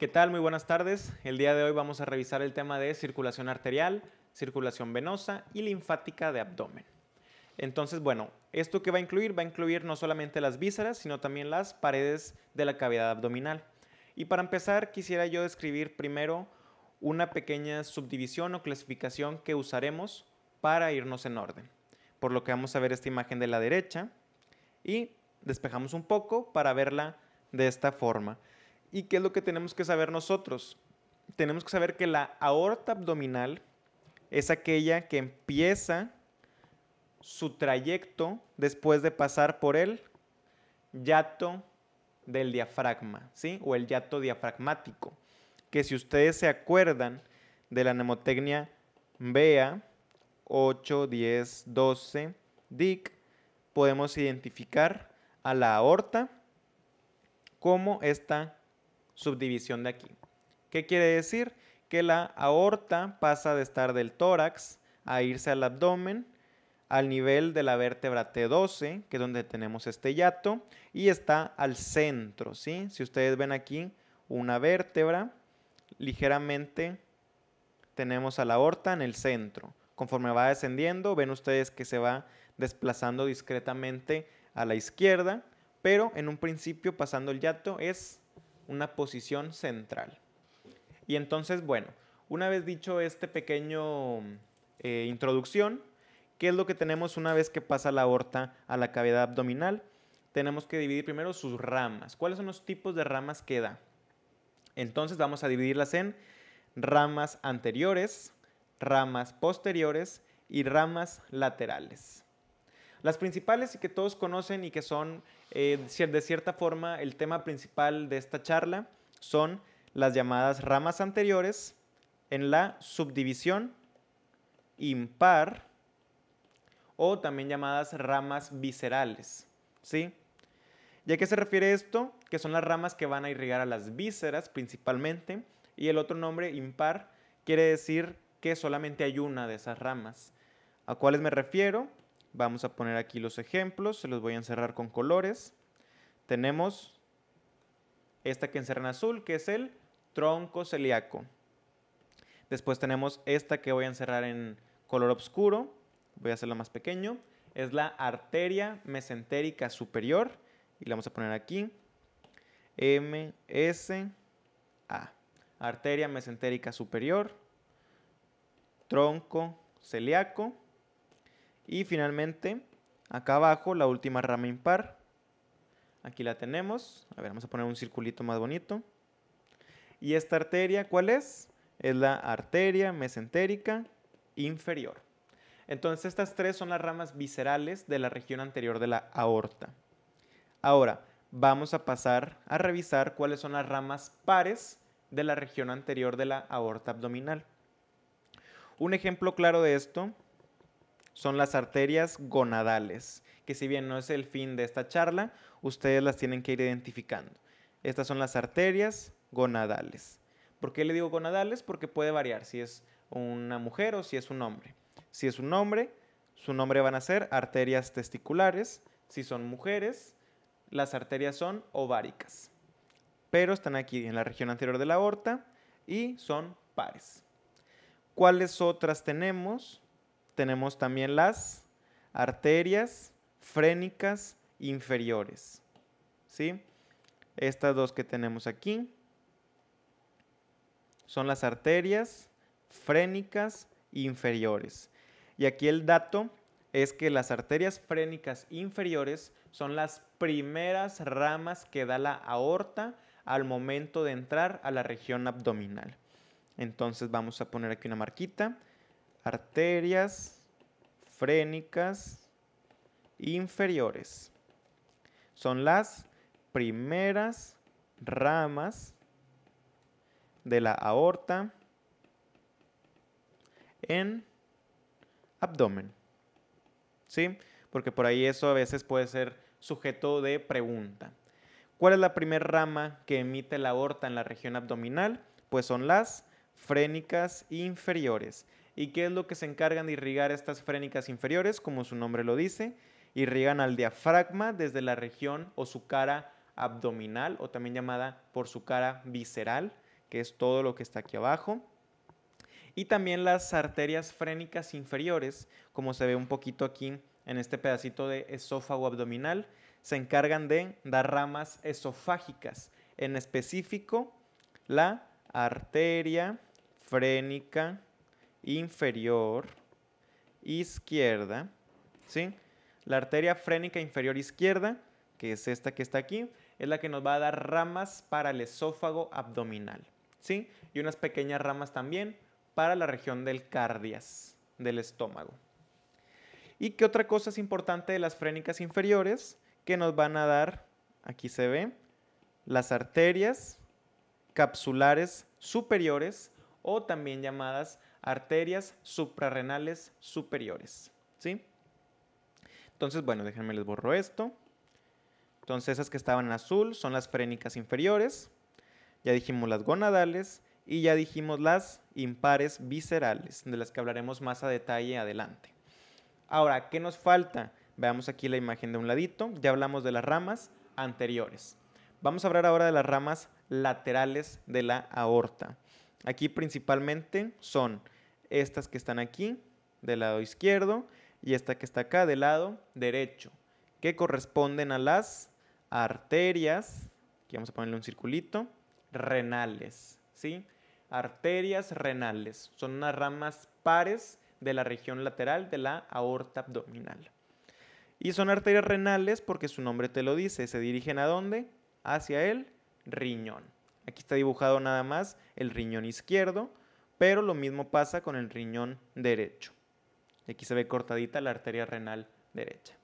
¿Qué tal? Muy buenas tardes. El día de hoy vamos a revisar el tema de circulación arterial, circulación venosa y linfática de abdomen. Entonces, bueno, ¿esto que va a incluir? Va a incluir no solamente las vísceras, sino también las paredes de la cavidad abdominal. Y para empezar, quisiera yo describir primero una pequeña subdivisión o clasificación que usaremos para irnos en orden. Por lo que vamos a ver esta imagen de la derecha y despejamos un poco para verla de esta forma. ¿Y qué es lo que tenemos que saber nosotros? Tenemos que saber que la aorta abdominal es aquella que empieza su trayecto después de pasar por el yato del diafragma, ¿sí? O el yato diafragmático, que si ustedes se acuerdan de la mnemotecnia BEA 8, 10, 12, DIC, podemos identificar a la aorta como esta subdivisión de aquí. ¿Qué quiere decir? Que la aorta pasa de estar del tórax a irse al abdomen, al nivel de la vértebra T12, que es donde tenemos este yato, y está al centro, Si ustedes ven aquí una vértebra, ligeramente tenemos a la aorta en el centro. Conforme va descendiendo, ven ustedes que se va desplazando discretamente a la izquierda, pero en un principio pasando el yato es una posición central. Y entonces, bueno, una vez dicho este pequeño eh, introducción, ¿qué es lo que tenemos una vez que pasa la aorta a la cavidad abdominal? Tenemos que dividir primero sus ramas. ¿Cuáles son los tipos de ramas que da? Entonces vamos a dividirlas en ramas anteriores, ramas posteriores y ramas laterales. Las principales y que todos conocen y que son eh, de cierta forma el tema principal de esta charla son las llamadas ramas anteriores en la subdivisión impar o también llamadas ramas viscerales. ¿Sí? ¿Y a qué se refiere esto? Que son las ramas que van a irrigar a las vísceras principalmente. Y el otro nombre, impar, quiere decir que solamente hay una de esas ramas. ¿A cuáles me refiero? Vamos a poner aquí los ejemplos, se los voy a encerrar con colores. Tenemos esta que encerra en azul, que es el tronco celíaco. Después tenemos esta que voy a encerrar en color oscuro, voy a hacerlo más pequeño. Es la arteria mesentérica superior y la vamos a poner aquí. MSA, arteria mesentérica superior, tronco celíaco. Y finalmente, acá abajo, la última rama impar. Aquí la tenemos. A ver, vamos a poner un circulito más bonito. ¿Y esta arteria cuál es? Es la arteria mesentérica inferior. Entonces estas tres son las ramas viscerales de la región anterior de la aorta. Ahora, vamos a pasar a revisar cuáles son las ramas pares de la región anterior de la aorta abdominal. Un ejemplo claro de esto son las arterias gonadales, que si bien no es el fin de esta charla, ustedes las tienen que ir identificando. Estas son las arterias gonadales. ¿Por qué le digo gonadales? Porque puede variar si es una mujer o si es un hombre. Si es un hombre, su nombre van a ser arterias testiculares. Si son mujeres, las arterias son ováricas. Pero están aquí en la región anterior de la aorta y son pares. ¿Cuáles otras tenemos? tenemos también las arterias frénicas inferiores. Estas dos que tenemos aquí son las arterias frénicas inferiores. Y aquí el dato es que las arterias frénicas inferiores son las primeras ramas que da la aorta al momento de entrar a la región abdominal. Entonces vamos a poner aquí una marquita arterias frénicas inferiores. Son las primeras ramas de la aorta en abdomen. ¿Sí? Porque por ahí eso a veces puede ser sujeto de pregunta. ¿Cuál es la primera rama que emite la aorta en la región abdominal? Pues son las frénicas inferiores. ¿Y qué es lo que se encargan de irrigar estas frénicas inferiores? Como su nombre lo dice, irrigan al diafragma desde la región o su cara abdominal o también llamada por su cara visceral, que es todo lo que está aquí abajo. Y también las arterias frénicas inferiores, como se ve un poquito aquí en este pedacito de esófago abdominal, se encargan de dar ramas esofágicas, en específico la arteria frénica inferior izquierda, ¿sí? La arteria frénica inferior izquierda, que es esta que está aquí, es la que nos va a dar ramas para el esófago abdominal, ¿sí? Y unas pequeñas ramas también para la región del cardias, del estómago. ¿Y qué otra cosa es importante de las frénicas inferiores? Que nos van a dar, aquí se ve, las arterias capsulares superiores o también llamadas arterias suprarrenales superiores. ¿Sí? Entonces, bueno, déjenme les borro esto. Entonces, esas que estaban en azul son las frénicas inferiores. Ya dijimos las gonadales y ya dijimos las impares viscerales, de las que hablaremos más a detalle adelante. Ahora, ¿qué nos falta? Veamos aquí la imagen de un ladito. Ya hablamos de las ramas anteriores. Vamos a hablar ahora de las ramas laterales de la aorta. Aquí principalmente son estas que están aquí del lado izquierdo y esta que está acá del lado derecho, que corresponden a las arterias, aquí vamos a ponerle un circulito, renales, ¿sí? Arterias renales, son unas ramas pares de la región lateral de la aorta abdominal. Y son arterias renales porque su nombre te lo dice, se dirigen a dónde? Hacia el riñón. Aquí está dibujado nada más el riñón izquierdo, pero lo mismo pasa con el riñón derecho. Aquí se ve cortadita la arteria renal derecha.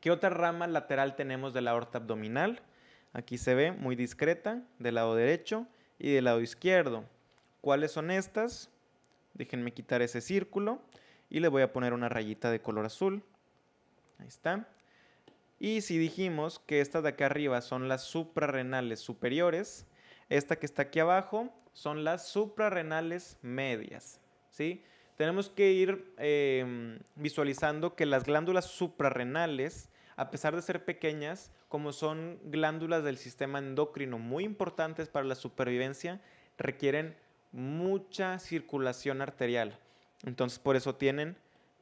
¿Qué otra rama lateral tenemos de la aorta abdominal? Aquí se ve muy discreta del lado derecho y del lado izquierdo. ¿Cuáles son estas? Déjenme quitar ese círculo y le voy a poner una rayita de color azul. Ahí está. Y si dijimos que estas de acá arriba son las suprarrenales superiores, esta que está aquí abajo son las suprarrenales medias, ¿sí? Tenemos que ir em, visualizando que las glándulas suprarrenales, a pesar de ser pequeñas, como son glándulas del sistema endocrino muy importantes para la supervivencia, requieren mucha circulación arterial. Entonces, por eso tienen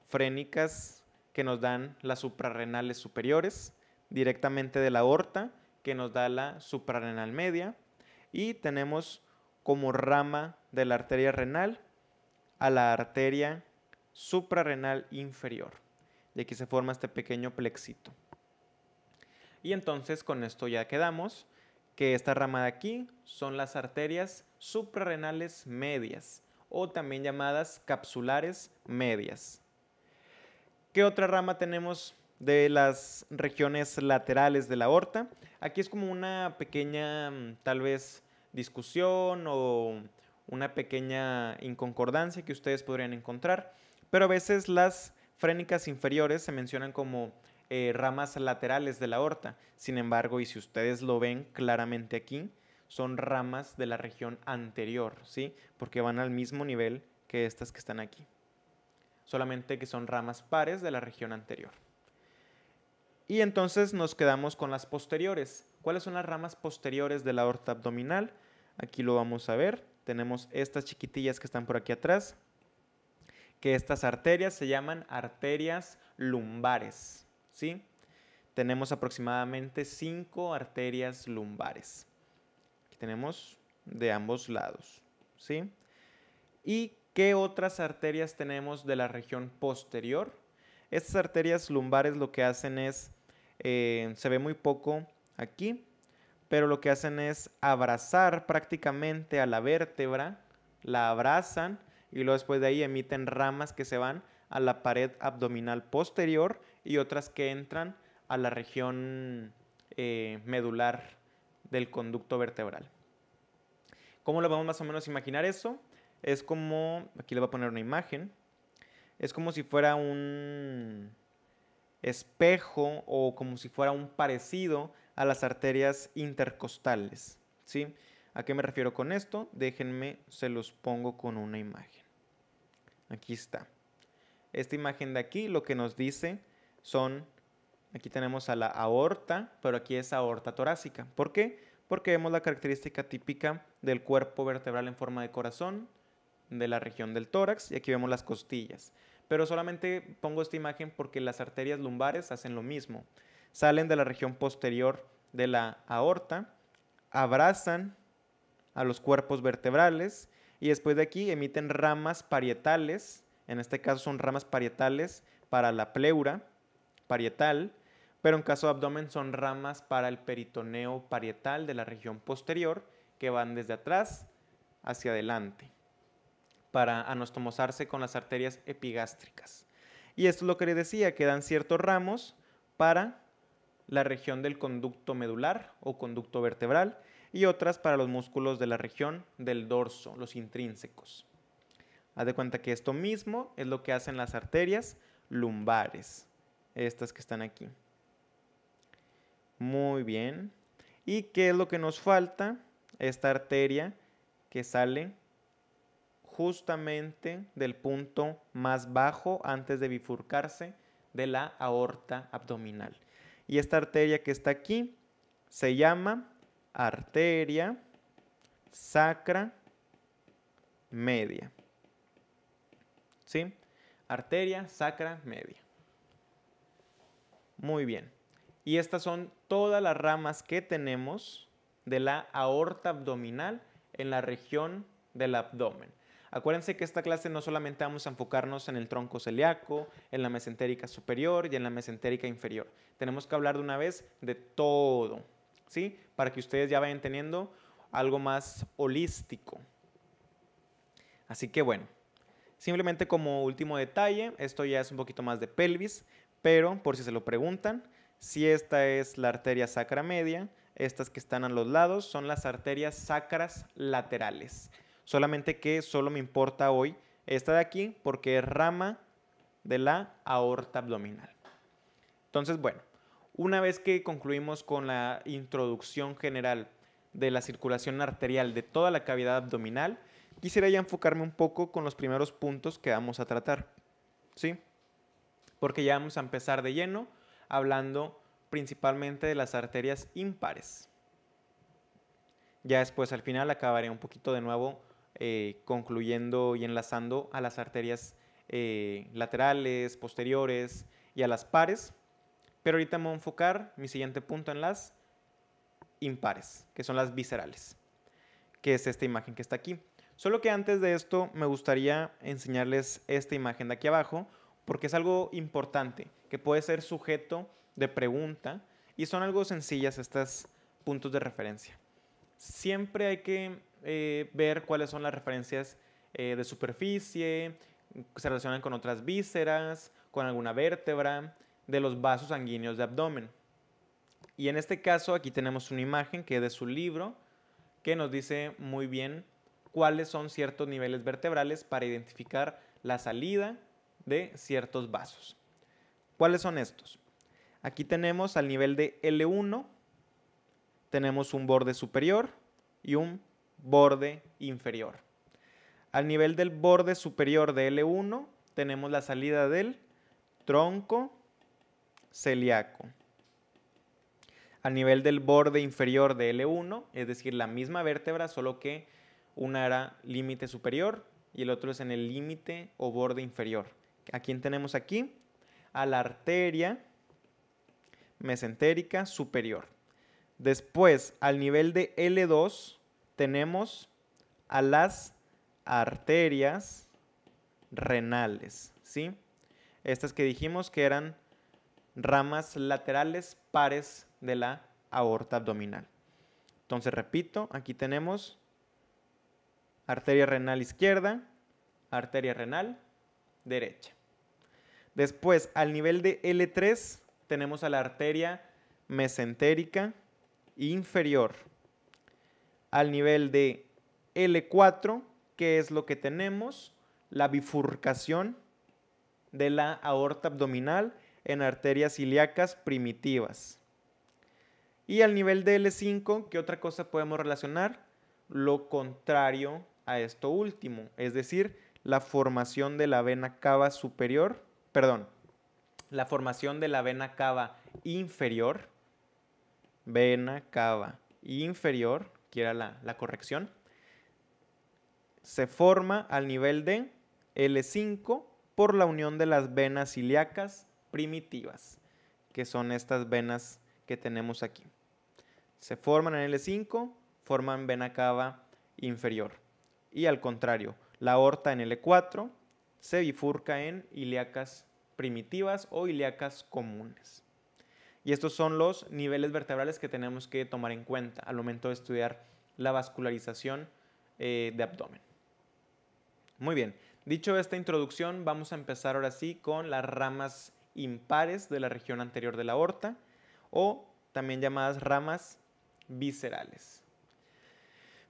frénicas que nos dan las suprarrenales superiores, directamente de la aorta, que nos da la suprarrenal media, y tenemos como rama de la arteria renal a la arteria suprarrenal inferior. Y aquí se forma este pequeño plexito. Y entonces con esto ya quedamos que esta rama de aquí son las arterias suprarrenales medias o también llamadas capsulares medias. ¿Qué otra rama tenemos de las regiones laterales de la aorta? Aquí es como una pequeña, mm, tal vez, discusión o una pequeña inconcordancia que ustedes podrían encontrar, pero a veces las frénicas inferiores se mencionan como eh, ramas laterales de la aorta. Sin embargo, y si ustedes lo ven claramente aquí, son ramas de la región anterior, ¿sí? Porque van al mismo nivel que estas que están aquí solamente que son ramas pares de la región anterior. Y entonces nos quedamos con las posteriores. ¿Cuáles son las ramas posteriores de la aorta abdominal? Aquí lo vamos a ver. Tenemos estas chiquitillas que están por aquí atrás, que estas arterias se llaman arterias lumbares, ¿sí? Tenemos aproximadamente cinco arterias lumbares. Aquí tenemos de ambos lados, ¿sí? Y ¿Qué otras arterias tenemos de la región posterior? Estas arterias lumbares lo que hacen es, eh, se ve muy poco aquí, pero lo que hacen es abrazar prácticamente a la vértebra, la abrazan y luego después de ahí emiten ramas que se van a la pared abdominal posterior y otras que entran a la región eh, medular del conducto vertebral. ¿Cómo lo podemos más o menos imaginar eso? es como, aquí le voy a poner una imagen, es como si fuera un espejo o como si fuera un parecido a las arterias intercostales, ¿sí? ¿A qué me refiero con esto? Déjenme, se los pongo con una imagen. Aquí está. Esta imagen de aquí lo que nos dice son, aquí tenemos a la aorta, pero aquí es aorta torácica. ¿Por qué? Porque vemos la característica típica del cuerpo vertebral en forma de corazón, de la región del tórax y aquí vemos las costillas. Pero solamente pongo esta imagen porque las arterias lumbares hacen lo mismo. Salen de la región posterior de la aorta, abrazan a los cuerpos vertebrales y después de aquí emiten ramas parietales, en este caso son ramas parietales para la pleura parietal, pero en caso de abdomen son ramas para el peritoneo parietal de la región posterior que van desde atrás hacia adelante para anastomosarse con las arterias epigástricas. Y esto es lo que le decía, que dan ciertos ramos para la región del conducto medular o conducto vertebral y otras para los músculos de la región del dorso, los intrínsecos. Haz de cuenta que esto mismo es lo que hacen las arterias lumbares, estas que están aquí. Muy bien. ¿Y qué es lo que nos falta? Esta arteria que sale justamente del punto más bajo antes de bifurcarse de la aorta abdominal. Y esta arteria que está aquí se llama arteria sacra media. ¿Sí? Arteria sacra media. Muy bien. Y estas son todas las ramas que tenemos de la aorta abdominal en la región del abdomen. Acuérdense que esta clase no solamente vamos a enfocarnos en el tronco celíaco, en la mesentérica superior y en la mesentérica inferior. Tenemos que hablar de una vez de todo, ¿sí? Para que ustedes ya vayan teniendo algo más holístico. Así que bueno, simplemente como último detalle, esto ya es un poquito más de pelvis, pero por si se lo preguntan, si esta es la arteria sacra media, estas que están a los lados son las arterias sacras laterales solamente que solo me importa hoy esta de aquí porque es rama de la aorta abdominal. Entonces, bueno, una vez que concluimos con la introducción general de la circulación arterial de toda la cavidad abdominal, quisiera ya enfocarme un poco con los primeros puntos que vamos a tratar. ¿Sí? Porque ya vamos a empezar de lleno hablando principalmente de las arterias impares. Ya después al final acabaré un poquito de nuevo eh, concluyendo y enlazando a las arterias eh, laterales, posteriores y a las pares. Pero ahorita me voy a enfocar mi siguiente punto en las impares, que son las viscerales, que es esta imagen que está aquí. Solo que antes de esto me gustaría enseñarles esta imagen de aquí abajo, porque es algo importante, que puede ser sujeto de pregunta, y son algo sencillas estas puntos de referencia siempre hay que eh, ver cuáles son las referencias eh, de superficie, se relacionan con otras vísceras, con alguna vértebra, de los vasos sanguíneos de abdomen. Y en este caso aquí tenemos una imagen que es de su libro, que nos dice muy bien cuáles son ciertos niveles vertebrales para identificar la salida de ciertos vasos. ¿Cuáles son estos? Aquí tenemos al nivel de L1, tenemos un borde superior y un borde inferior. Al nivel del borde superior de L1 tenemos la salida del tronco celíaco. Al nivel del borde inferior de L1, es decir, la misma vértebra, solo que una era límite superior y el otro es en el límite o borde inferior. ¿A quién tenemos aquí? A la arteria mesentérica superior. Después, al nivel de L2, tenemos a las arterias renales, ¿sí? Estas que dijimos que eran ramas laterales pares de la aorta abdominal. Entonces, repito, aquí tenemos arteria renal izquierda, arteria renal derecha. Después, al nivel de L3, tenemos a la arteria mesentérica inferior al nivel de L4, que es lo que tenemos, la bifurcación de la aorta abdominal en arterias ilíacas primitivas. Y al nivel de L5, ¿qué otra cosa podemos relacionar? Lo contrario a esto último, es decir, la formación de la vena cava superior, perdón, la formación de la vena cava inferior vena cava inferior, que era la, la corrección, se forma al nivel de L5 por la unión de las venas ilíacas primitivas, que son estas venas que tenemos aquí. Se forman en L5, forman vena cava inferior. Y al contrario, la aorta en L4 se bifurca en ilíacas primitivas o ilíacas comunes. Y estos son los niveles vertebrales que tenemos que tomar en cuenta al momento de estudiar la vascularización eh, de abdomen. Muy bien, dicho esta introducción, vamos a empezar ahora sí con las ramas impares de la región anterior de la aorta o también llamadas ramas viscerales.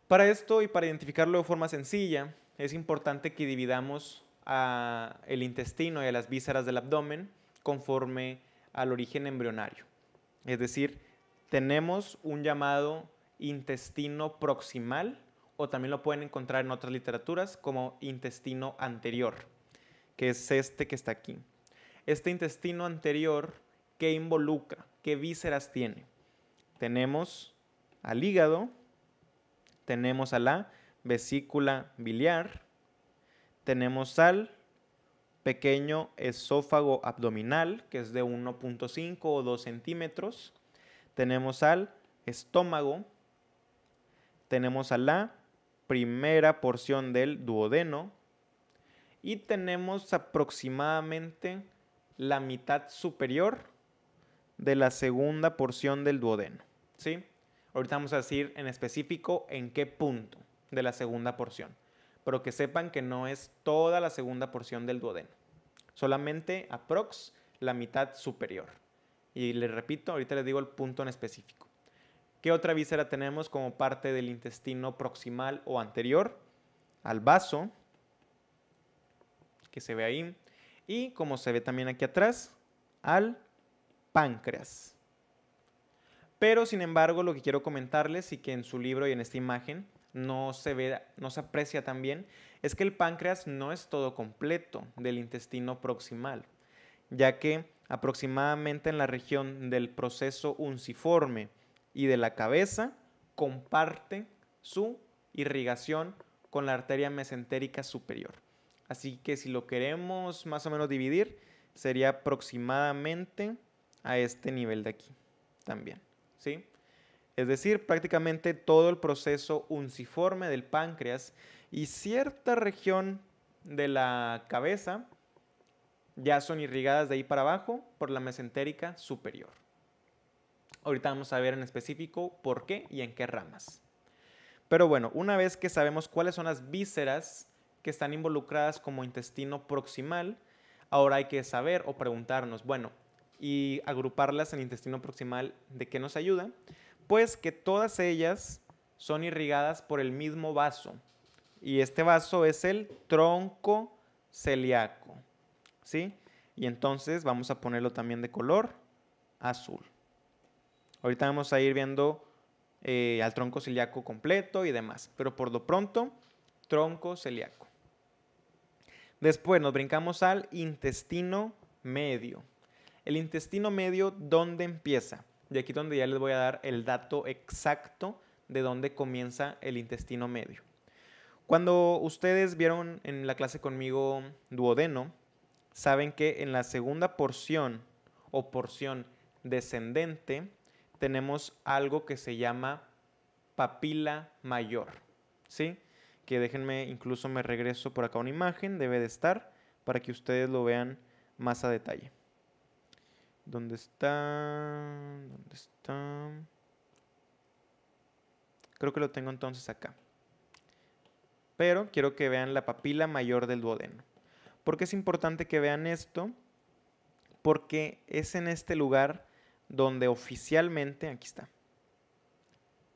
Para esto y para identificarlo de forma sencilla, es importante que dividamos a el intestino y las vísceras del abdomen conforme al origen embrionario. Es decir, tenemos un llamado intestino proximal o también lo pueden encontrar en otras literaturas como intestino anterior, que es este que está aquí. Este intestino anterior, ¿qué involucra? ¿Qué vísceras tiene? Tenemos al hígado, tenemos a la vesícula biliar, tenemos al pequeño esófago abdominal, que es de 1.5 o 2 centímetros. Tenemos al estómago. Tenemos a la primera porción del duodeno. Y tenemos aproximadamente la mitad superior de la segunda porción del duodeno. ¿sí? Ahorita vamos a decir en específico en qué punto de la segunda porción pero que sepan que no es toda la segunda porción del duodeno. Solamente aprox la mitad superior. Y les repito, ahorita les digo el punto en específico. ¿Qué otra víscera tenemos como parte del intestino proximal o anterior? Al vaso, que se ve ahí, y como se ve también aquí atrás, al páncreas. Pero sin embargo, lo que quiero comentarles y que en su libro y en esta imagen no se ve, no se aprecia tan bien, es que el páncreas no es todo completo del intestino proximal, ya que aproximadamente en la región del proceso unciforme y de la cabeza comparte su irrigación con la arteria mesentérica superior. Así que si lo queremos más o menos dividir, sería aproximadamente a este nivel de aquí también, ¿sí? es decir, prácticamente todo el proceso unciforme del páncreas y cierta región de la cabeza ya son irrigadas de ahí para abajo por la mesentérica superior. Ahorita vamos a ver en específico por qué y en qué ramas. Pero bueno, una vez que sabemos cuáles son las vísceras que están involucradas como intestino proximal, ahora hay que saber o preguntarnos, bueno, y agruparlas en intestino proximal, ¿de qué nos ayuda? pues que todas ellas son irrigadas por el mismo vaso. Y este vaso es el tronco celíaco. ¿Sí? Y entonces vamos a ponerlo también de color azul. Ahorita vamos a ir viendo eh, al tronco celíaco completo y demás. Pero por lo pronto, tronco celíaco. Después nos brincamos al intestino medio. El intestino medio, ¿dónde empieza? Y aquí donde ya les voy a dar el dato exacto de dónde comienza el intestino medio. Cuando ustedes vieron en la clase conmigo duodeno, saben que en la segunda porción o porción descendente tenemos algo que se llama papila mayor, ¿sí? Que déjenme, incluso me regreso por acá una imagen, debe de estar, para que ustedes lo vean más a detalle. ¿Dónde está? ¿Dónde está? Creo que lo tengo entonces acá. Pero quiero que vean la papila mayor del duodeno. ¿Por qué es importante que vean esto? Porque es en este lugar donde oficialmente, aquí está.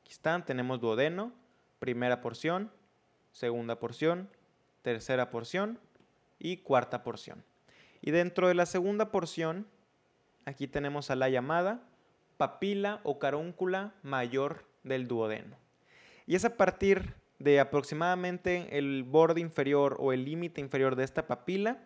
Aquí está, tenemos duodeno, primera porción, segunda porción, tercera porción y cuarta porción. Y dentro de la segunda porción Aquí tenemos a la llamada papila o carúncula mayor del duodeno. Y es a partir de aproximadamente el borde inferior o el límite inferior de esta papila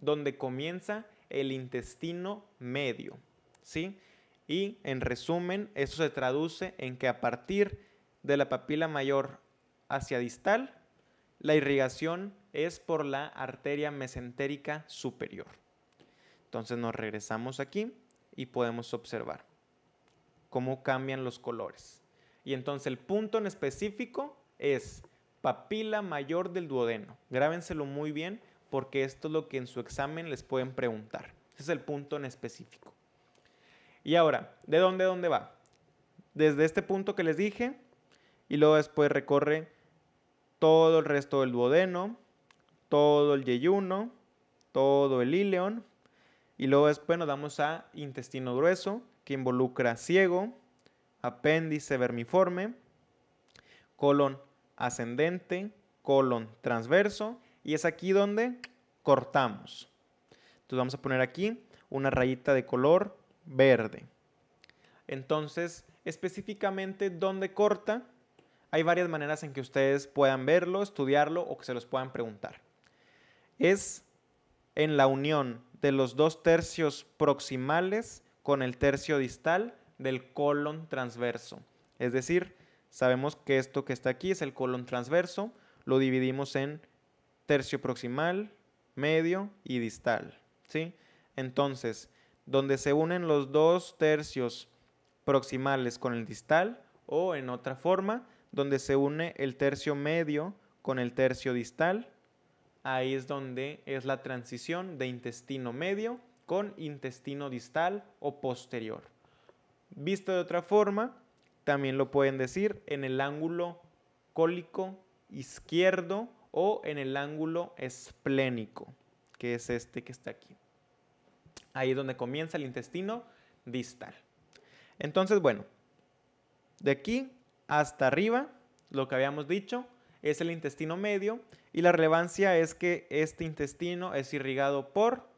donde comienza el intestino medio, ¿sí? Y en resumen, eso se traduce en que a partir de la papila mayor hacia distal, la irrigación es por la arteria mesentérica superior. Entonces nos regresamos aquí y podemos observar cómo cambian los colores. Y entonces el punto en específico es papila mayor del duodeno. Grábenselo muy bien porque esto es lo que en su examen les pueden preguntar. Ese es el punto en específico. Y ahora, ¿de dónde dónde va? Desde este punto que les dije y luego después recorre todo el resto del duodeno, todo el yeyuno, todo el ileón, y luego después nos damos a intestino grueso, que involucra ciego, apéndice vermiforme, colon ascendente, colon transverso, y es aquí donde cortamos. Entonces vamos a poner aquí una rayita de color verde. Entonces, específicamente dónde corta, hay varias maneras en que ustedes puedan verlo, estudiarlo o que se los puedan preguntar. Es en la unión de los dos tercios proximales con el tercio distal del colon transverso. Es decir, sabemos que esto que está aquí es el colon transverso, lo dividimos en tercio proximal, medio y distal. ¿sí? Entonces, donde se unen los dos tercios proximales con el distal o en otra forma, donde se une el tercio medio con el tercio distal ahí es donde es la transición de intestino medio con intestino distal o posterior. Visto de otra forma, también lo pueden decir en el ángulo cólico izquierdo o en el ángulo esplénico, que es este que está aquí. Ahí es donde comienza el intestino distal. Entonces, bueno, de aquí hasta arriba, lo que habíamos dicho, es el intestino medio y la relevancia es que este intestino es irrigado por,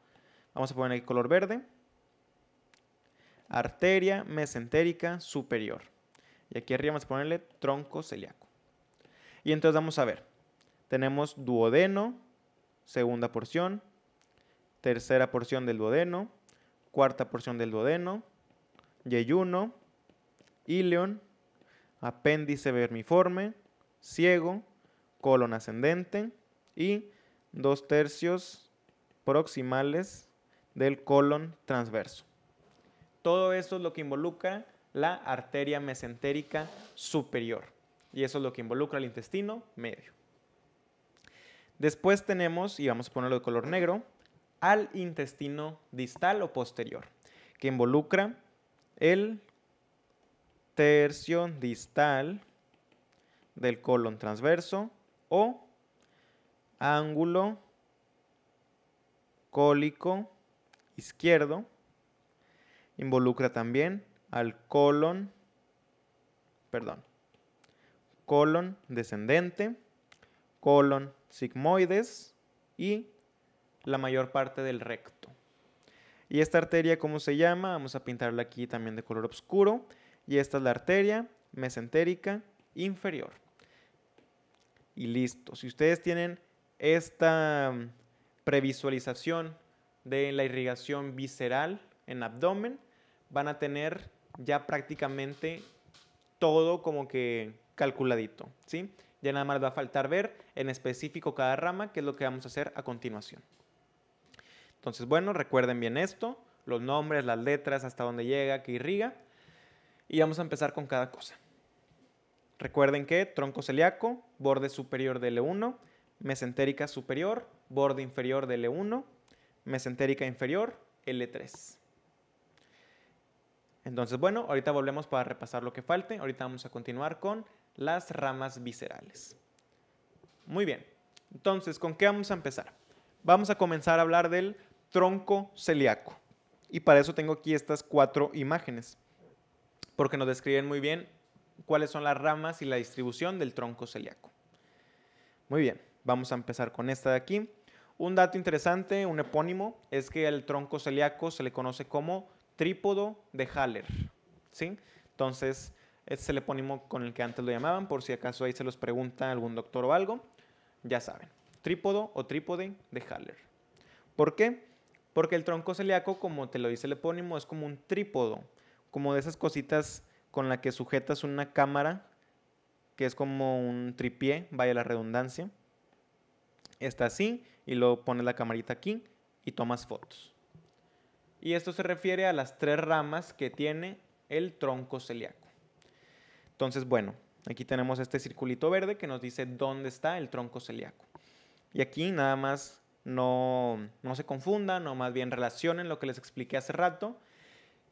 vamos a poner el color verde, arteria mesentérica superior. Y aquí arriba vamos a ponerle tronco celíaco. Y entonces vamos a ver. Tenemos duodeno, segunda porción, tercera porción del duodeno, cuarta porción del duodeno, yeyuno, ileón, apéndice vermiforme, ciego, colon ascendente y dos tercios proximales del colon transverso. Todo eso es lo que involucra la arteria mesentérica superior y eso es lo que involucra el intestino medio. Después tenemos, y vamos a ponerlo de color negro, al intestino distal o posterior, que involucra el tercio distal del colon transverso o ángulo cólico izquierdo. Involucra también al colon, perdón, colon descendente, colon sigmoides y la mayor parte del recto. Y esta arteria, ¿cómo se llama? Vamos a pintarla aquí también de color oscuro. Y esta es la arteria mesentérica inferior y listo. Si ustedes tienen esta mm, previsualización de la irrigación visceral en abdomen, van a tener ya prácticamente todo como que calculadito, ¿sí? Ya nada más va a faltar ver en específico cada rama, que es lo que vamos a hacer a continuación. Entonces, bueno, recuerden bien esto, los nombres, las letras, hasta dónde llega, qué irriga, y vamos a empezar con cada cosa. Recuerden que tronco celíaco, borde superior de L1, e mesentérica superior, borde inferior de L1, e mesentérica inferior, L3. Entonces, bueno, ahorita volvemos para repasar lo que falte. Ahorita vamos a continuar con las ramas viscerales. Muy bien. Entonces, ¿con qué vamos a empezar? Vamos a comenzar a hablar del tronco celíaco. Y para eso tengo aquí estas cuatro imágenes, porque nos describen muy bien cuáles son las ramas y la distribución del tronco celíaco. Muy bien, vamos a empezar con esta de aquí. Un dato interesante, un epónimo, es que el tronco celíaco se le conoce como trípodo de Haller. ¿sí? Entonces, este es el epónimo con el que antes lo llamaban, por si acaso ahí se los pregunta algún doctor o algo, ya saben. Trípodo o trípode de Haller. ¿Por qué? Porque el tronco celíaco, como te lo dice el epónimo, es como un trípodo, como de esas cositas con la que sujetas una cámara que es como un tripié, vaya la redundancia. Está así y luego pones la camarita aquí y tomas fotos. Y esto se refiere a las tres ramas que tiene el tronco celíaco. Entonces, bueno, aquí tenemos este circulito verde que nos dice dónde está el tronco celíaco. Y aquí nada más no, no se confundan o más bien relacionen lo que les expliqué hace rato,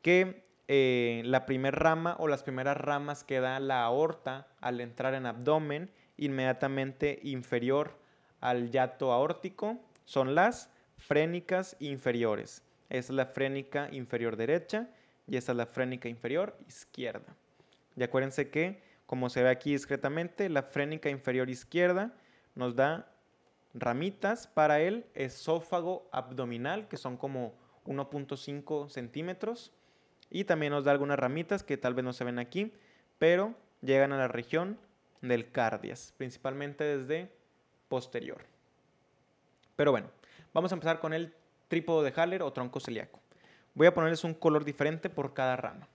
que eh, la primera rama o las primeras ramas que da la aorta al entrar en abdomen, inmediatamente inferior al yato aórtico, son las frénicas inferiores. es la frénica inferior derecha y esa es la frénica inferior izquierda. Y acuérdense que, como se ve aquí discretamente, la frénica inferior izquierda nos da ramitas para el esófago abdominal, que son como 1.5 centímetros y también nos da algunas ramitas que tal vez no se ven aquí, pero llegan a la región del cardias, principalmente desde posterior. Pero bueno, vamos a empezar con el trípode de Haller o tronco celíaco. Voy a ponerles un color diferente por cada rama.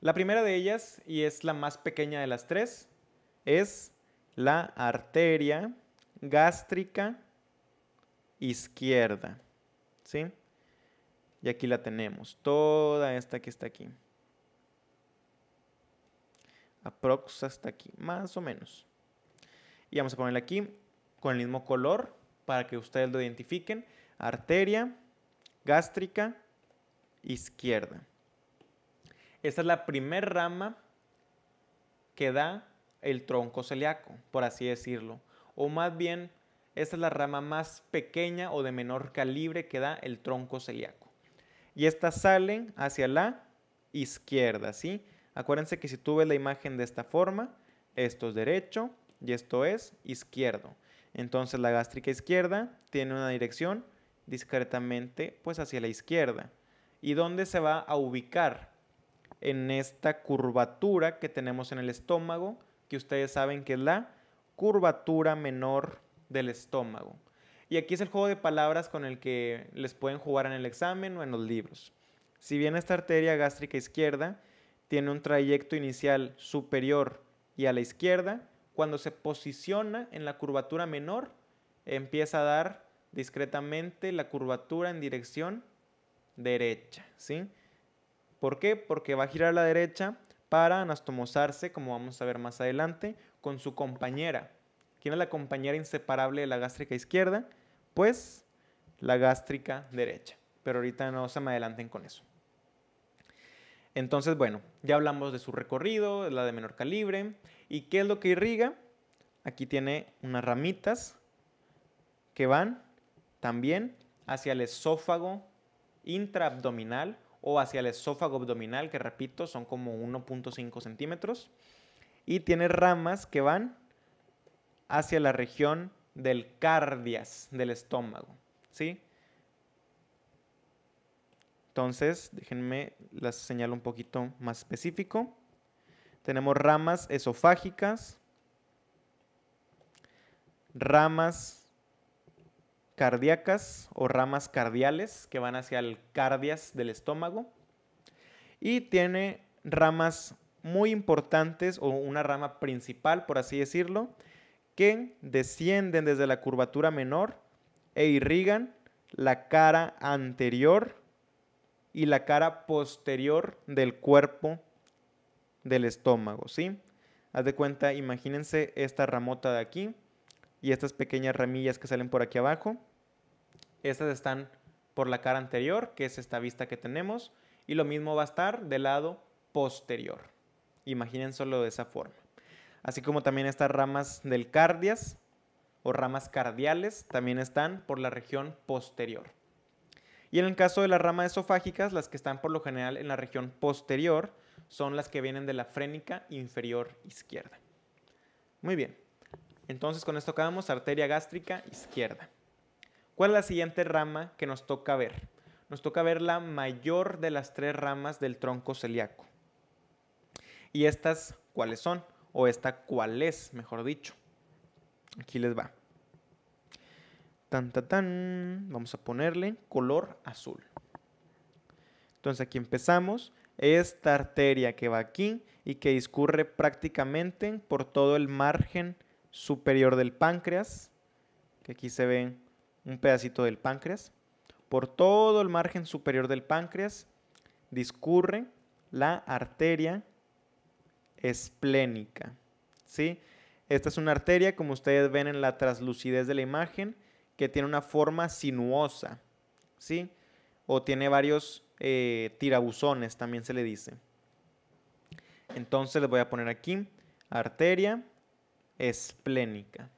La primera de ellas, y es la más pequeña de las tres, es la arteria gástrica izquierda. ¿Sí? Y aquí la tenemos, toda esta que está aquí. Aprox hasta aquí, más o menos. Y vamos a ponerla aquí con el mismo color para que ustedes lo identifiquen. Arteria gástrica izquierda. Esta es la primer rama que da el tronco celíaco, por así decirlo. O más bien, esta es la rama más pequeña o de menor calibre que da el tronco celíaco y estas salen hacia la izquierda, ¿sí? Acuérdense que si tú ves la imagen de esta forma, esto es derecho y esto es izquierdo. Entonces la gástrica izquierda tiene una dirección discretamente pues hacia la izquierda. ¿Y dónde se va a ubicar? En esta curvatura que tenemos en el estómago, que ustedes saben que es la curvatura menor del estómago. Y aquí es el juego de palabras con el que les pueden jugar en el examen o en los libros. Si bien esta arteria gástrica izquierda tiene un trayecto inicial superior y a la izquierda, cuando se posiciona en la curvatura menor, empieza a dar discretamente la curvatura en dirección derecha, ¿sí? ¿Por qué? Porque va a girar a la derecha para anastomosarse, como vamos a ver más adelante, con su compañera, ¿Quién es la compañera inseparable de la gástrica izquierda? Pues la gástrica derecha. Pero ahorita no se me adelanten con eso. Entonces, bueno, ya hablamos de su recorrido, la de menor calibre. ¿Y qué es lo que irriga? Aquí tiene unas ramitas que van también hacia el esófago intraabdominal o hacia el esófago abdominal, que repito, son como 1.5 centímetros. Y tiene ramas que van hacia la región del cardias, del estómago, ¿sí? Entonces, déjenme las señalo un poquito más específico. Tenemos ramas esofágicas, ramas cardíacas o ramas cardiales que van hacia el cardias del estómago y tiene ramas muy importantes o una rama principal, por así decirlo, que descienden desde la curvatura menor e irrigan la cara anterior y la cara posterior del cuerpo del estómago, ¿sí? Haz de cuenta, imagínense esta ramota de aquí y estas pequeñas ramillas que salen por aquí abajo. Estas están por la cara anterior, que es esta vista que tenemos, y lo mismo va a estar del lado posterior. Imagínense solo de esa forma así como también estas ramas del cardias o ramas cardiales también están por la región posterior. Y en el caso de las ramas esofágicas, las que están por lo general en la región posterior son las que vienen de la frénica inferior izquierda. Muy bien, entonces con esto acabamos arteria gástrica izquierda. ¿Cuál es la siguiente rama que nos toca ver? Nos toca ver la mayor de las tres ramas del tronco celíaco. ¿Y estas cuáles son? o esta cuál es, mejor dicho. Aquí les va. Tan, tan, Vamos a ponerle color azul. Entonces aquí empezamos. Esta arteria que va aquí y que discurre prácticamente por todo el margen superior del páncreas, que aquí se ve un pedacito del páncreas, por todo el margen superior del páncreas discurre la arteria esplénica. ¿sí? Esta es una arteria, como ustedes ven en la translucidez de la imagen, que tiene una forma sinuosa. ¿sí? O tiene varios eh, tirabuzones, también se le dice. Entonces les voy a poner aquí arteria esplénica.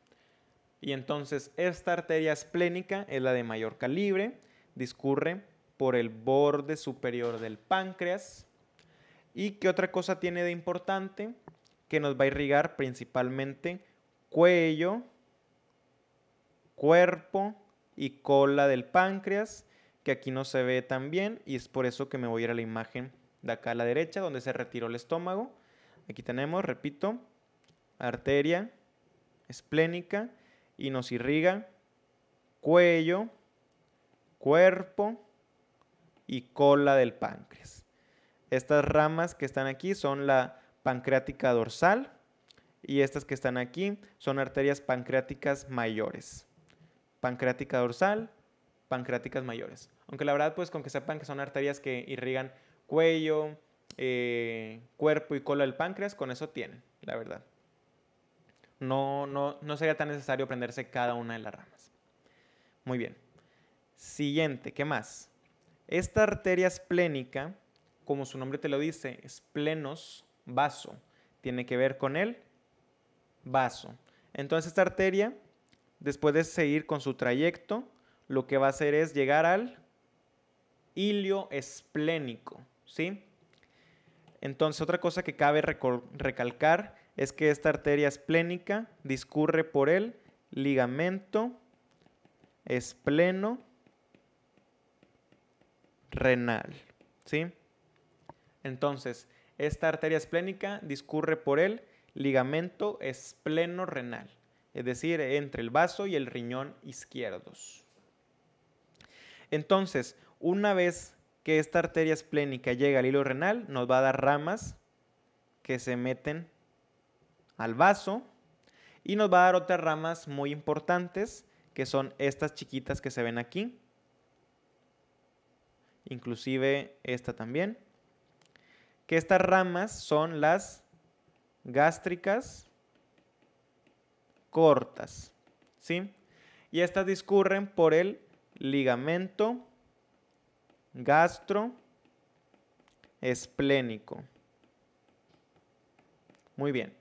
Y entonces esta arteria esplénica es la de mayor calibre, discurre por el borde superior del páncreas, ¿Y qué otra cosa tiene de importante? Que nos va a irrigar principalmente cuello, cuerpo y cola del páncreas, que aquí no se ve tan bien y es por eso que me voy a ir a la imagen de acá a la derecha donde se retiró el estómago. Aquí tenemos, repito, arteria esplénica y nos irriga cuello, cuerpo y cola del páncreas. Estas ramas que están aquí son la pancreática dorsal y estas que están aquí son arterias pancreáticas mayores. Pancreática dorsal, pancreáticas mayores. Aunque la verdad, pues con que sepan que son arterias que irrigan cuello, eh, cuerpo y cola del páncreas, con eso tienen, la verdad. No, no, sería tan necesario prenderse cada una de las ramas. Muy bien. Siguiente, ¿qué más? Esta arteria esplénica como su nombre te lo dice, es plenos, vaso. Tiene que ver con el vaso. Entonces esta arteria, después de seguir con su trayecto, lo que va a hacer es llegar al ilio esplénico, ¿sí? Entonces otra cosa que cabe recalcar es que esta arteria esplénica discurre por el ligamento espleno renal, ¿sí? Entonces, esta arteria esplénica discurre por el ligamento esplenorrenal, es decir, entre el vaso y el riñón izquierdos. Entonces, una vez que esta arteria esplénica llega al hilo renal, nos va a dar ramas que se meten al vaso y nos va a dar otras ramas muy importantes que son estas chiquitas que se ven aquí. Inclusive esta también que estas ramas son las gástricas cortas, ¿sí? Y estas discurren por el ligamento gastroesplénico. Muy bien.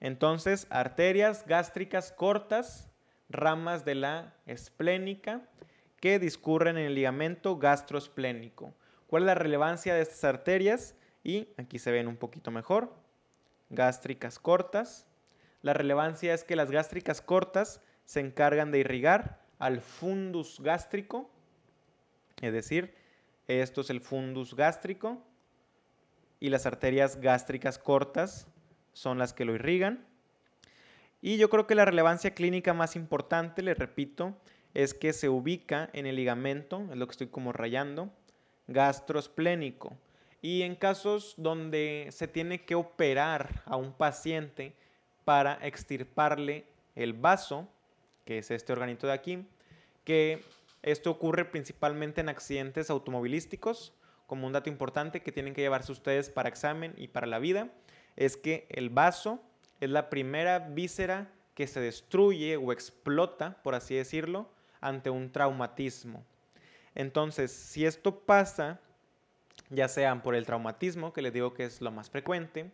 Entonces, arterias gástricas cortas, ramas de la esplénica que discurren en el ligamento gastroesplénico. ¿Cuál es la relevancia de estas arterias? y aquí se ven un poquito mejor, gástricas cortas. La relevancia es que las gástricas cortas se encargan de irrigar al fundus gástrico, es decir, esto es el fundus gástrico y las arterias gástricas cortas son las que lo irrigan. Y yo creo que la relevancia clínica más importante, le repito, es que se ubica en el ligamento, es lo que estoy como rayando, gastroesplénico. Y en casos donde se tiene que operar a un paciente para extirparle el vaso, que es este organito de aquí, que esto ocurre principalmente en accidentes automovilísticos, como un dato importante que tienen que llevarse ustedes para examen y para la vida, es que el vaso es la primera víscera que se destruye o explota, por así decirlo, ante un traumatismo. Entonces, si esto pasa ya sean por el traumatismo, que les digo que es lo más frecuente,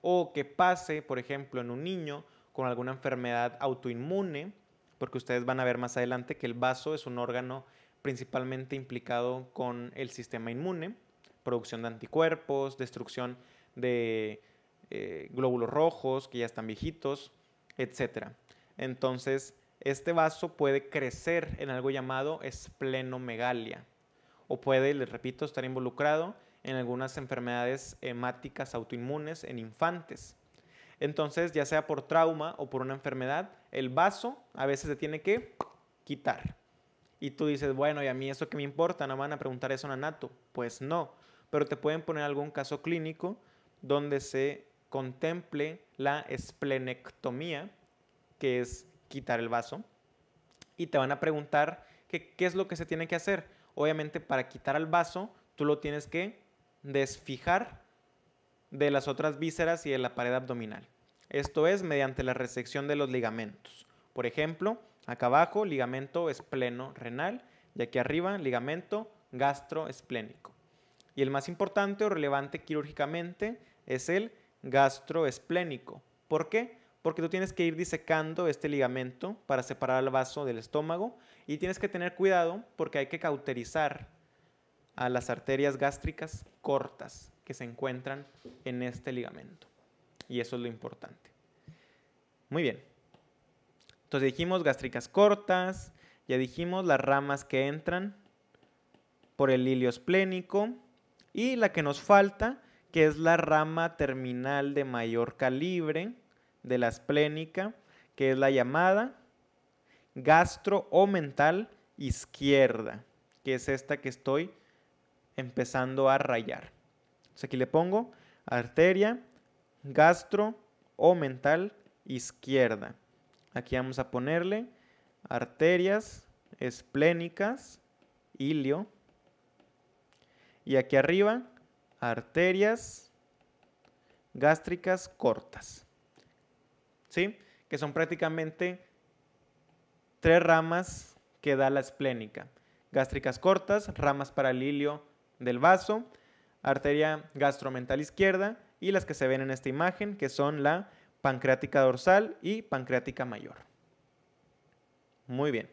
o que pase, por ejemplo, en un niño con alguna enfermedad autoinmune, porque ustedes van a ver más adelante que el vaso es un órgano principalmente implicado con el sistema inmune, producción de anticuerpos, destrucción de eh, glóbulos rojos que ya están viejitos, etc. Entonces, este vaso puede crecer en algo llamado esplenomegalia o puede, les repito, estar involucrado en algunas enfermedades hemáticas autoinmunes en infantes. Entonces, ya sea por trauma o por una enfermedad, el vaso a veces se tiene que quitar. Y tú dices, bueno, ¿y a mí eso qué me importa? ¿No van a preguntar eso a Nato? Pues no, pero te pueden poner algún caso clínico donde se contemple la esplenectomía, que es quitar el vaso, y te van a preguntar qué es lo que se tiene que hacer obviamente para quitar al vaso, tú lo tienes que desfijar de las otras vísceras y de la pared abdominal. Esto es mediante la resección de los ligamentos. Por ejemplo, acá abajo, ligamento espleno renal y aquí arriba, ligamento gastroesplénico. Y el más importante o relevante quirúrgicamente es el gastroesplénico. ¿Por qué? porque tú tienes que ir disecando este ligamento para separar el vaso del estómago y tienes que tener cuidado porque hay que cauterizar a las arterias gástricas cortas que se encuentran en este ligamento. Y eso es lo importante. Muy bien. Entonces dijimos gástricas cortas, ya dijimos las ramas que entran por el ilio esplénico y la que nos falta, que es la rama terminal de mayor calibre, de la esplénica, que es la llamada gastro o mental izquierda, que es esta que estoy empezando a rayar. Entonces aquí le pongo arteria gastro o mental izquierda. Aquí vamos a ponerle arterias esplénicas, ilio. Y aquí arriba, arterias gástricas cortas. ¿sí? Que son prácticamente tres ramas que da la esplénica. Gástricas cortas, ramas para el ilio del vaso, arteria gastromental izquierda y las que se ven en esta imagen, que son la pancreática dorsal y pancreática mayor. Muy bien.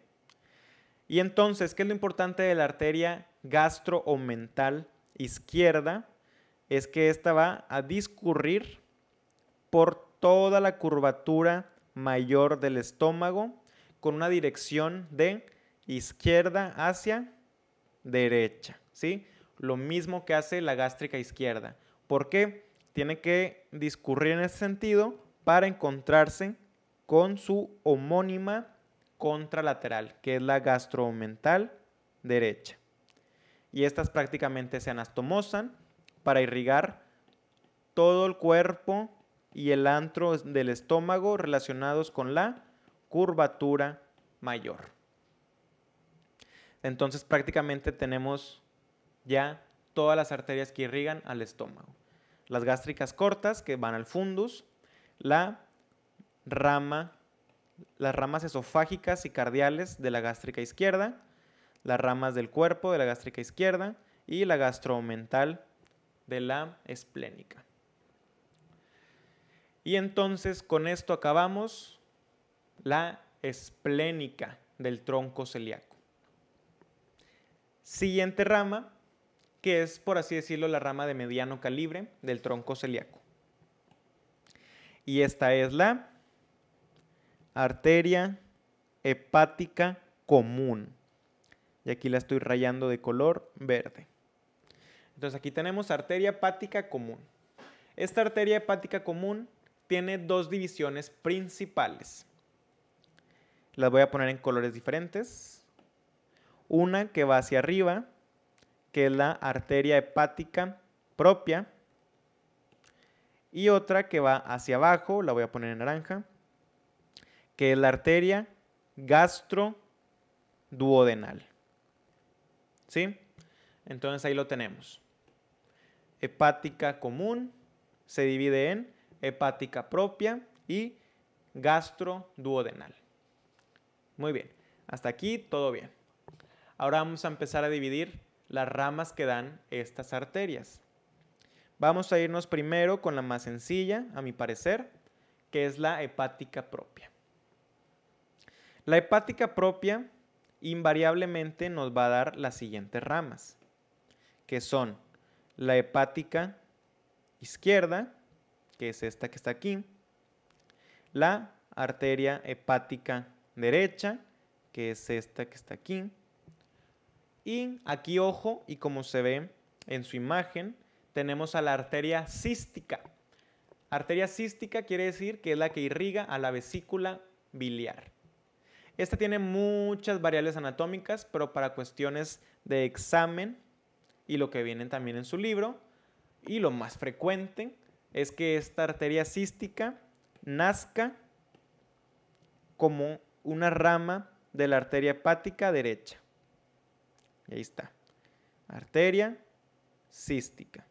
Y entonces, ¿qué es lo importante de la arteria gastro-mental izquierda? Es que esta va a discurrir por toda la curvatura mayor del estómago con una dirección de izquierda hacia derecha, ¿sí? Lo mismo que hace la gástrica izquierda. ¿Por qué? Tiene que discurrir en ese sentido para encontrarse con su homónima contralateral, que es la gastromental derecha. Y estas prácticamente se anastomosan para irrigar todo el cuerpo y el antro del estómago relacionados con la curvatura mayor. Entonces prácticamente tenemos ya todas las arterias que irrigan al estómago. Las gástricas cortas que van al fundus, la rama, las ramas esofágicas y cardiales de la gástrica izquierda, las ramas del cuerpo de la gástrica izquierda y la gastromental de la esplénica. Y entonces con esto acabamos la esplénica del tronco celíaco. Siguiente rama, que es por así decirlo la rama de mediano calibre del tronco celíaco. Y esta es la arteria hepática común. Y aquí la estoy rayando de color verde. Entonces aquí tenemos arteria hepática común. Esta arteria hepática común tiene dos divisiones principales. Las voy a poner en colores diferentes. Una que va hacia arriba, que es la arteria hepática propia. Y otra que va hacia abajo, la voy a poner en naranja, que es la arteria gastroduodenal. ¿Sí? Entonces ahí lo tenemos. Hepática común se divide en hepática propia y gastroduodenal. Muy bien, hasta aquí todo bien. Ahora vamos a empezar a dividir las ramas que dan estas arterias. Vamos a irnos primero con la más sencilla, a mi parecer, que es la hepática propia. La hepática propia invariablemente nos va a dar las siguientes ramas, que son la hepática izquierda, que es esta que está aquí, la arteria hepática derecha, que es esta que está aquí, y aquí, ojo, y como se ve en su imagen, tenemos a la arteria cística. Arteria cística quiere decir que es la que irriga a la vesícula biliar. Esta tiene muchas variables anatómicas, pero para cuestiones de examen y lo que vienen también en su libro, y lo más frecuente es que esta arteria cística nazca como una rama de la arteria hepática derecha. Y ahí está. Arteria cística.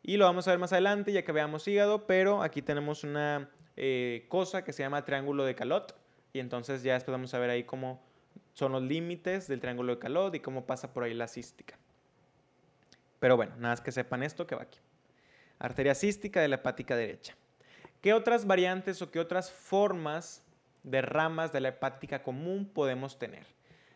Y lo vamos a ver más adelante ya que veamos hígado, pero aquí tenemos una eh, cosa que se llama triángulo de Calot. Y entonces ya después vamos a ver ahí cómo son los límites del triángulo de Calot y cómo pasa por ahí la cística. Pero bueno, nada más que sepan esto que va aquí arteria cística de la hepática derecha. ¿Qué otras variantes o qué otras formas de ramas de la hepática común podemos tener?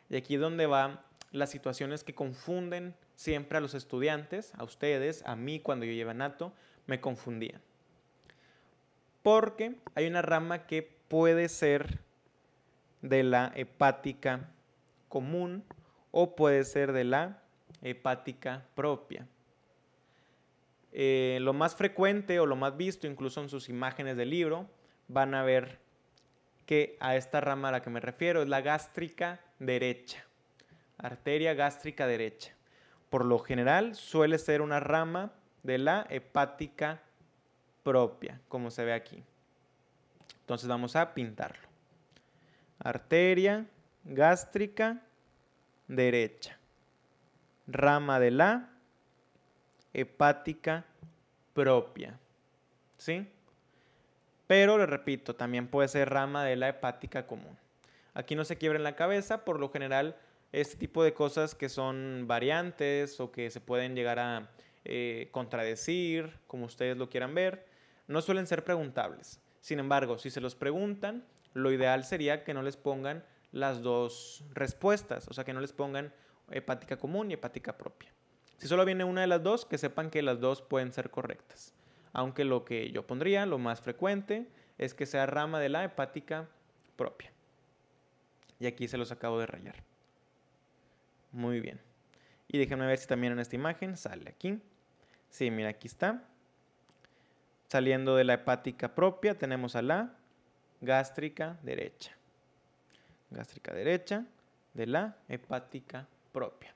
Y aquí es donde van las situaciones que confunden siempre a los estudiantes, a ustedes, a mí cuando yo llevo nato, me confundían. Porque hay una rama que puede ser de la hepática común o puede ser de la hepática propia. Eh, lo más frecuente o lo más visto, incluso en sus imágenes del libro, van a ver que a esta rama a la que me refiero es la gástrica derecha, arteria gástrica derecha. Por lo general suele ser una rama de la hepática propia, como se ve aquí. Entonces vamos a pintarlo. Arteria gástrica derecha, rama de la hepática propia. ¿Sí? Pero, le repito, también puede ser rama de la hepática común. Aquí no se quiebra en la cabeza, por lo general este tipo de cosas que son variantes o que se pueden llegar a eh, contradecir, como ustedes lo quieran ver, no suelen ser preguntables. Sin embargo, si se los preguntan, lo ideal sería que no les pongan las dos respuestas, o sea, que no les pongan hepática común y hepática propia. Si solo viene una de las dos, que sepan que las dos pueden ser correctas. Aunque lo que yo pondría, lo más frecuente, es que sea rama de la hepática propia. Y aquí se los acabo de rayar. Muy bien. Y déjenme ver si también en esta imagen sale aquí. Sí, mira, aquí está. Saliendo de la hepática propia tenemos a la gástrica derecha. Gástrica derecha de la hepática propia.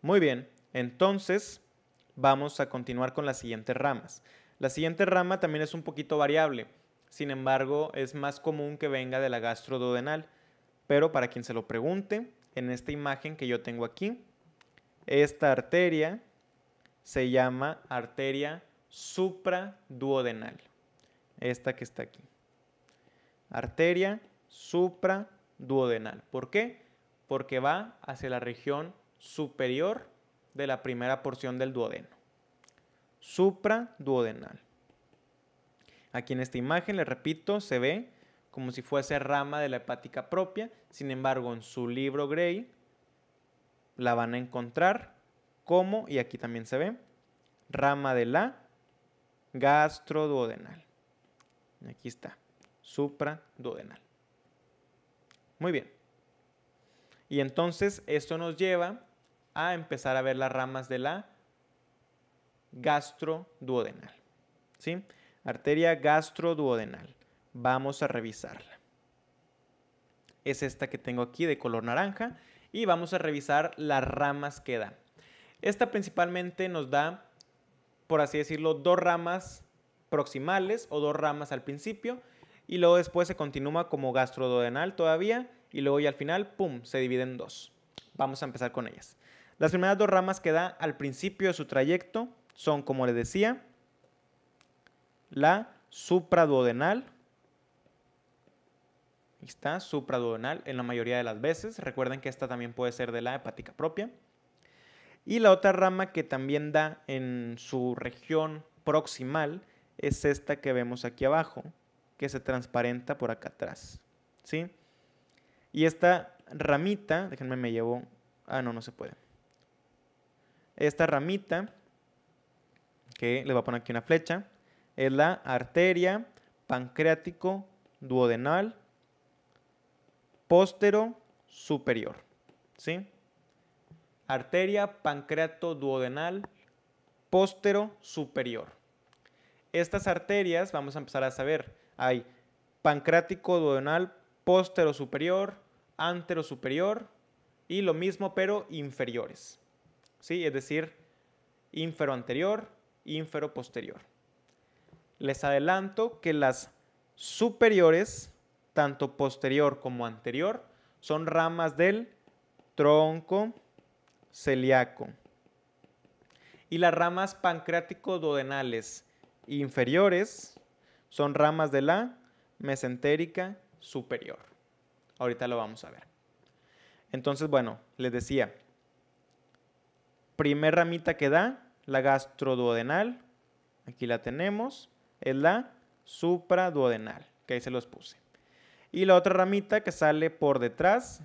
Muy bien, entonces, vamos a continuar con las siguientes ramas. La siguiente rama también es un poquito variable, sin embargo, es más común que venga de la gastroduodenal, pero para quien se lo pregunte, en esta imagen que yo tengo aquí, esta arteria se llama arteria supraduodenal, esta que está aquí. Arteria supraduodenal. ¿Por qué? Porque va hacia la región superior de la primera porción del duodeno, supraduodenal. Aquí en esta imagen, le repito, se ve como si fuese rama de la hepática propia. Sin embargo, en su libro Gray la van a encontrar como, y aquí también se ve, rama de la gastroduodenal. Aquí está, supraduodenal. Muy bien. Y entonces esto nos lleva a empezar a ver las ramas de la gastroduodenal. ¿Sí? Arteria gastroduodenal. Vamos a revisarla. Es esta que tengo aquí de color naranja y vamos a revisar las ramas que da. Esta principalmente nos da, por así decirlo, dos ramas proximales o dos ramas al principio y luego después se continúa como gastroduodenal todavía y luego y al final, ¡pum!, se divide en dos. Vamos a empezar con ellas. Las primeras dos ramas que da al principio de su trayecto son, como les decía, la supraduodenal. Ahí está, supraduodenal en la mayoría de las veces. Recuerden que esta también puede ser de la hepática propia. Y la otra rama que también da en su región proximal es esta que vemos aquí abajo, que se transparenta por acá atrás. ¿Sí? Y esta ramita, déjenme me llevo. Ah, no, no se puede. Esta ramita, que les voy a poner aquí una flecha, es la arteria pancreático duodenal póstero superior. ¿Sí? Arteria pancreato duodenal póstero superior. Estas arterias, vamos a empezar a saber, hay pancreático duodenal póstero superior, antero superior y lo mismo pero inferiores. Es decir, ínfero anterior, ínfero posterior. Les adelanto que las superiores, tanto posterior como anterior, son ramas del tronco celíaco. Y las ramas pancreático dodenales inferiores son ramas de la mesentérica superior. Ahorita lo vamos a ver. Entonces, bueno, les decía, primer ramita que da, la gastroduodenal, aquí la tenemos, es la supraduodenal, que ahí se los puse. Y la otra ramita que sale por detrás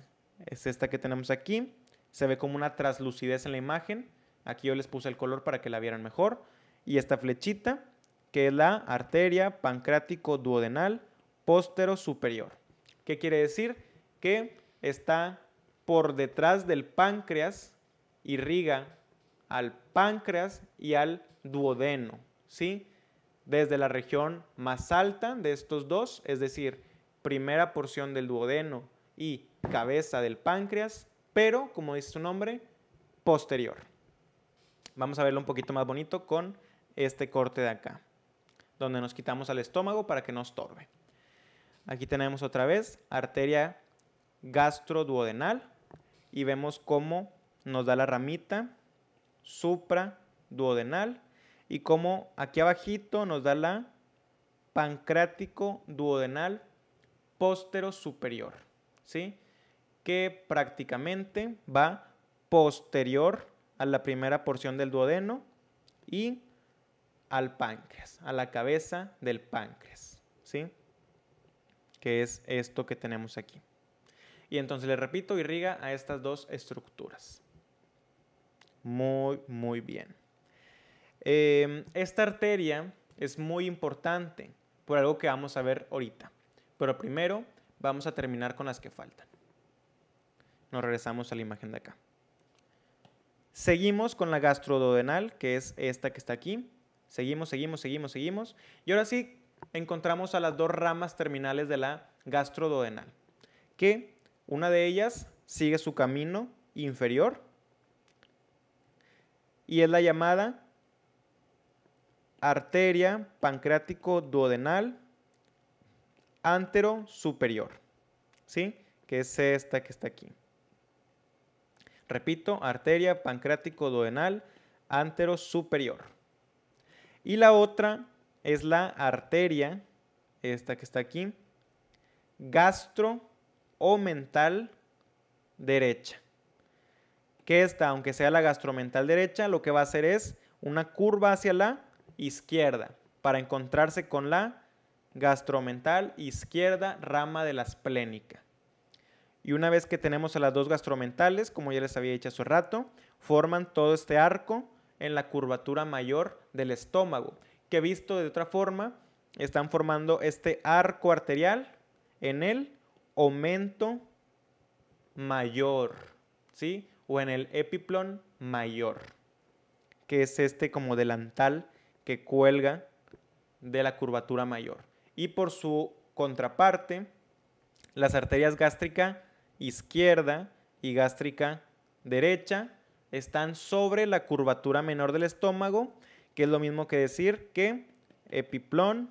es esta que tenemos aquí. Se ve como una translucidez en la imagen. Aquí yo les puse el color para que la vieran mejor. Y esta flechita que es la arteria pancrático duodenal póstero superior. ¿Qué quiere decir? Que está por detrás del páncreas, y riga al páncreas y al duodeno, ¿sí? Desde la región más alta de estos dos, es decir, primera porción del duodeno y cabeza del páncreas, pero, como dice su nombre, posterior. Vamos a verlo un poquito más bonito con este corte de acá, donde nos quitamos al estómago para que no estorbe. Aquí tenemos otra vez arteria gastroduodenal y vemos cómo nos da la ramita supraduodenal. Y como aquí abajito nos da la pancrático duodenal postero superior, ¿sí? Que prácticamente va posterior a la primera porción del duodeno y al páncreas, a la cabeza del páncreas, ¿sí? Que es esto que tenemos aquí. Y entonces, le repito, irriga a estas dos estructuras muy, muy bien. Em, esta arteria es muy importante por algo que vamos a ver ahorita. Pero primero vamos a terminar con las que faltan. Nos regresamos a la imagen de acá. Seguimos con la gastrododenal, que es esta que está aquí. Seguimos, seguimos, seguimos, seguimos. Y ahora sí encontramos a las dos ramas terminales de la gastrododenal, que una de ellas sigue su camino inferior y es la llamada arteria pancreático duodenal antero superior, ¿sí? Que es esta que está aquí. Repito, arteria pancreático duodenal antero superior. Y la otra es la arteria, esta que está aquí, gastro o mental derecha que esta, aunque sea la gastromental derecha, lo que va a hacer es una curva hacia la izquierda para encontrarse con la gastromental izquierda, rama de la esplénica. Y una vez que tenemos a las dos gastromentales, como ya les había dicho hace rato, forman todo este arco en la curvatura mayor del estómago, que visto de otra forma, están formando este arco arterial en el aumento mayor, ¿sí? o en el epiplón mayor, que es este como delantal que cuelga de la curvatura mayor. Y por su contraparte, las arterias gástrica izquierda y gástrica derecha están sobre la curvatura menor del estómago, que es lo mismo que decir que epiplón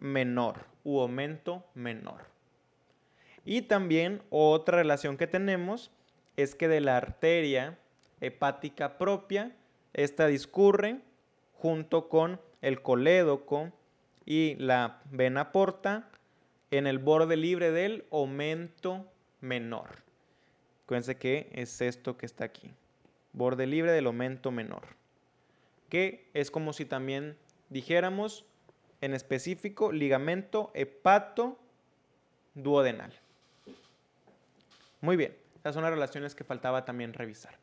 menor u aumento menor. Y también otra relación que tenemos es que de la arteria hepática propia, esta discurre junto con el colédoco y la vena porta en el borde libre del omento menor. Acuérdense que es esto que está aquí, borde libre del omento menor, que es como si también dijéramos en específico ligamento hepato duodenal. Muy bien. Estas son las relaciones que faltaba también revisar.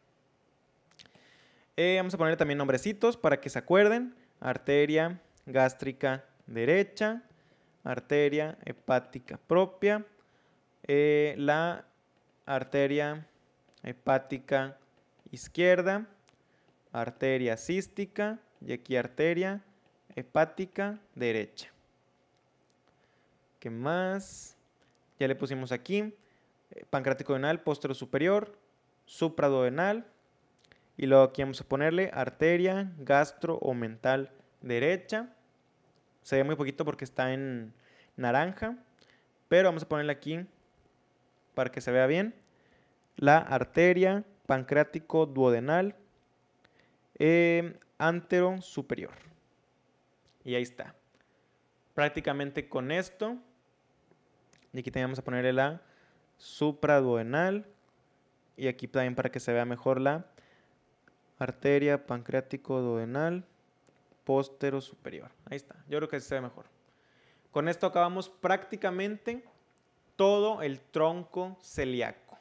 Eh, vamos a ponerle también nombrecitos para que se acuerden. Arteria gástrica derecha, arteria hepática propia, eh, la arteria hepática izquierda, arteria cística y aquí arteria hepática derecha. ¿Qué más? Ya le pusimos aquí pancrático duodenal, posterior superior, supraduodenal. y luego aquí vamos a ponerle arteria gastro o derecha. Se ve muy poquito porque está en naranja, pero vamos a ponerle aquí para que se vea bien. La arteria pancrático duodenal eh, antero superior. Y ahí está. Prácticamente con esto. Y aquí vamos a ponerle la supraduodenal y aquí también para que se vea mejor la arteria pancreático duodenal postero superior. Ahí está, yo creo que se ve mejor. Con esto acabamos prácticamente todo el tronco celíaco.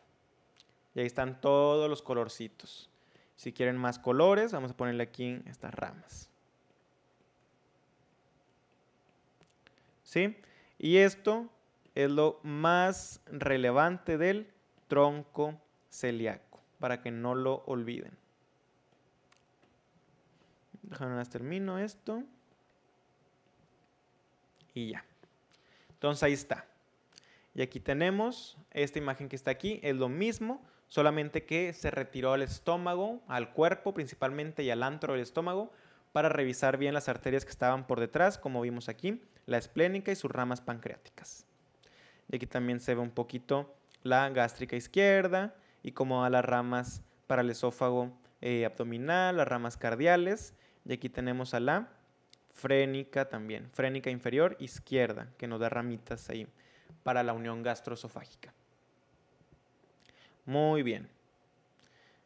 Y ahí están todos los colorcitos. Si quieren más colores, vamos a ponerle aquí estas ramas. ¿Sí? Y esto es lo más relevante del tronco celíaco, para que no lo olviden. Déjame más termino esto. Y ya. Entonces ahí está. Y aquí tenemos esta imagen que está aquí, es lo mismo, solamente que se retiró al estómago, al cuerpo principalmente y al antro del estómago para revisar bien las arterias que estaban por detrás, como vimos aquí, la esplénica y sus ramas pancreáticas. Y aquí también se ve un poquito la gástrica izquierda y cómo a las ramas para el esófago eh, abdominal, las ramas cardiales. Y aquí tenemos a la frénica también, frénica inferior izquierda, que nos da ramitas ahí para la unión gastroesofágica. Muy bien.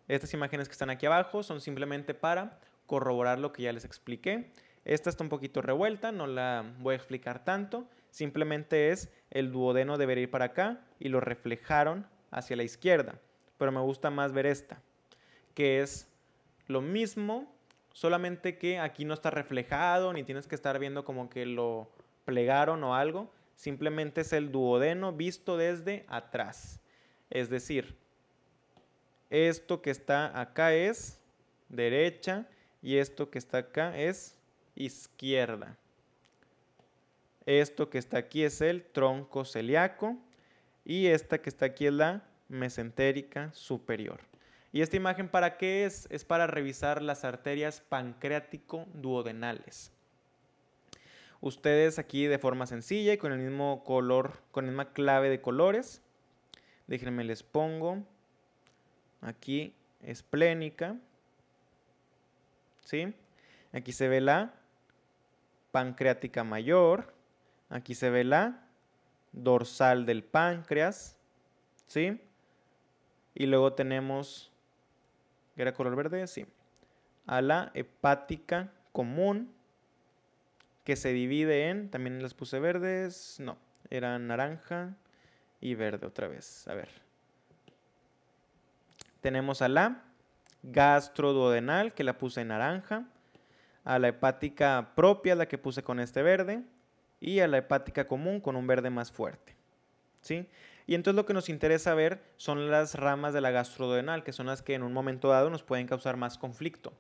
Estas imágenes que están aquí abajo son simplemente para corroborar lo que ya les expliqué. Esta está un poquito revuelta, no la voy a explicar tanto. Simplemente es el duodeno debería ir para acá y lo reflejaron hacia la izquierda. Pero me gusta más ver esta, que es lo mismo, solamente que aquí no está reflejado, ni tienes que estar viendo como que lo plegaron o algo. Simplemente es el duodeno visto desde atrás. Es decir, esto que está acá es derecha y esto que está acá es izquierda. Esto que está aquí es el tronco celíaco y esta que está aquí es la mesentérica superior. ¿Y esta imagen para qué es? Es para revisar las arterias pancreático-duodenales. Ustedes aquí de forma sencilla y con el mismo color, con la misma clave de colores. Déjenme les pongo. Aquí es plénica. ¿Sí? Aquí se ve la pancreática mayor. Aquí se ve la dorsal del páncreas, ¿sí? Y luego tenemos, ¿era color verde? Sí. A la hepática común, que se divide en, también las puse verdes, no, Era naranja y verde otra vez, a ver. Tenemos a la gastroduodenal, que la puse en naranja, a la hepática propia, la que puse con este verde, y a la hepática común con un verde más fuerte. ¿Sí? Y entonces lo que nos interesa ver son las ramas de la gastrodenal, que son las que en un momento dado nos pueden causar más conflicto.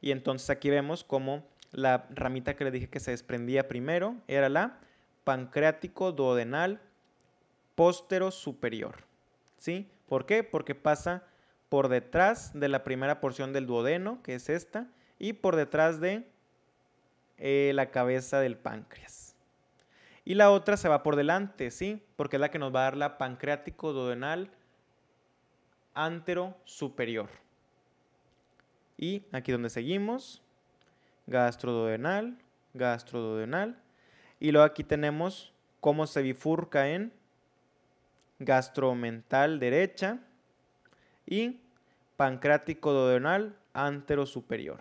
Y entonces aquí vemos cómo la ramita que le dije que se desprendía primero era la pancreático duodenal póstero superior. ¿Sí? ¿Por qué? Porque pasa por detrás de la primera porción del duodeno, que es esta, y por detrás de eh, la cabeza del páncreas y la otra se va por delante, ¿sí? Porque es la que nos va a dar la pancreático duodenal antero superior. Y aquí donde seguimos, gastroduodenal, gastroduodenal. Y luego aquí tenemos cómo se bifurca en gastromental derecha y pancreático duodenal antero superior.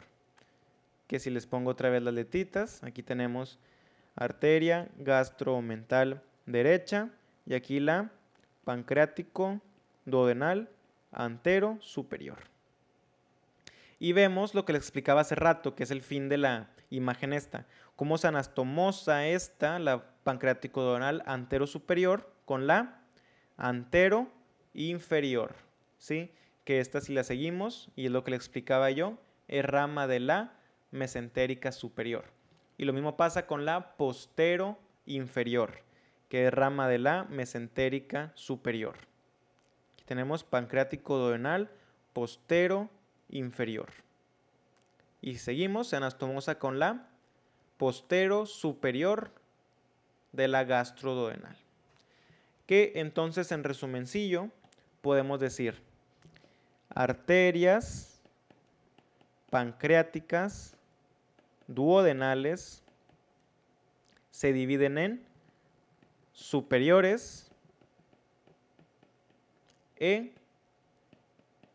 Que si les pongo otra vez las letitas, aquí tenemos arteria gastromental derecha y aquí la pancreático duodenal antero superior. Y vemos lo que le explicaba hace rato, que es el fin de la imagen esta, cómo se anastomosa esta, la pancreático duodenal antero superior con la antero inferior, Que esta si la seguimos y es lo que le explicaba yo, es rama de la mesentérica superior. Y lo mismo pasa con la postero inferior, que es rama de la mesentérica superior. Aquí tenemos pancreático duodenal, postero inferior. Y seguimos anastomosa con la postero superior de la gastroduodenal. Que entonces en resumencillo podemos decir arterias pancreáticas duodenales se dividen en superiores e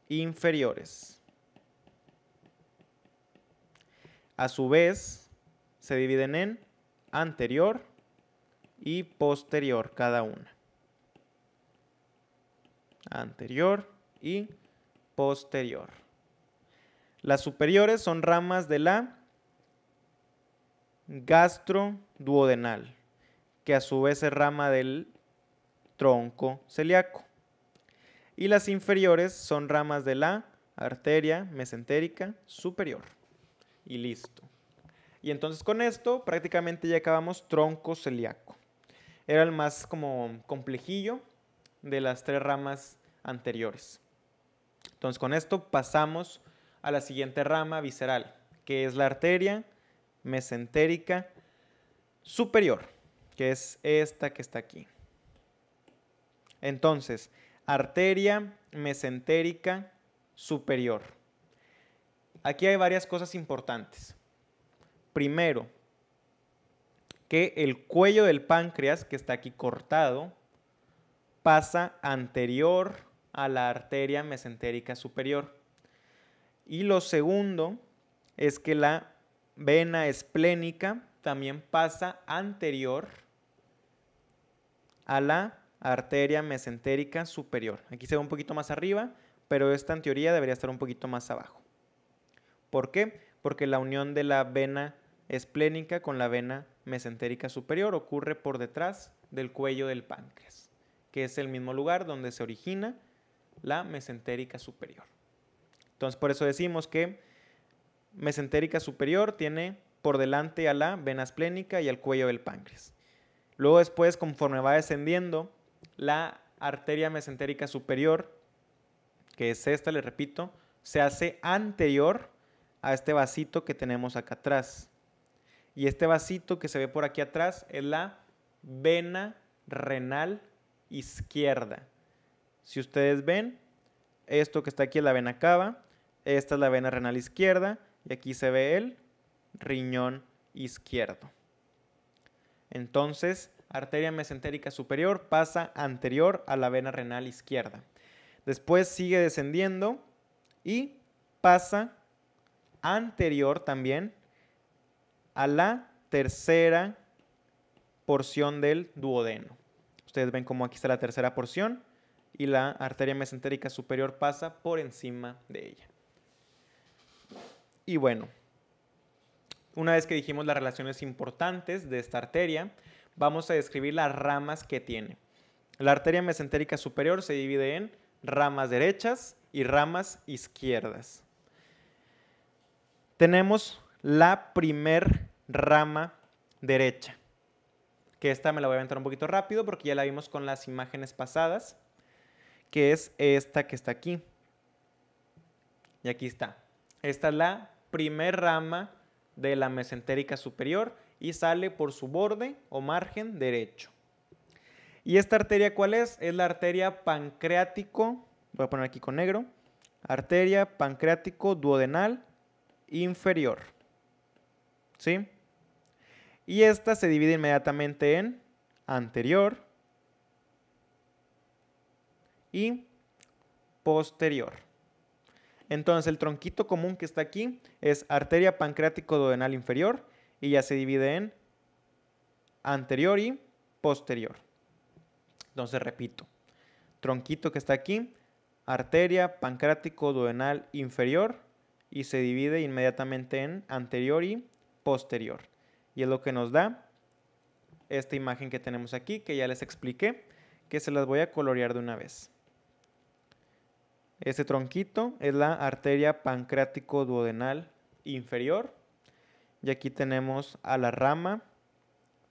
inferiores. A su vez, se dividen en anterior y posterior cada una. Anterior y posterior. Las superiores son ramas de la gastroduodenal, que a su vez es rama del tronco celíaco. Y las inferiores son ramas de la arteria mesentérica superior. Y listo. Y entonces con esto prácticamente ya acabamos tronco celíaco. Era el más como complejillo de las tres ramas anteriores. Entonces con esto pasamos a la siguiente rama visceral, que es la arteria mesentérica superior, que es esta que está aquí. Entonces, arteria mesentérica superior. Aquí hay varias cosas importantes. Primero, que el cuello del páncreas, que está aquí cortado, pasa anterior a la arteria mesentérica superior. Y lo segundo es que la vena esplénica también pasa anterior a la arteria mesentérica superior. Aquí se ve un poquito más arriba, pero esta en teoría debería estar un poquito más abajo. ¿Por qué? Porque la unión de la vena esplénica con la vena mesentérica superior ocurre por detrás del cuello del páncreas, que es el mismo lugar donde se origina la mesentérica superior. Entonces, por eso decimos que mesentérica superior tiene por delante a la vena esplénica y al cuello del páncreas. Luego después, conforme va descendiendo, la arteria mesentérica superior, que es esta, le repito, se hace anterior a este vasito que tenemos acá atrás. Y este vasito que se ve por aquí atrás es la vena renal izquierda. Si ustedes ven, esto que está aquí es la vena cava, esta es la vena renal izquierda, y aquí se ve el riñón izquierdo. Entonces, arteria mesentérica superior pasa anterior a la vena renal izquierda. Después sigue descendiendo y pasa anterior también a la tercera porción del duodeno. Ustedes ven cómo aquí está la tercera porción y la arteria mesentérica superior pasa por encima de ella. Y bueno, una vez que dijimos las relaciones importantes de esta arteria, vamos a describir las ramas que tiene. La arteria mesentérica superior se divide en ramas derechas y ramas izquierdas. Tenemos la primer rama derecha, que esta me la voy a aventar un poquito rápido porque ya la vimos con las imágenes pasadas, que es esta que está aquí. Y aquí está. Esta es la primer rama de la mesentérica superior y sale por su borde o margen derecho. ¿Y esta arteria cuál es? Es la arteria pancreático, voy a poner aquí con negro, arteria pancreático duodenal inferior. ¿Sí? Y esta se divide inmediatamente en anterior y posterior. Entonces el tronquito común que está aquí es arteria pancreático-duodenal inferior y ya se divide en anterior y posterior. Entonces repito, tronquito que está aquí, arteria pancreático-duodenal inferior y se divide inmediatamente en anterior y posterior. Y es lo que nos da esta imagen que tenemos aquí, que ya les expliqué, que se las voy a colorear de una vez. Este tronquito es la arteria pancreático duodenal inferior. Y aquí tenemos a la rama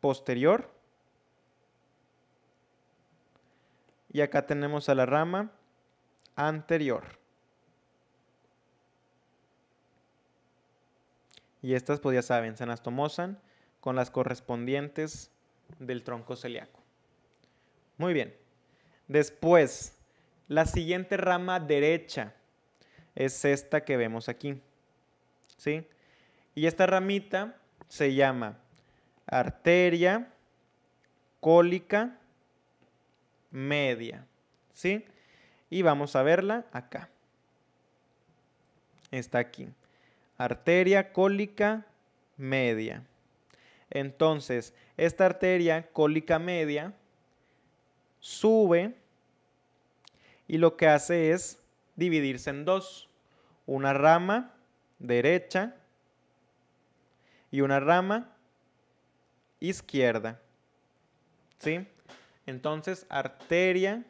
posterior. Y acá tenemos a la rama anterior. Y estas, pues ya saben, se anastomosan con las correspondientes del tronco celíaco. Muy bien. Después la siguiente rama derecha es esta que vemos aquí. ¿Sí? Y esta ramita se llama arteria cólica media. ¿Sí? Y vamos a verla acá. Está aquí. Arteria cólica media. Entonces, esta arteria cólica media sube y lo que hace es dividirse en dos. Una rama derecha y una rama izquierda. ¿Sí? Entonces, arteria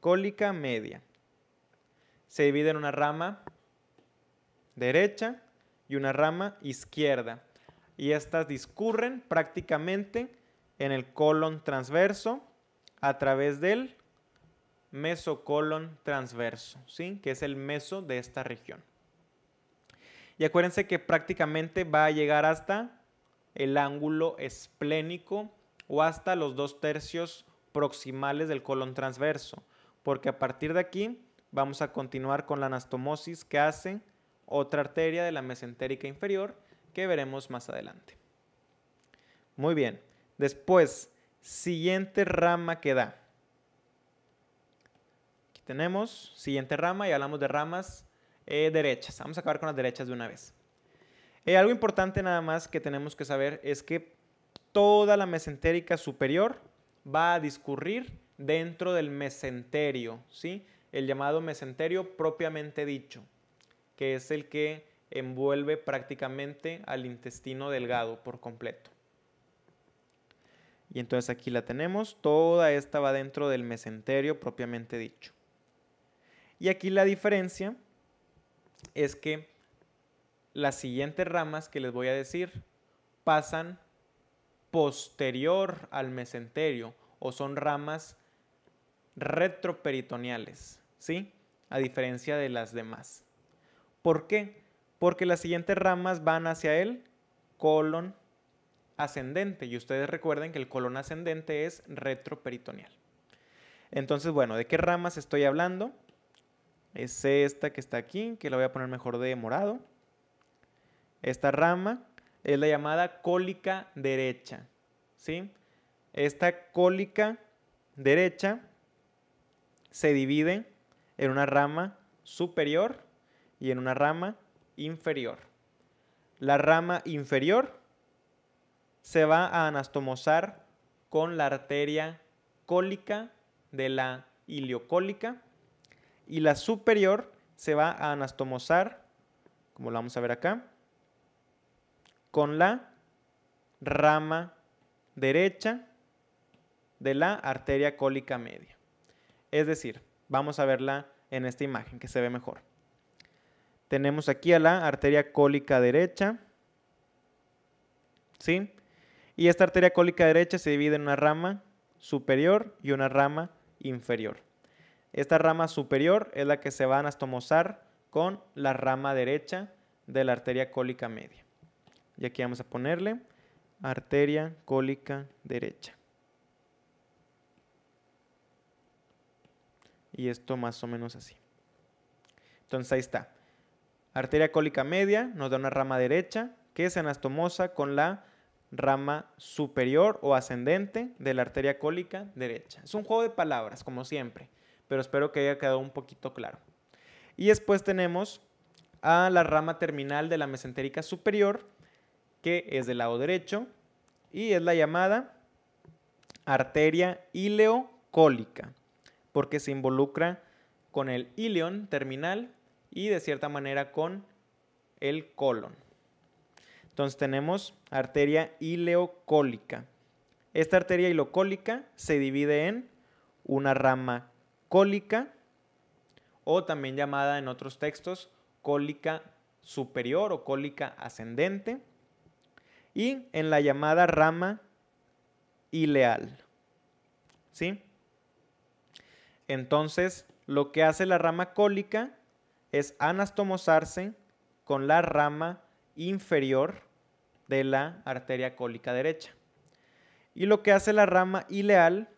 cólica media. Se divide en una rama derecha y una rama izquierda. Y estas discurren prácticamente en el colon transverso a través del mesocolon transverso, ¿sí? que es el meso de esta región. Y acuérdense que prácticamente va a llegar hasta el ángulo esplénico o hasta los dos tercios proximales del colon transverso, porque a partir de aquí vamos a continuar con la anastomosis que hace otra arteria de la mesentérica inferior que veremos más adelante. Muy bien, después, siguiente rama que da tenemos. Siguiente rama y hablamos de ramas eh, derechas. Vamos a acabar con las derechas de una vez. Eh, algo importante nada más que tenemos que saber es que toda la mesentérica superior va a discurrir dentro del mesenterio, ¿sí? El llamado mesenterio propiamente dicho, que es el que envuelve prácticamente al intestino delgado por completo. Y entonces aquí la tenemos, toda esta va dentro del mesenterio propiamente dicho. Y aquí la diferencia es que las siguientes ramas que les voy a decir pasan posterior al mesenterio o son ramas retroperitoneales, ¿sí? A diferencia de las demás. ¿Por qué? Porque las siguientes ramas van hacia el colon ascendente y ustedes recuerden que el colon ascendente es retroperitoneal. Entonces, bueno, ¿de qué ramas estoy hablando? es esta que está aquí, que la voy a poner mejor de morado. Esta rama es la llamada cólica derecha, ¿sí? Esta cólica derecha se divide en una rama superior y en una rama inferior. La rama inferior se va a anastomosar con la arteria cólica de la iliocólica y la superior se va a anastomosar, como lo vamos a ver acá, con la rama derecha de la arteria cólica media. Es decir, vamos a verla en esta imagen que se ve mejor. Tenemos aquí a la arteria cólica derecha. ¿Sí? Y esta arteria cólica derecha se divide en una rama superior y una rama inferior. Esta rama superior es la que se va a anastomosar con la rama derecha de la arteria cólica media. Y aquí vamos a ponerle arteria cólica derecha. Y esto más o menos así. Entonces ahí está. Arteria cólica media nos da una rama derecha que se anastomosa con la rama superior o ascendente de la arteria cólica derecha. Es un juego de palabras, como siempre pero espero que haya quedado un poquito claro. Y después tenemos a la rama terminal de la mesentérica superior, que es del lado derecho, y es la llamada arteria ileocólica, porque se involucra con el ileón terminal y de cierta manera con el colon. Entonces tenemos arteria ileocólica. Esta arteria ileocólica se divide en una rama cólica o también llamada en otros textos cólica superior o cólica ascendente y en la llamada rama ileal. ¿Sí? Entonces, lo que hace la rama cólica es anastomosarse con la rama inferior de la arteria cólica derecha. Y lo que hace la rama ileal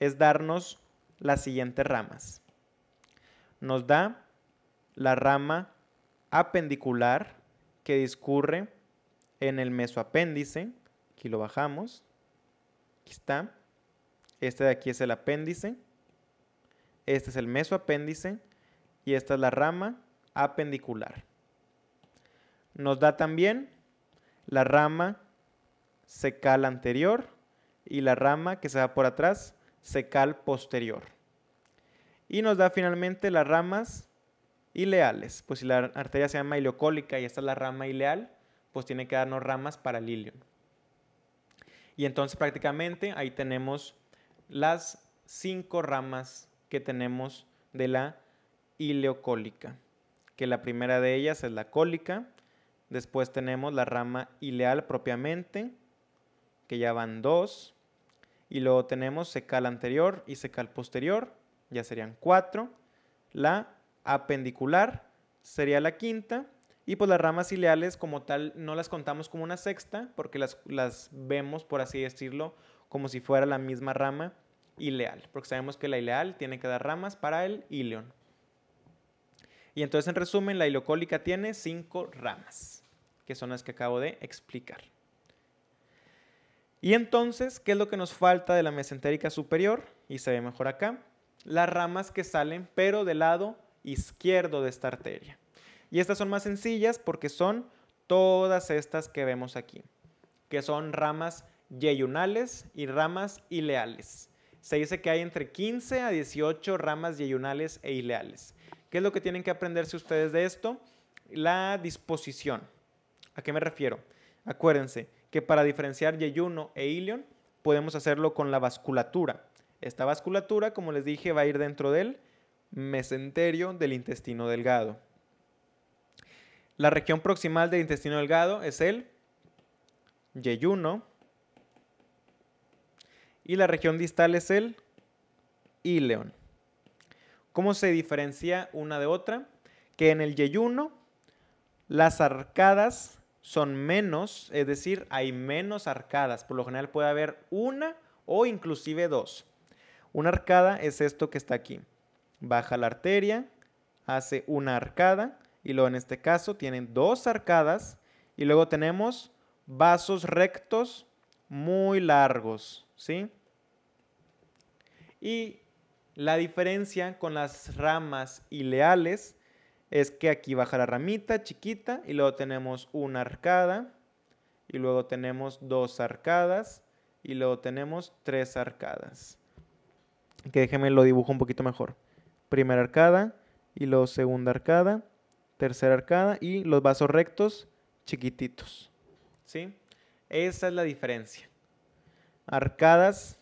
es darnos las siguientes ramas. Nos da la rama apendicular que discurre en el mesoapéndice. Aquí lo bajamos. Aquí está. Este de aquí es el apéndice. Este es el mesoapéndice. Y esta es la rama apendicular. Nos da también la rama secal anterior y la rama que se va por atrás secal posterior. Y nos da finalmente las ramas ileales. Pues si la arteria se llama ileocólica y esta es la rama ileal, pues tiene que darnos ramas para el ilion. Y entonces prácticamente ahí tenemos las cinco ramas que tenemos de la ileocólica. Que la primera de ellas es la cólica. Después tenemos la rama ileal propiamente, que ya van dos y luego tenemos secal anterior y secal posterior, ya serían cuatro. La apendicular sería la quinta. Y pues las ramas ileales como tal no las contamos como una sexta porque las, las vemos, por así decirlo, como si fuera la misma rama ileal, porque sabemos que la ileal tiene que dar ramas para el ileón. Y entonces en resumen, la ilocólica tiene cinco ramas, que son las que acabo de explicar. Y entonces, ¿qué es lo que nos falta de la mesentérica superior? Y se ve mejor acá. Las ramas que salen, pero del lado izquierdo de esta arteria. Y estas son más sencillas porque son todas estas que vemos aquí, que son ramas yeyunales y ramas ileales. Se dice que hay entre 15 a 18 ramas yeyunales e ileales. ¿Qué es lo que tienen que aprenderse ustedes de esto? La disposición. ¿A qué me refiero? Acuérdense, que para diferenciar yeyuno e ilion podemos hacerlo con la vasculatura. Esta vasculatura, como les dije, va a ir dentro del mesenterio del intestino delgado. La región proximal del intestino delgado es el yeyuno y la región distal es el ileón. ¿Cómo se diferencia una de otra? Que en el yeyuno las arcadas son menos, es decir, hay menos arcadas. Por lo general puede haber una o inclusive dos. Una arcada es esto que está aquí. Baja la arteria, hace una arcada y luego en este caso tienen dos arcadas y luego tenemos vasos rectos muy largos, ¿sí? Y la diferencia con las ramas ileales es que aquí baja la ramita chiquita y luego tenemos una arcada y luego tenemos dos arcadas y luego tenemos tres arcadas. Que déjenme lo dibujo un poquito mejor. Primera arcada y luego segunda arcada, tercera arcada y los vasos rectos chiquititos. ¿Sí? Esa es la diferencia. Arcadas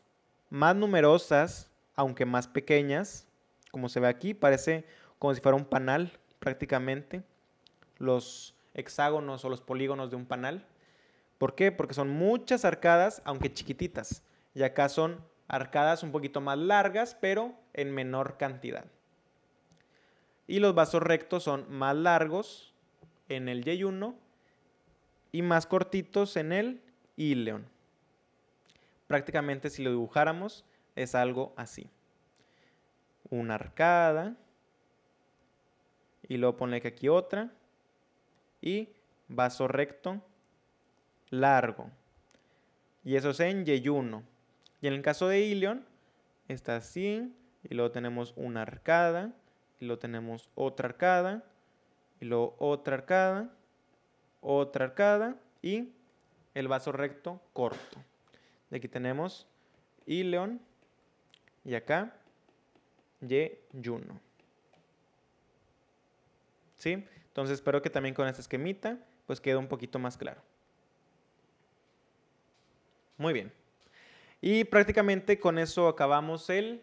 más numerosas, aunque más pequeñas, como se ve aquí, parece como si fuera un panal prácticamente los hexágonos o los polígonos de un panal. ¿Por qué? Porque son muchas arcadas, aunque chiquititas. Y acá son arcadas un poquito más largas, pero en menor cantidad. Y los vasos rectos son más largos en el Y1 y más cortitos en el y Prácticamente si lo dibujáramos es algo así. Una arcada, y luego ponle aquí otra y vaso recto largo. Y eso es en yeyuno. Y en el caso de ilion, está así, y luego tenemos una arcada, y luego tenemos otra arcada, y luego otra arcada, otra arcada, y el vaso recto corto. de aquí tenemos ilion, y acá yeyuno. Entonces espero que también con esta esquemita pues quede un poquito más claro. Muy bien. Y prácticamente con eso acabamos el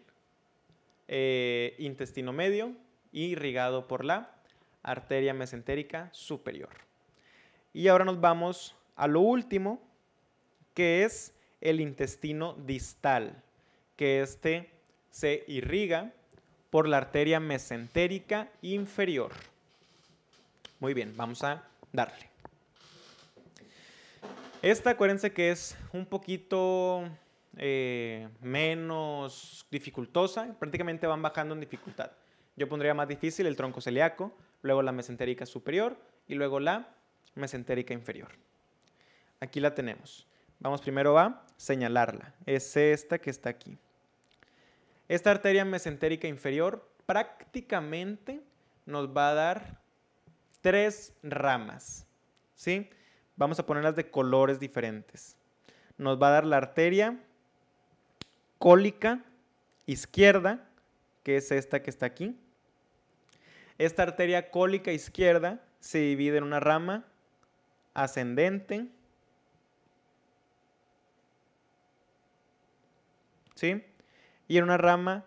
eh, intestino medio irrigado por la arteria mesentérica superior. Y ahora nos vamos a lo último, que es el intestino distal, que este se irriga por la arteria mesentérica inferior. Muy bien, vamos a darle. Esta, acuérdense que es un poquito eh, menos dificultosa, prácticamente van bajando en dificultad. Yo pondría más difícil el tronco celíaco, luego la mesentérica superior y luego la mesentérica inferior. Aquí la tenemos. Vamos primero a señalarla. Es esta que está aquí. Esta arteria mesentérica inferior prácticamente nos va a dar tres ramas, ¿sí? Vamos a ponerlas de colores diferentes. Nos va a dar la arteria cólica izquierda, que es esta que está aquí. Esta arteria cólica izquierda se divide en una rama ascendente, ¿sí? Y en una rama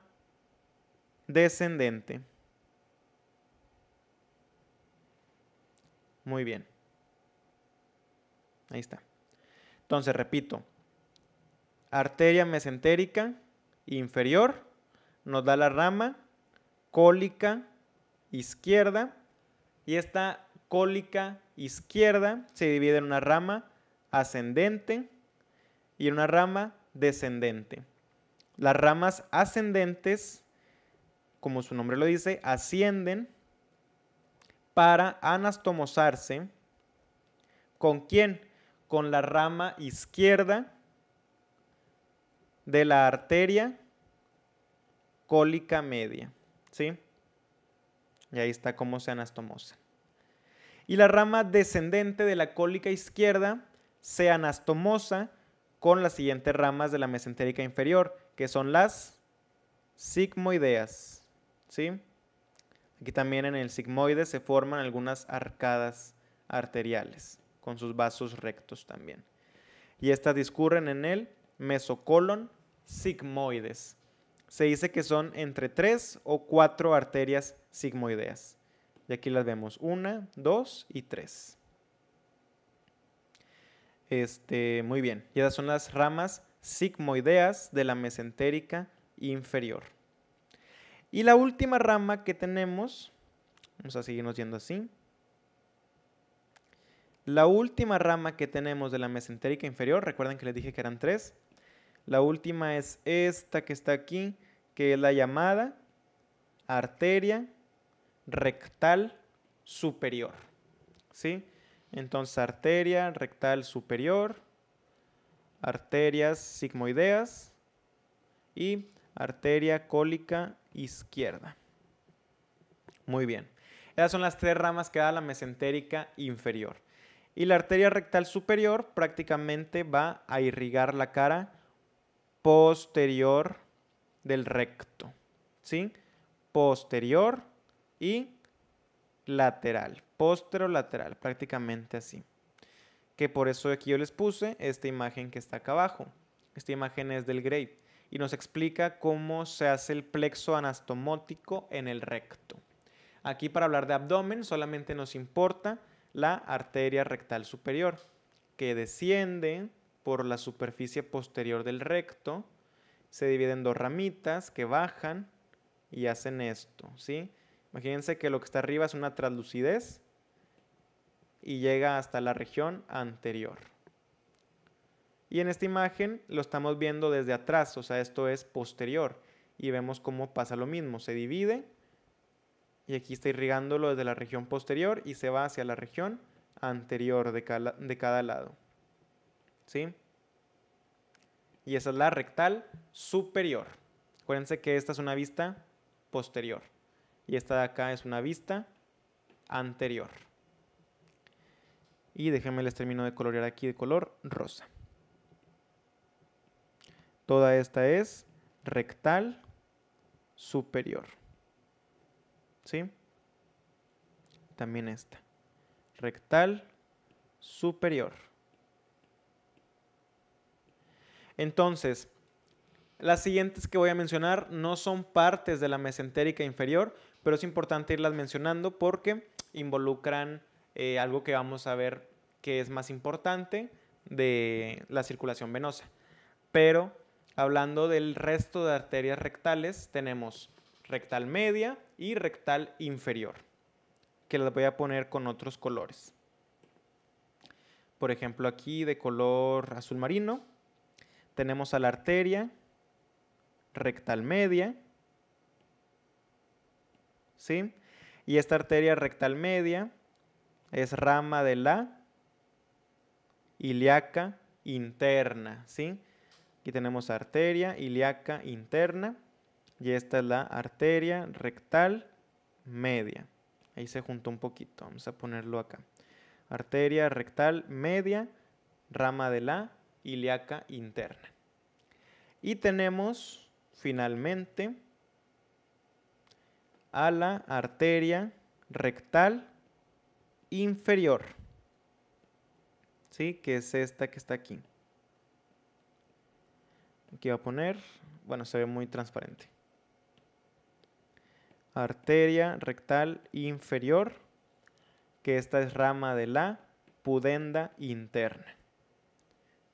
descendente. Muy bien. Ahí está. Entonces, repito, arteria mesentérica inferior nos da la rama cólica izquierda y esta cólica izquierda se divide en una rama ascendente y en una rama descendente. Las ramas ascendentes, como su nombre lo dice, ascienden para anastomosarse. ¿Con quién? Con la rama izquierda de la arteria cólica media. ¿Sí? Y ahí está cómo se anastomosa. Y la rama descendente de la cólica izquierda se anastomosa con las siguientes ramas de la mesentérica inferior, que son las sigmoideas. ¿Sí? Aquí también en el sigmoide se forman algunas arcadas arteriales con sus vasos rectos también. Y estas discurren en el mesocolon sigmoides. Se dice que son entre tres o cuatro arterias sigmoideas. Y aquí las vemos, una, dos y tres. Este, muy bien, y esas son las ramas sigmoideas de la mesentérica inferior. Y la última rama que tenemos, vamos a seguirnos yendo así. La última rama que tenemos de la mesentérica inferior, recuerden que les dije que eran tres. La última es esta que está aquí, que es la llamada arteria rectal superior. ¿Sí? Entonces, arteria rectal superior, arterias sigmoideas y arteria cólica izquierda. Muy bien. Esas son las tres ramas que da la mesentérica inferior. Y la arteria rectal superior prácticamente va a irrigar la cara posterior del recto. ¿Sí? Posterior y lateral. Posterolateral, prácticamente así. Que por eso aquí yo les puse esta imagen que está acá abajo. Esta imagen es del Great y nos explica cómo se hace el plexo anastomótico en el recto. Aquí para hablar de abdomen solamente nos importa la arteria rectal superior, que desciende por la superficie posterior del recto, se divide en dos ramitas que bajan y hacen esto, ¿sí? Imagínense que lo que está arriba es una translucidez y llega hasta la región anterior. Y en esta imagen lo estamos viendo desde atrás, o sea, esto es posterior. Y vemos cómo pasa lo mismo, se divide y aquí está irrigándolo desde la región posterior y se va hacia la región anterior de cada, lado. ¿Sí? Y esa es la rectal superior. Acuérdense que esta es una vista posterior y esta de acá es una vista anterior. Y déjenme les termino de colorear aquí de color rosa. Toda esta es rectal superior. ¿Sí? También esta. Rectal superior. Entonces, las siguientes que voy a mencionar no son partes de la mesentérica inferior, pero es importante irlas mencionando porque involucran eh, algo que vamos a ver que es más importante de la circulación venosa. Pero Hablando del resto de arterias rectales, tenemos rectal media y rectal inferior, que las voy a poner con otros colores. Por ejemplo, aquí de color azul marino, tenemos a la arteria rectal media, ¿sí? Y esta arteria rectal media es rama de la ilíaca interna, ¿sí? Aquí tenemos arteria ilíaca interna y esta es la arteria rectal media. Ahí se juntó un poquito, vamos a ponerlo acá. Arteria rectal media, rama de la ilíaca interna. Y tenemos finalmente a la arteria rectal inferior. ¿Sí? Que es esta que está aquí. Aquí va a poner, bueno, se ve muy transparente. Arteria rectal inferior, que esta es rama de la pudenda interna.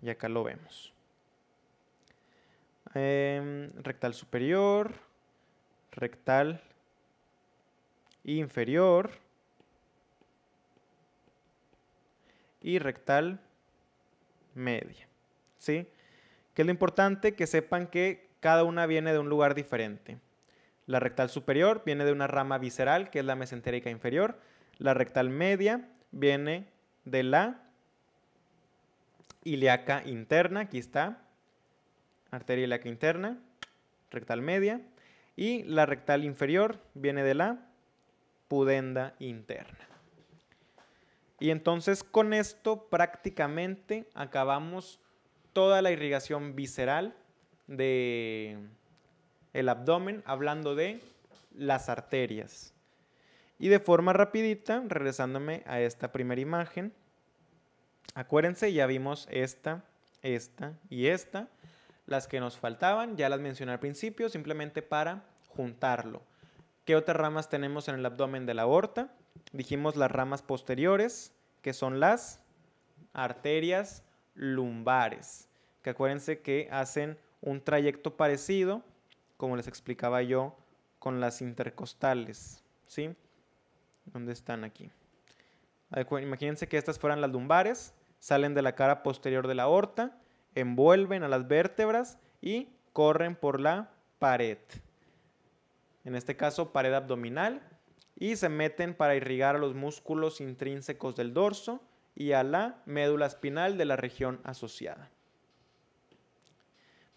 Y acá lo vemos. Em, rectal superior, rectal inferior y rectal media. ¿Sí? que es lo importante que sepan que cada una viene de un lugar diferente. La rectal superior viene de una rama visceral, que es la mesentérica inferior. La rectal media viene de la ilíaca interna, aquí está, arteria ilíaca interna, rectal media. Y la rectal inferior viene de la pudenda interna. Y entonces con esto prácticamente acabamos toda la irrigación visceral de el abdomen, hablando de las arterias. Y de forma rapidita, regresándome a esta primera imagen, acuérdense, ya vimos esta, esta y esta. Las que nos faltaban, ya las mencioné al principio, simplemente para juntarlo. ¿Qué otras ramas tenemos en el abdomen de la aorta? Dijimos las ramas posteriores, que son las arterias lumbares, que acuérdense que hacen un trayecto parecido, como les explicaba yo, con las intercostales, ¿Dónde están aquí? Imagínense que estas fueran las lumbares, salen de la cara posterior de la aorta, envuelven a las vértebras y corren por la pared. En este caso, pared abdominal, y se meten para irrigar a los músculos intrínsecos del dorso y a la médula espinal de la región asociada.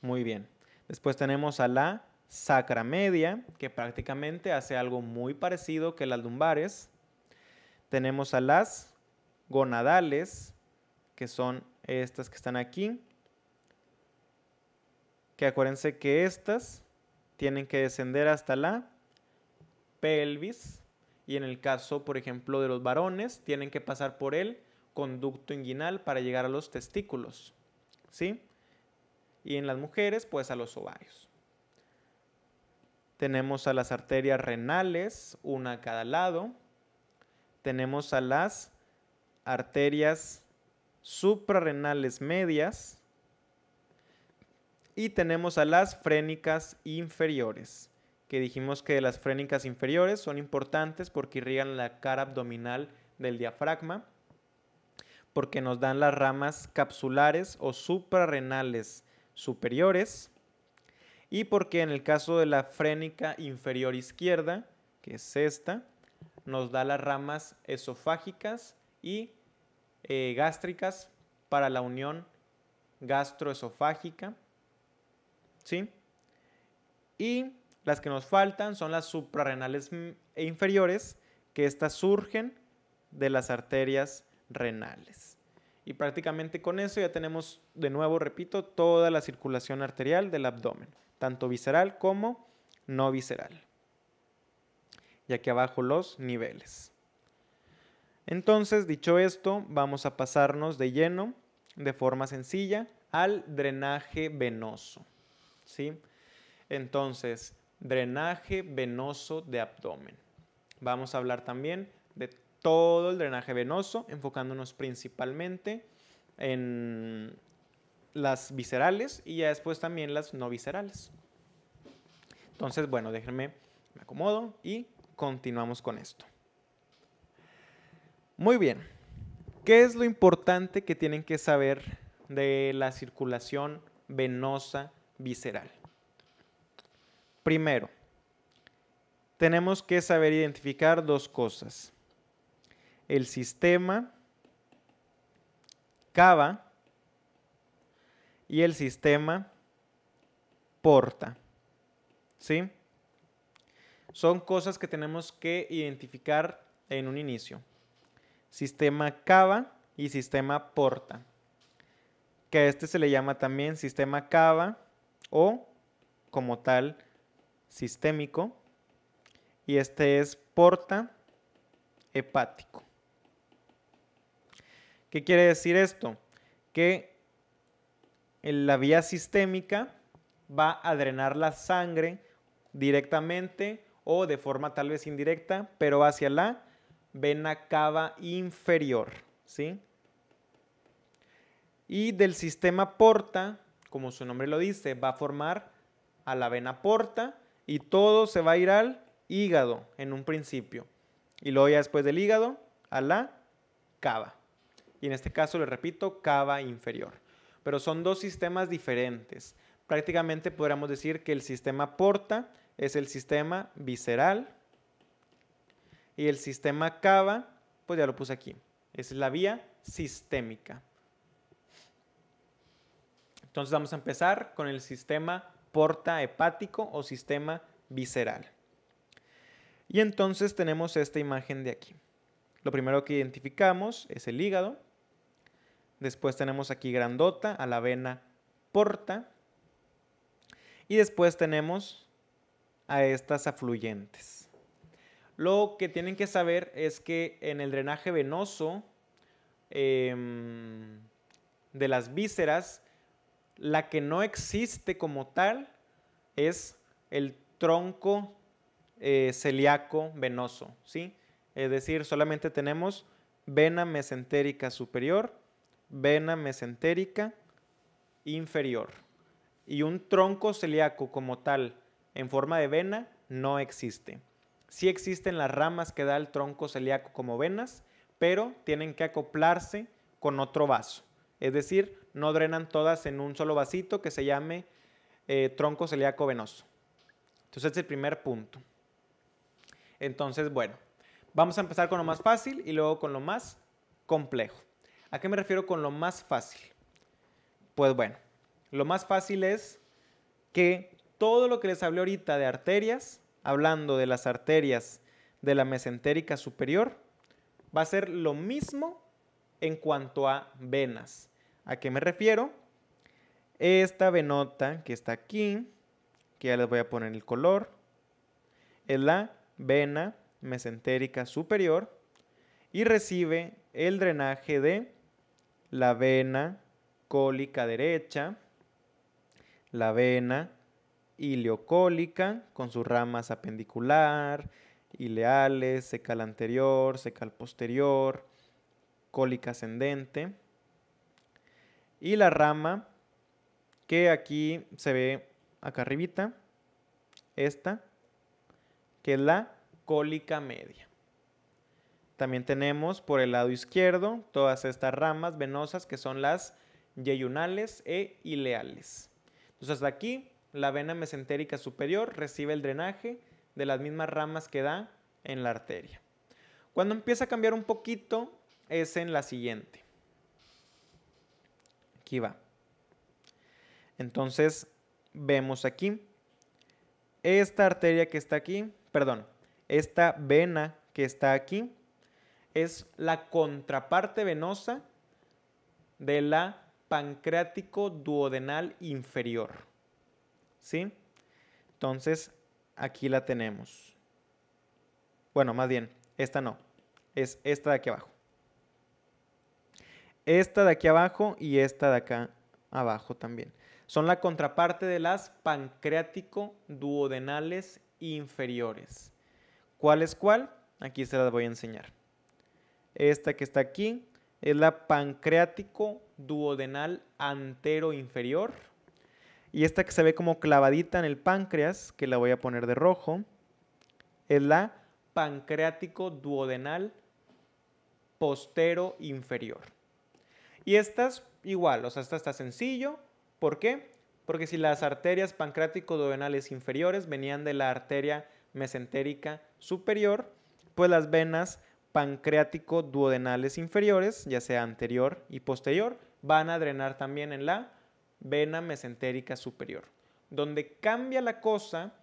Muy bien. Después tenemos a la sacra media, que prácticamente hace algo muy parecido que las lumbares. Tenemos a las gonadales, que son estas que están aquí. Que acuérdense que estas tienen que descender hasta la pelvis. Y en el caso, por ejemplo, de los varones, tienen que pasar por el conducto inguinal para llegar a los testículos, ¿sí? Y en las mujeres, pues a los ovarios. Tenemos a las arterias renales, una a cada lado. Tenemos a las arterias suprarrenales medias. Y tenemos a las frénicas inferiores, que dijimos que las frénicas inferiores son importantes porque irrigan la cara abdominal del diafragma porque nos dan las ramas capsulares o suprarrenales superiores y porque en el caso de la frénica inferior izquierda, que es esta, nos da las ramas esofágicas y eh, gástricas para la unión gastroesofágica. ¿Sí? Y las que nos faltan son las suprarrenales mm, inferiores, que estas surgen de las arterias renales. Y prácticamente con eso ya tenemos, de nuevo, repito, toda la circulación arterial del abdomen, tanto visceral como no visceral. Y aquí abajo los niveles. Entonces, dicho esto, vamos a pasarnos de lleno, de forma sencilla, al drenaje venoso. ¿sí? Entonces, drenaje venoso de abdomen. Vamos a hablar también de todo el drenaje venoso, enfocándonos principalmente en las viscerales y ya después también las no viscerales. Entonces, bueno, déjenme, me acomodo y continuamos con esto. Muy bien, ¿qué es lo importante que tienen que saber de la circulación venosa visceral? Primero, tenemos que saber identificar dos cosas el sistema Cava y el sistema Porta. ¿Sí? Son cosas que tenemos que identificar en un inicio. Sistema Cava y sistema Porta. Que a este se le llama también sistema Cava o como tal sistémico. Y este es Porta hepático. ¿Qué quiere decir esto? Que la vía sistémica va a drenar la sangre directamente o de forma tal vez indirecta, pero hacia la vena cava inferior, ¿sí? Y del sistema porta, como su nombre lo dice, va a formar a la vena porta y todo se va a ir al hígado en un principio. Y luego ya después del hígado a la cava y en este caso, le repito, cava inferior. Pero son dos sistemas diferentes. Prácticamente podríamos decir que el sistema porta es el sistema visceral y el sistema cava, pues ya lo puse aquí, es la vía sistémica. Entonces vamos a empezar con el sistema porta hepático o sistema visceral. Y entonces tenemos esta imagen de aquí. Lo primero que identificamos es el hígado, Después tenemos aquí grandota, a la vena porta. Y después tenemos a estas afluyentes. Lo que tienen que saber es que en el drenaje venoso em, de las vísceras, la que no existe como tal es el tronco eh, celíaco venoso, ¿sí? Es decir, solamente tenemos vena mesentérica superior vena mesentérica inferior. Y un tronco celíaco como tal, en forma de vena, no existe. Sí existen las ramas que da el tronco celíaco como venas, pero tienen que acoplarse con otro vaso. Es decir, no drenan todas en un solo vasito que se llame eh, tronco celíaco venoso. Entonces, es el primer punto. Entonces, bueno, vamos a empezar con lo más fácil y luego con lo más complejo. ¿A qué me refiero con lo más fácil? Pues bueno, lo más fácil es que todo lo que les hablé ahorita de arterias, hablando de las arterias de la mesentérica superior, va a ser lo mismo en cuanto a venas. ¿A qué me refiero? Esta venota que está aquí, que ya les voy a poner el color, es la vena mesentérica superior y recibe el drenaje de la vena cólica derecha, la vena iliocólica con sus ramas apendicular, ileales, secal anterior, secal posterior, cólica ascendente. Y la rama que aquí se ve acá arribita, esta, que es la cólica media. También tenemos por el lado izquierdo todas estas ramas venosas que son las yeyunales e ileales. Entonces hasta aquí la vena mesentérica superior recibe el drenaje de las mismas ramas que da en la arteria. Cuando empieza a cambiar un poquito es en la siguiente. Aquí va. Entonces vemos aquí esta arteria que está aquí, perdón, esta vena que está aquí es la contraparte venosa de la pancreático duodenal inferior. ¿Sí? Entonces, aquí la tenemos. Bueno, más bien, esta no. Es esta de aquí abajo. Esta de aquí abajo y esta de acá abajo también. Son la contraparte de las pancreático duodenales inferiores. ¿Cuál es cuál? Aquí se las voy a enseñar. Esta que está aquí es la pancreático duodenal antero inferior. Y esta que se ve como clavadita en el páncreas, que la voy a poner de rojo, es la pancreático duodenal postero inferior. Y estas igual, o sea, esta está sencillo. ¿Por qué? Porque si las arterias pancreático-duodenales inferiores venían de la arteria mesentérica superior, pues las venas pancreático duodenales inferiores, ya sea anterior y posterior, van a drenar también en la vena mesentérica superior. Donde cambia la cosa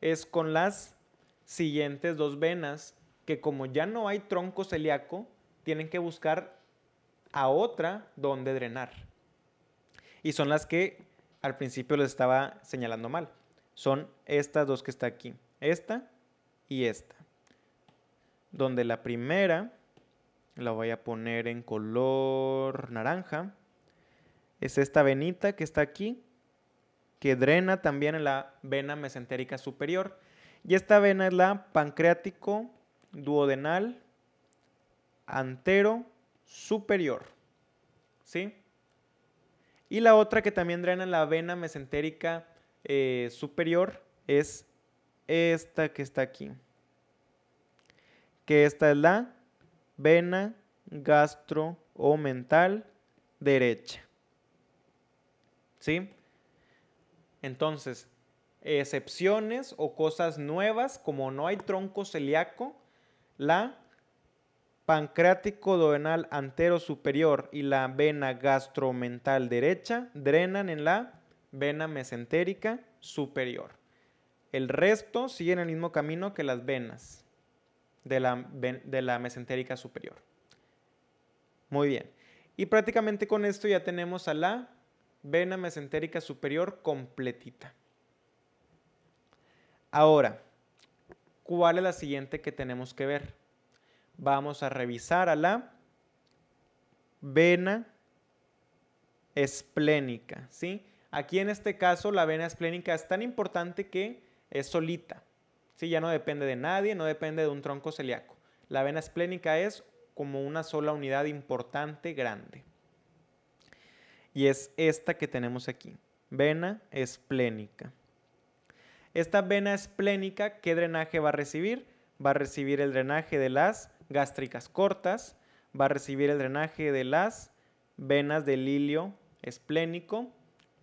es con las siguientes dos venas que como ya no hay tronco celíaco, tienen que buscar a otra donde drenar. Y son las que al principio les estaba señalando mal. Son estas dos que está aquí, esta y esta donde la primera la voy a poner en color naranja. Es esta venita que está aquí, que drena también en la vena mesentérica superior. Y esta vena es la pancreático duodenal antero superior. ¿Sí? Y la otra que también drena en la vena mesentérica eh, superior es esta que está aquí que esta es la vena gastro derecha. ¿Sí? Entonces, excepciones o cosas nuevas, como no hay tronco celíaco, la pancreático dovenal antero superior y la vena gastromental derecha drenan en la vena mesentérica superior. El resto sigue en el mismo camino que las venas de la, de la mesentérica superior. Muy bien. Y prácticamente con esto ya tenemos a la vena mesentérica superior completita. Ahora, ¿cuál es la siguiente que tenemos que ver? Vamos a revisar a la vena esplénica, ¿sí? Aquí en este caso la vena esplénica es tan importante que es solita. Sí, ya no depende de nadie, no depende de un tronco celíaco. La vena esplénica es como una sola unidad importante, grande. Y es esta que tenemos aquí, vena esplénica. Esta vena esplénica, ¿qué drenaje va a recibir? Va a recibir el drenaje de las gástricas cortas, va a recibir el drenaje de las venas del ilio esplénico,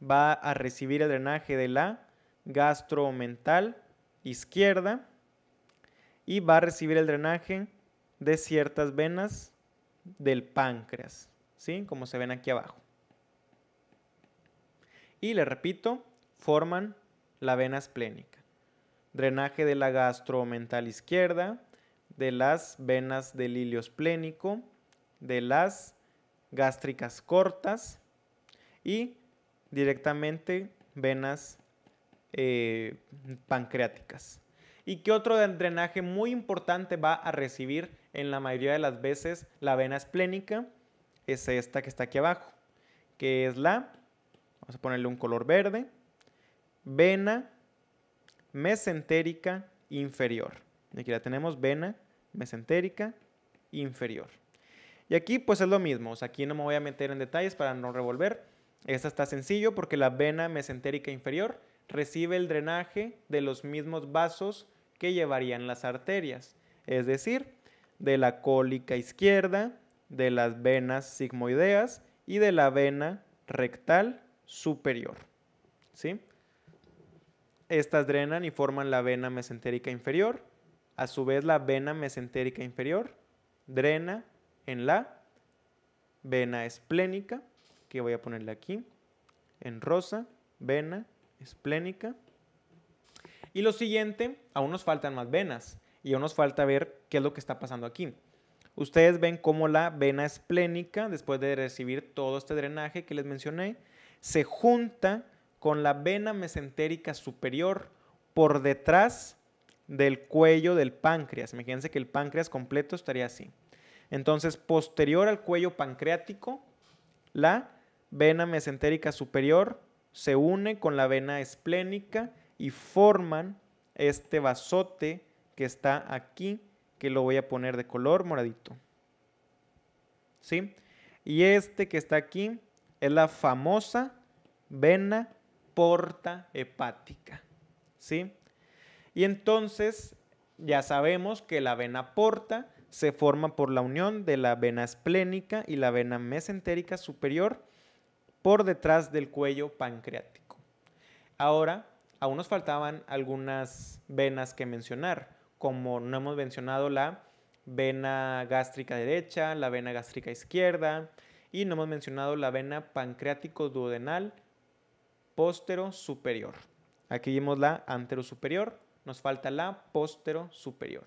va a recibir el drenaje de la gastromental izquierda y va a recibir el drenaje de ciertas venas del páncreas, ¿sí? Como se ven aquí abajo. Y le repito, forman la vena esplénica. Drenaje de la gastromental izquierda, de las venas del ilio esplénico, de las gástricas cortas y directamente venas eh, pancreáticas. ¿Y qué otro drenaje muy importante va a recibir en la mayoría de las veces la vena esplénica? Es esta que está aquí abajo, que es la, vamos a ponerle un color verde, vena mesentérica inferior. Aquí la tenemos, vena mesentérica inferior. Y aquí pues es lo mismo, o aquí no me voy a meter en detalles para no revolver. Esta está sencillo porque la vena mesentérica inferior recibe el drenaje de los mismos vasos que llevarían las arterias, es decir, de la cólica izquierda, de las venas sigmoideas y de la vena rectal superior. Estas drenan y forman la vena mesentérica inferior. A su vez, la vena mesentérica inferior drena en la vena esplénica, que voy a ponerle aquí, en rosa, vena esplénica. Y lo siguiente, aún nos faltan más venas y aún nos falta ver qué es lo que está pasando aquí. Ustedes ven cómo la vena esplénica, después de recibir todo este drenaje que les mencioné, se junta con la vena mesentérica superior por detrás del cuello del páncreas. Imagínense que el páncreas completo estaría así. Entonces, posterior al cuello pancreático, la vena mesentérica superior se une con la vena esplénica y forman este vasote que está aquí, que lo voy a poner de color moradito. ¿Sí? Y este que está aquí es la famosa vena porta hepática. ¿Sí? Y entonces ya sabemos que la vena porta se forma por la unión de la vena esplénica y la vena mesentérica superior por detrás del cuello pancreático. Ahora, aún nos faltaban algunas venas que mencionar, como no hemos mencionado la vena gástrica derecha, la vena gástrica izquierda y no hemos mencionado la vena pancreático duodenal póstero superior. Aquí vemos la antero superior, nos falta la póstero superior.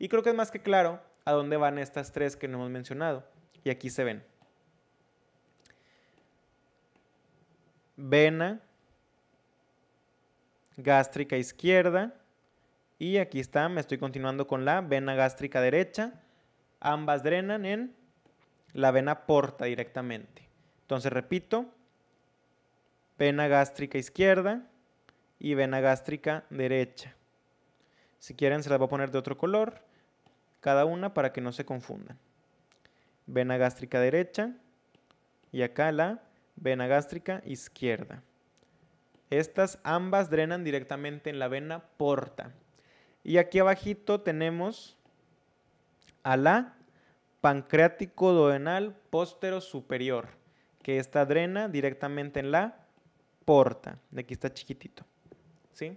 Y creo que es más que claro a dónde van estas tres que no hemos mencionado. Y aquí se ven. vena gástrica izquierda y aquí está, me estoy continuando con la vena gástrica derecha. Ambas drenan en la vena porta directamente. Entonces repito, vena gástrica izquierda y vena gástrica derecha. Si quieren se las voy a poner de otro color, cada una para que no se confundan. Vena gástrica derecha y acá la vena gástrica izquierda. Estas ambas drenan directamente en la vena porta. Y aquí abajito tenemos a la pancreático duodenal postero superior, que esta drena directamente en la porta. De aquí está chiquitito. ¿Sí?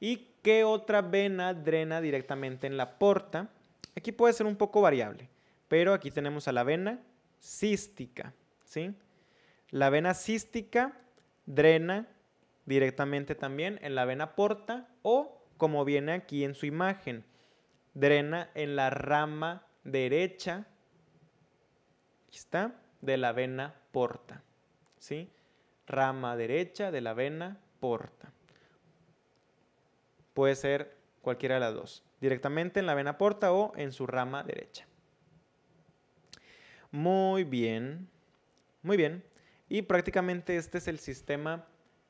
¿Y qué otra vena drena directamente en la porta? Aquí puede ser un poco variable, pero aquí tenemos a la vena cística, ¿sí? La vena cística drena directamente también en la vena porta o, como viene aquí en su imagen, drena en la rama derecha, aquí está, de la vena porta, ¿sí? Rama derecha de la vena porta. Puede ser cualquiera de las dos, directamente en la vena porta o en su rama derecha. Muy bien, muy bien. Y prácticamente este es el sistema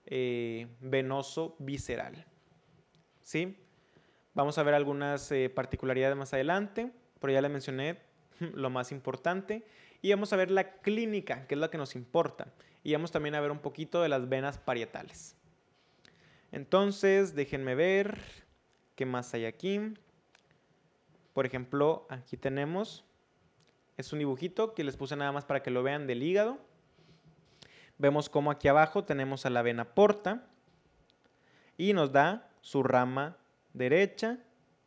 eh, venoso visceral. ¿Sí? Vamos a ver algunas eh, particularidades más adelante, pero ya le mencioné lo más importante. Y vamos a ver la clínica, que es la que nos importa. Y vamos también a ver un poquito de las venas parietales. Entonces, déjenme ver qué más hay aquí. Por ejemplo, aquí tenemos, es un dibujito que les puse nada más para que lo vean del hígado vemos cómo aquí abajo tenemos a la vena porta y nos da su rama derecha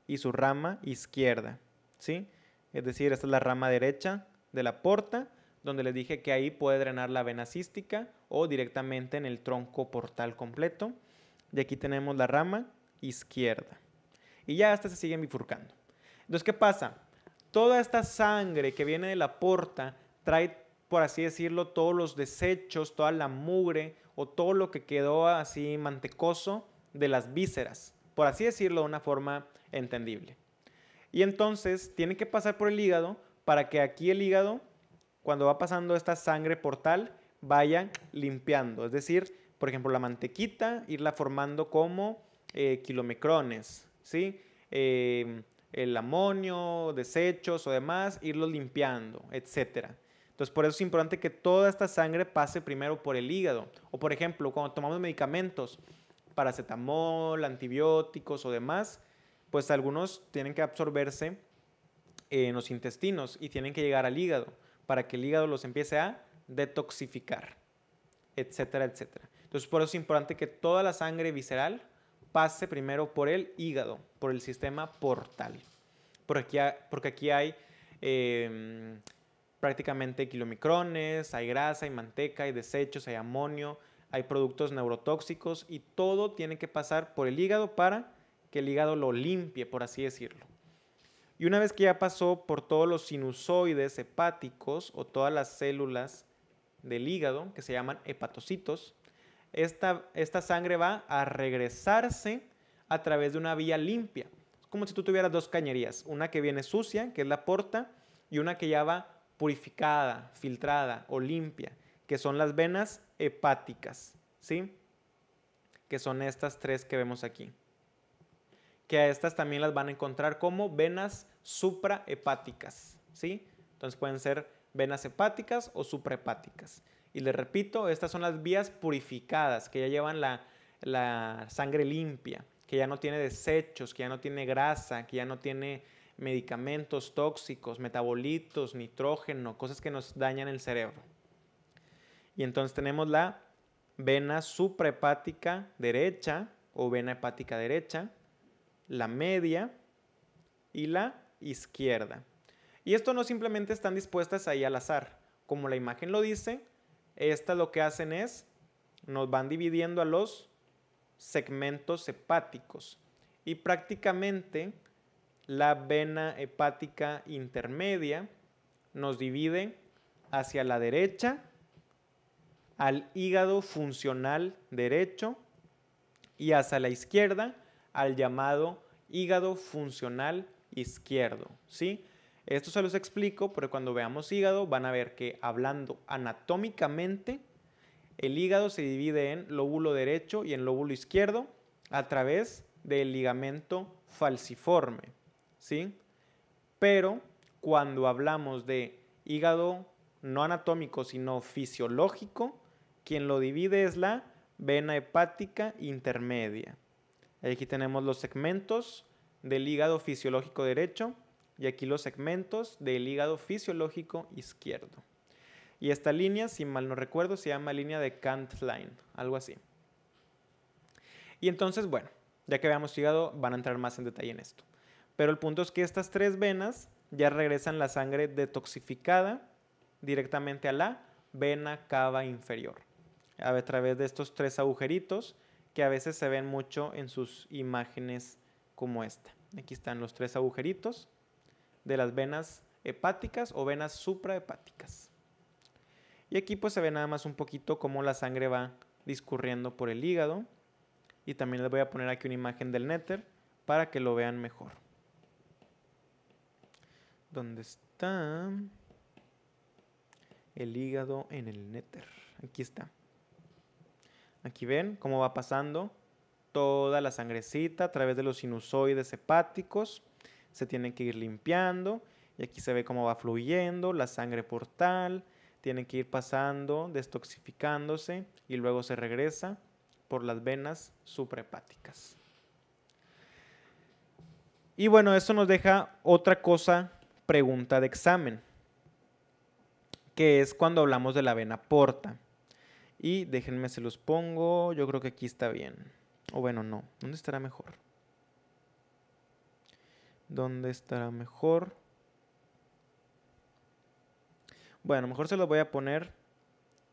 y su rama izquierda, ¿sí? Es decir, esta es la rama derecha de la porta, donde les dije que ahí puede drenar la vena cística o directamente en el tronco portal completo. Y aquí tenemos la rama izquierda. Y ya hasta se sigue bifurcando. Entonces, ¿qué pasa? Toda esta sangre que viene de la porta trae por así decirlo, todos los desechos, toda la mugre o todo lo que quedó así mantecoso de las vísceras, por así decirlo de una forma entendible. Y entonces tiene que pasar por el hígado para que aquí el hígado, cuando va pasando esta sangre portal, vaya limpiando. Es decir, por ejemplo, la mantequita, irla formando como kilomecrones, eh, ¿sí? Eh, el amonio, desechos o demás, irlo limpiando, etcétera. Entonces, por eso es importante que toda esta sangre pase primero por el hígado. O, por ejemplo, cuando tomamos medicamentos, paracetamol, antibióticos o demás, pues algunos tienen que absorberse eh, en los intestinos y tienen que llegar al hígado para que el hígado los empiece a detoxificar, etcétera, etcétera. Entonces, por eso es importante que toda la sangre visceral pase primero por el hígado, por el sistema portal. Porque aquí, hay em, prácticamente kilomicrones, hay grasa, hay manteca, hay desechos, hay amonio, hay productos neurotóxicos y todo tiene que pasar por el hígado para que el hígado lo limpie, por así decirlo. Y una vez que ya pasó por todos los sinusoides hepáticos o todas las células del hígado, que se llaman hepatocitos, esta, esta sangre va a regresarse a través de una vía limpia. Es como si tú tuvieras dos cañerías, una que viene sucia, que es la porta, y una que ya va purificada, filtrada o limpia, que son las venas hepáticas, ¿sí? Que son estas tres que vemos aquí. Que a estas también las van a encontrar como venas suprahepáticas, ¿sí? Entonces pueden ser venas hepáticas o suprahepáticas. Y les repito, estas son las vías purificadas, que ya llevan la, la sangre limpia, que ya no tiene desechos, que ya no tiene grasa, que ya no tiene medicamentos tóxicos, metabolitos, nitrógeno, cosas que nos dañan el cerebro. Y entonces tenemos la vena suprahepática derecha o vena hepática derecha, la media y la izquierda. Y esto no simplemente están dispuestas ahí al azar. Como la imagen lo dice, estas lo que hacen es nos van dividiendo a los segmentos hepáticos. Y prácticamente la vena hepática intermedia nos divide hacia la derecha al hígado funcional derecho y hacia la izquierda al llamado hígado funcional izquierdo, ¿sí? Esto se los explico porque cuando veamos hígado van a ver que hablando anatómicamente, el hígado se divide en lóbulo derecho y en lóbulo izquierdo a través del ligamento falciforme. ¿sí? Pero cuando hablamos de hígado no anatómico, sino fisiológico, quien lo divide es la vena hepática intermedia. Aquí tenemos los segmentos del hígado fisiológico derecho y aquí los segmentos del hígado fisiológico izquierdo. Y esta línea, si mal no recuerdo, se llama línea de Kant Line, algo así. Y entonces, bueno, ya que veamos hígado, van a entrar más en detalle en esto. Pero el punto es que estas tres venas ya regresan la sangre detoxificada directamente a la vena cava inferior, a través de estos tres agujeritos que a veces se ven mucho en sus imágenes como esta. Aquí están los tres agujeritos de las venas hepáticas o venas suprahepáticas. Y aquí pues se ve nada más un poquito cómo la sangre va discurriendo por el hígado. Y también les voy a poner aquí una imagen del néter para que lo vean mejor. ¿Dónde está? El hígado en el néter. Aquí está. Aquí ven cómo va pasando toda la sangrecita a través de los sinusoides hepáticos. Se tienen que ir limpiando. Y aquí se ve cómo va fluyendo la sangre portal. Tiene que ir pasando, destoxificándose y luego se regresa por las venas suprahepáticas. Y bueno, eso nos deja otra cosa pregunta de examen, que es cuando hablamos de la vena porta. Y déjenme se los pongo, yo creo que aquí está bien. O bueno, no, ¿dónde estará mejor? ¿Dónde estará mejor? Bueno, mejor se los voy a poner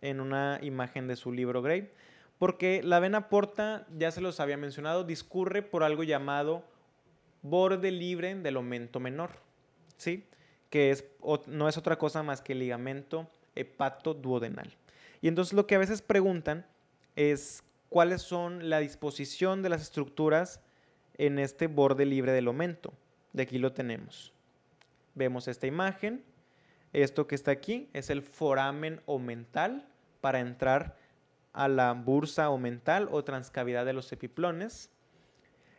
en una imagen de su libro Gray, porque la vena porta, ya se los había mencionado, discurre por algo llamado borde libre del aumento menor. ¿sí? Que no es otra cosa más que el ligamento hepato duodenal. Y entonces lo que a veces preguntan es cuáles son la disposición de las estructuras en este borde libre del omento. De aquí lo tenemos. Vemos esta imagen. Esto que está aquí es el foramen omental para entrar a la bursa omental o transcavidad de los epiplones.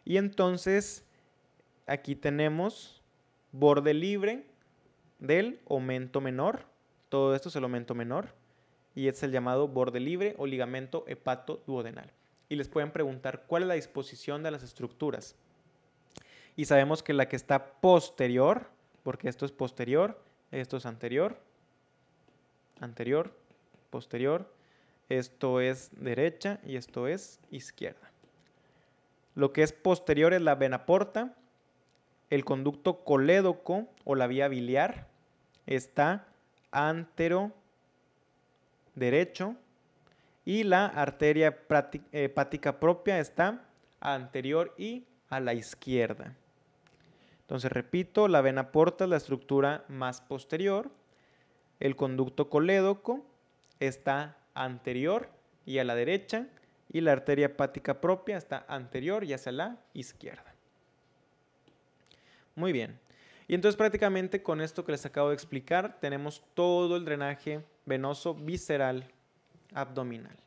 Y entonces aquí tenemos borde libre del omento menor. Todo esto es el aumento menor y es el llamado borde libre o ligamento hepato duodenal. Y les pueden preguntar cuál es la disposición de las estructuras. Y sabemos que la que está posterior, porque esto es posterior, esto es anterior, anterior, posterior, esto es derecha y esto es izquierda. Lo que es posterior es la vena porta, el conducto colédoco o la vía biliar está antero derecho y la arteria eh, hepática propia está anterior y a la izquierda. Entonces, repito, la vena porta es la estructura más posterior, el conducto colédoco está anterior y a la derecha y la arteria hepática propia está anterior y hacia la izquierda. Muy bien. Y entonces prácticamente con esto que les acabo de explicar tenemos todo el drenaje venoso visceral abdominal.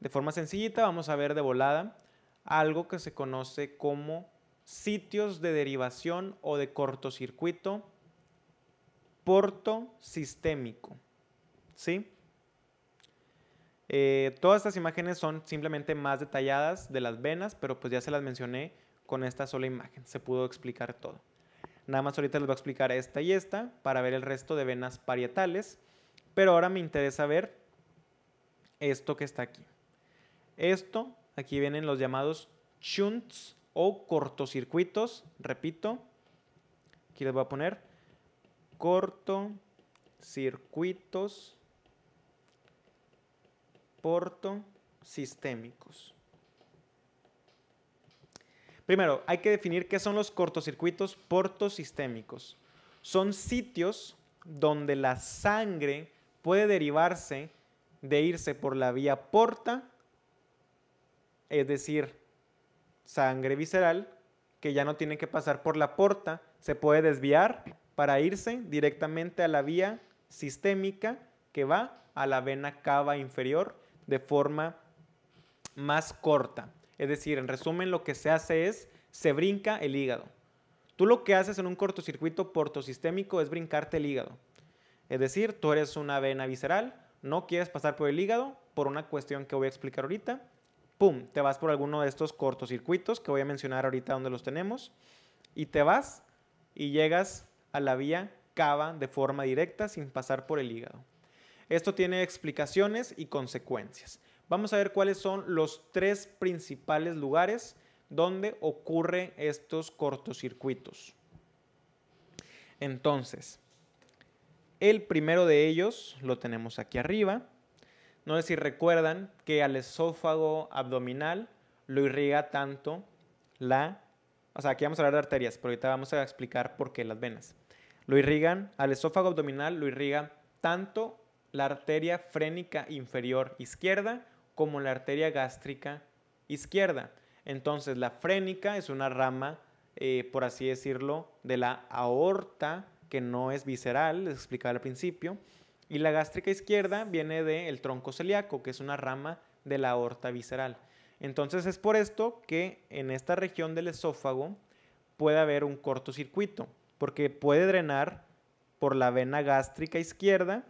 De forma sencillita vamos a ver de volada algo que se conoce como sitios de derivación o de cortocircuito portosistémico. ¿Sí? Eh, todas estas imágenes son simplemente más detalladas de las venas, pero pues ya se las mencioné con esta sola imagen. Se pudo explicar todo. Nada más ahorita les voy a explicar esta y esta para ver el resto de venas parietales. Pero ahora me interesa ver esto que está aquí. Esto, aquí vienen los llamados chunts o cortocircuitos. Repito, aquí les voy a poner cortocircuitos portosistémicos. Primero, hay que definir qué son los cortocircuitos portosistémicos. Son sitios donde la sangre puede derivarse de irse por la vía porta, es decir, sangre visceral, que ya no tiene que pasar por la porta, se puede desviar para irse directamente a la vía sistémica que va a la vena cava inferior de forma más corta. Es decir, en resumen, lo que se hace es, se brinca el hígado. Tú lo que haces en un cortocircuito portosistémico es brincarte el hígado. Es decir, tú eres una vena visceral, no quieres pasar por el hígado, por una cuestión que voy a explicar ahorita, ¡pum! Te vas por alguno de estos cortocircuitos que voy a mencionar ahorita donde los tenemos, y te vas y llegas a la vía cava de forma directa sin pasar por el hígado. Esto tiene explicaciones y consecuencias. Vamos a ver cuáles son los tres principales lugares donde ocurren estos cortocircuitos. Entonces, el primero de ellos lo tenemos aquí arriba. No sé si recuerdan que al esófago abdominal lo irriga tanto la... O sea, aquí vamos a hablar de arterias, pero ahorita vamos a explicar por qué las venas. Lo irrigan, al esófago abdominal lo irriga tanto la arteria frénica inferior izquierda como la arteria gástrica izquierda. Entonces la frénica es una rama, eh, por así decirlo, de la aorta, que no es visceral, les explicaba al principio, y la gástrica izquierda viene del tronco celíaco, que es una rama de la aorta visceral. Entonces es por esto que en esta región del esófago puede haber un cortocircuito, porque puede drenar por la vena gástrica izquierda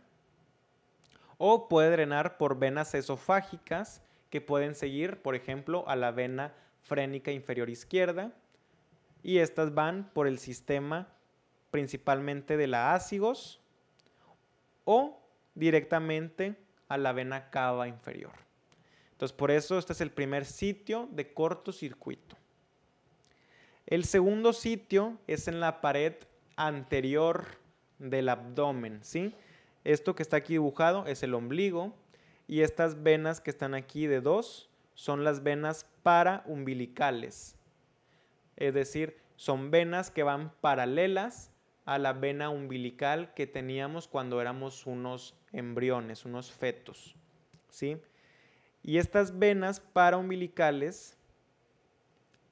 o puede drenar por venas esofágicas que pueden seguir, por ejemplo, a la vena frénica inferior izquierda y estas van por el sistema principalmente de la ácigos o directamente a la vena cava inferior. Entonces, por eso este es el primer sitio de cortocircuito. El segundo sitio es en la pared anterior del abdomen, ¿sí? Esto que está aquí dibujado es el ombligo y estas venas que están aquí de dos son las venas paraumbilicales. Es decir, son venas que van paralelas a la vena umbilical que teníamos cuando éramos unos embriones, unos fetos. ¿sí? Y estas venas paraumbilicales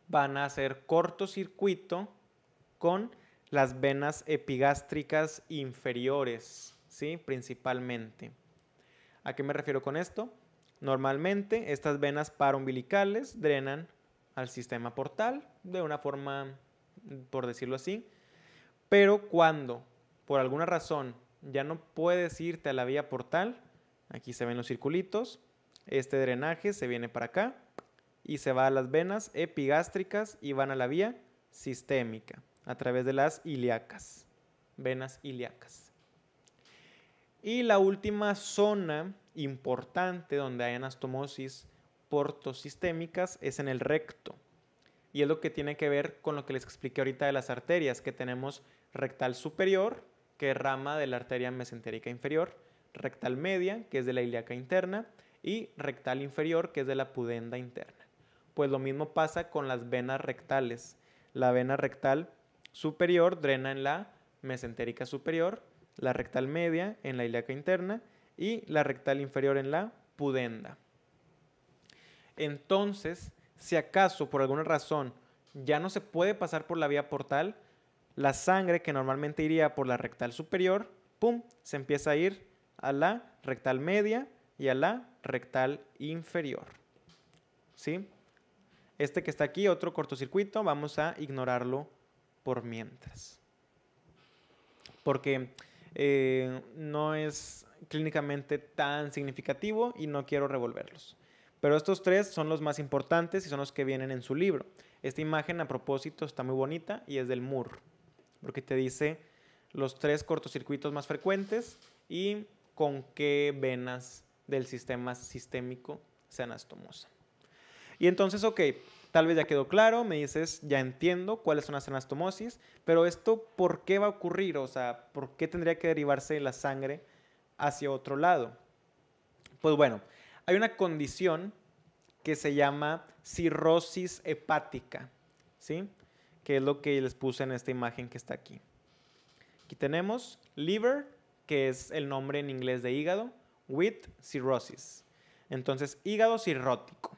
van a hacer cortocircuito con las venas epigástricas inferiores. ¿sí? Principalmente. ¿A qué me refiero con esto? Normalmente estas venas paraumbilicales drenan al sistema portal de una forma, por decirlo así, pero cuando por alguna razón ya no puedes irte a la vía portal, aquí se ven los circulitos, este drenaje se viene para acá y se va a las venas epigástricas y van a la vía sistémica a través de las ilíacas, venas ilíacas. Y la última zona importante donde hay anastomosis portosistémicas es en el recto. Y es lo que tiene que ver con lo que les expliqué ahorita de las arterias, que tenemos rectal superior, que es rama de la arteria mesentérica inferior, rectal media, que es de la ilíaca interna, y rectal inferior, que es de la pudenda interna. Pues lo mismo pasa con las venas rectales. La vena rectal superior drena en la mesentérica superior, la rectal media en la ilíaca interna y la rectal inferior en la pudenda. Entonces, si acaso por alguna razón ya no se puede pasar por la vía portal, la sangre que normalmente iría por la rectal superior, ¡pum!, se empieza a ir a la rectal media y a la rectal inferior. ¿Sí? Este que está aquí, otro cortocircuito, vamos a ignorarlo por mientras. Porque eh, no es clínicamente tan significativo y no quiero revolverlos. Pero estos tres son los más importantes y son los que vienen en su libro. Esta imagen a propósito está muy bonita y es del MUR, porque te dice los tres cortocircuitos más frecuentes y con qué venas del sistema sistémico se anastomosa. Y entonces, ok, tal vez ya quedó claro, me dices, ya entiendo cuáles son las anastomosis, pero esto, ¿por qué va a ocurrir? O sea, ¿por qué tendría que derivarse la sangre hacia otro lado? Pues bueno, hay una condición que se llama cirrosis hepática, ¿sí? Que es lo que les puse en esta imagen que está aquí. Aquí tenemos liver, que es el nombre en inglés de hígado, with cirrosis. Entonces, hígado cirrótico.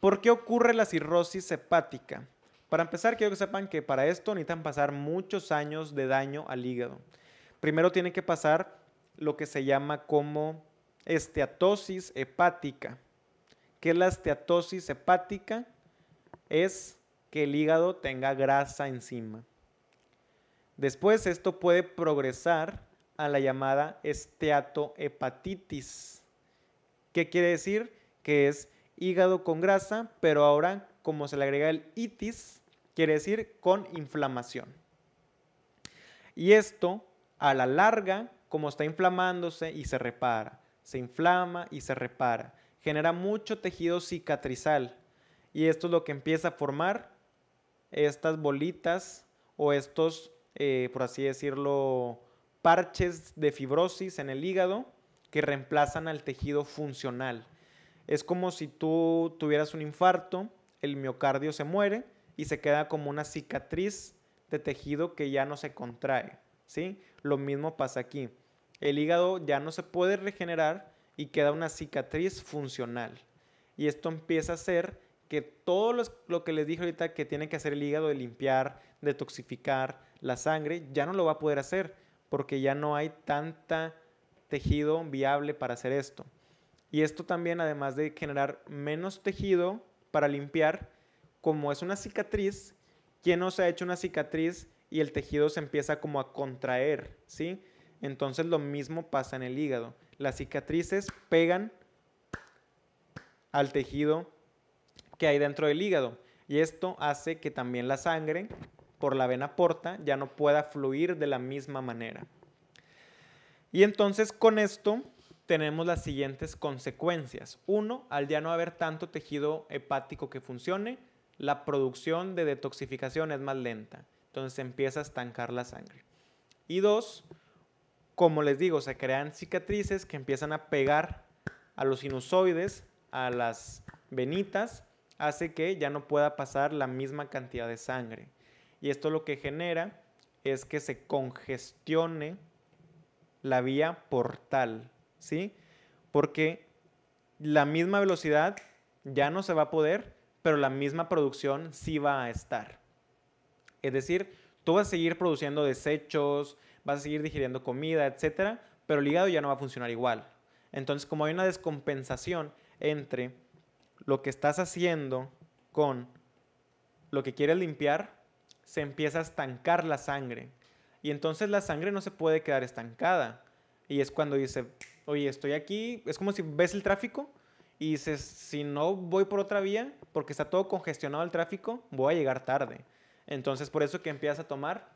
¿Por qué ocurre la cirrosis hepática? Para empezar, quiero que sepan que para esto necesitan pasar muchos años de daño al hígado. Primero tiene que pasar lo que se llama como esteatosis hepática. ¿Qué es la esteatosis hepática? Es que el hígado tenga grasa encima. Después esto puede progresar a la llamada esteatohepatitis. ¿Qué quiere decir? Que es hígado con grasa, pero ahora como se le agrega el itis, quiere decir con inflamación. Y esto a la larga, como está inflamándose y se repara, se inflama y se repara, genera mucho tejido cicatrizal. Y esto es lo que empieza a formar estas bolitas o estos, eh, por así decirlo, parches de fibrosis en el hígado que reemplazan al tejido funcional. Es como si tú tuvieras un infarto, el miocardio se muere y se queda como una cicatriz de tejido que ya no se contrae, ¿sí? Lo mismo pasa aquí. El hígado ya no se puede regenerar y queda una cicatriz funcional. Y esto empieza a ser que todo lo que les dije ahorita que tiene que hacer el hígado de limpiar, detoxificar la sangre, ya no lo va a poder hacer porque ya no hay tanta tejido viable para hacer esto. Y esto también, además de generar menos tejido para limpiar, como es una cicatriz, ¿quién no se ha hecho una cicatriz y el tejido se empieza como a contraer, ¿sí? Entonces lo mismo pasa en el hígado. Las cicatrices pegan al tejido que hay dentro del hígado y esto hace que también la sangre por la vena porta ya no pueda fluir de la misma manera. Y entonces con esto tenemos las siguientes consecuencias. Uno, al ya no haber tanto tejido hepático que funcione, la producción de detoxificación es más lenta. Entonces empieza a estancar la sangre. Y dos, como les digo, se crean cicatrices que empiezan a pegar a los sinusoides, a las venitas, hace que ya no pueda pasar la misma cantidad de sangre. Y esto lo que genera es que se congestione la vía portal ¿sí? Porque la misma velocidad ya no se va a poder, pero la misma producción sí va a estar. Es decir, tú vas a seguir produciendo desechos, vas a seguir digiriendo comida, etcétera, pero el hígado ya no va a funcionar igual. Entonces, como hay una descompensación entre lo que estás haciendo con lo que quieres limpiar, se empieza a estancar la sangre. Y entonces la sangre no se puede quedar estancada. Y es cuando dice, oye, estoy aquí, es como si ves el tráfico y dices, si no voy por otra vía, porque está todo congestionado el tráfico, voy a llegar tarde. Entonces, por eso que empiezas a tomar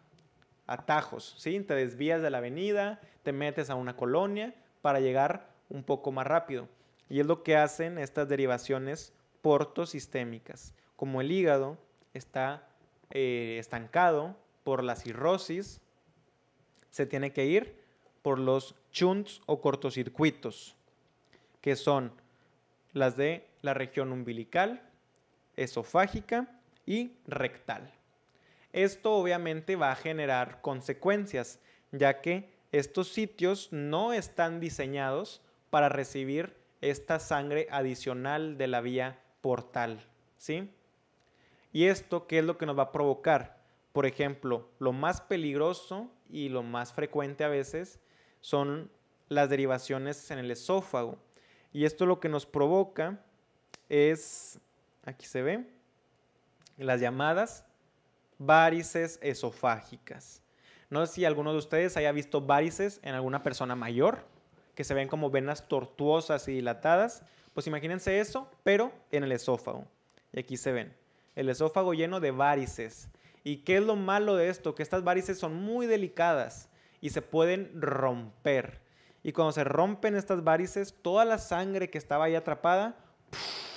atajos, ¿sí? Te desvías de la avenida, te metes a una colonia para llegar un poco más rápido. Y es lo que hacen estas derivaciones portosistémicas. Como el hígado está eh, estancado por la cirrosis, se tiene que ir por los chunts o cortocircuitos, que son las de la región umbilical, esofágica y rectal. Esto obviamente va a generar consecuencias, ya que estos sitios no están diseñados para recibir esta sangre adicional de la vía portal, ¿sí? Y esto, ¿qué es lo que nos va a provocar? Por ejemplo, lo más peligroso y lo más frecuente a veces son las derivaciones en el esófago. Y esto lo que nos provoca es, aquí se ve, las llamadas varices esofágicas. No sé si alguno de ustedes haya visto varices en alguna persona mayor, que se ven como venas tortuosas y dilatadas. Pues imagínense eso, pero en el esófago. Y aquí se ven. El esófago lleno de varices. ¿Y qué es lo malo de esto? Que estas varices son muy delicadas y se pueden romper. Y cuando se rompen estas varices, toda la sangre que estaba ahí atrapada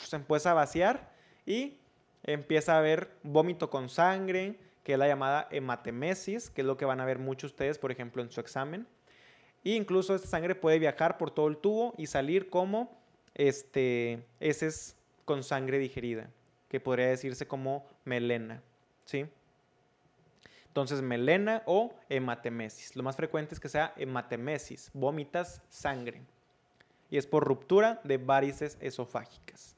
se empieza a vaciar y empieza a haber vómito con sangre, que es la llamada hematemesis, que es lo que van a ver muchos ustedes, por ejemplo, en su examen. E incluso esta sangre puede viajar por todo el tubo y salir como este, es con sangre digerida, que podría decirse como melena, ¿sí? Entonces, melena o hematemesis. Lo más frecuente es que sea hematemesis, vómitas, sangre. Y es por ruptura de varices esofágicas.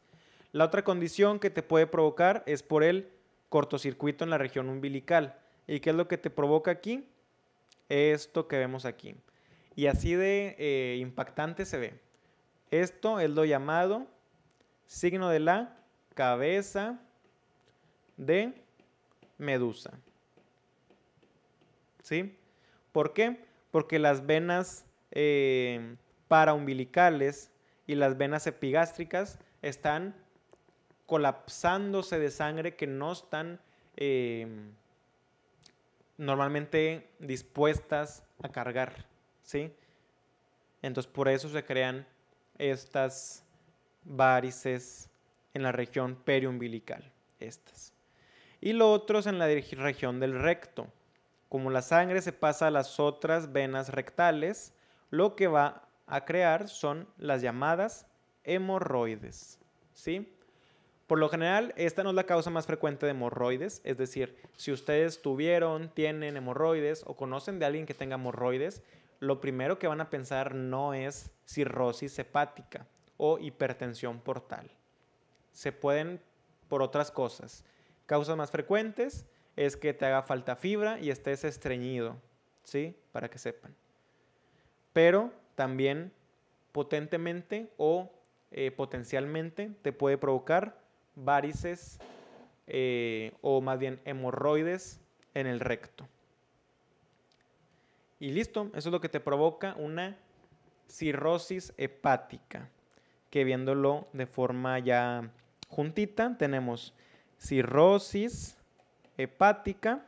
La otra condición que te puede provocar es por el cortocircuito en la región umbilical. ¿Y qué es lo que te provoca aquí? Esto que vemos aquí. Y así de eh, impactante se ve. Esto es lo llamado signo de la cabeza de medusa. ¿sí? ¿Por qué? Porque las venas eh, paraumbilicales y las venas epigástricas están colapsándose de sangre que no están eh, normalmente dispuestas a cargar, ¿sí? Entonces por eso se crean estas varices en la región periumbilical, estas. Y lo otro es en la región del recto. Como la sangre se pasa a las otras venas rectales, lo que va a crear son las llamadas hemorroides. ¿Sí? Por lo general, esta no es la causa más frecuente de hemorroides, es decir, si ustedes tuvieron, tienen hemorroides o conocen de alguien que tenga hemorroides, lo primero que van a pensar no es cirrosis hepática o hipertensión portal. Se pueden por otras cosas. Causas más frecuentes, es que te haga falta fibra y estés estreñido, ¿sí? Para que sepan. Pero también potentemente o eh, potencialmente te puede provocar varices eh, o más bien hemorroides en el recto. Y listo, eso es lo que te provoca una cirrosis hepática, que viéndolo de forma ya juntita tenemos cirrosis hepática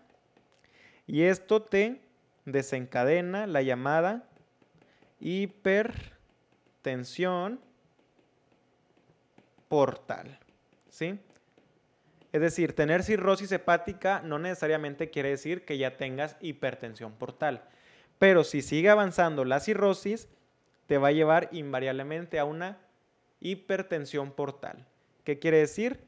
y esto te desencadena la llamada hipertensión portal, ¿sí? Es decir, tener cirrosis hepática no necesariamente quiere decir que ya tengas hipertensión portal, pero si sigue avanzando la cirrosis, te va a llevar invariablemente a una hipertensión portal. ¿Qué quiere decir?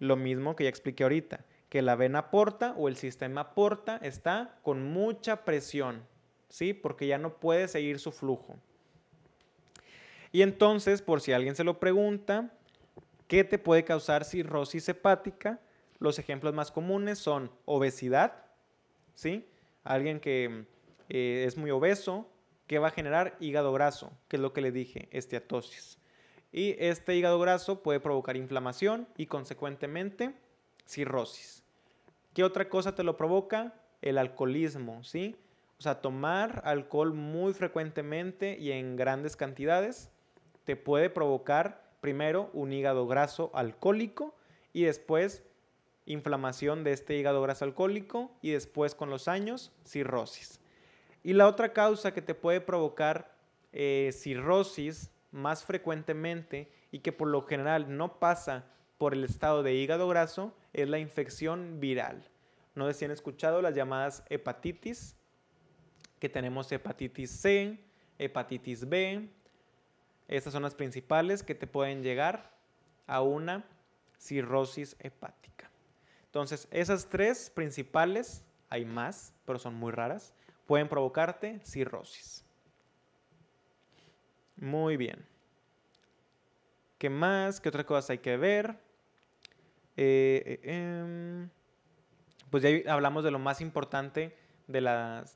Lo mismo que ya expliqué ahorita que la vena porta o el sistema porta está con mucha presión, ¿sí? Porque ya no puede seguir su flujo. Y entonces, por si alguien se lo pregunta, ¿qué te puede causar cirrosis hepática? Los ejemplos más comunes son obesidad, ¿sí? Alguien que eh, es muy obeso, que va a generar hígado graso, que es lo que le dije, esteatosis. Y este hígado graso puede provocar inflamación y consecuentemente cirrosis. ¿Qué otra cosa te lo provoca? El alcoholismo, ¿sí? O sea, tomar alcohol muy frecuentemente y en grandes cantidades te puede provocar primero un hígado graso alcohólico y después inflamación de este hígado graso alcohólico y después con los años cirrosis. Y la otra causa que te puede provocar eh, cirrosis más frecuentemente y que por lo general no pasa por el estado de hígado graso es la infección viral. No sé si han escuchado las llamadas hepatitis, que tenemos hepatitis C, hepatitis B. Estas son las principales que te pueden llegar a una cirrosis hepática. Entonces, esas tres principales, hay más, pero son muy raras, pueden provocarte cirrosis. Muy bien. ¿Qué más? ¿Qué otras cosas hay que ver? Eh, eh, em, pues ya hablamos de lo más importante del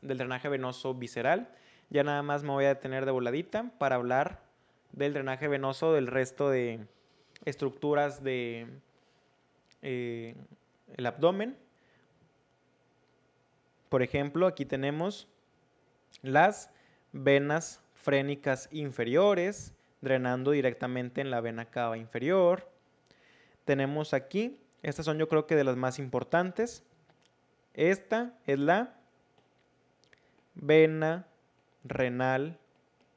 drenaje venoso visceral. Ya nada más me voy a detener de voladita para hablar del drenaje venoso del resto de estructuras de eh, abdomen. Por ejemplo, aquí tenemos las venas frénicas inferiores, drenando directamente en la vena cava inferior tenemos aquí. Estas son yo creo que de las más importantes. Esta es la vena renal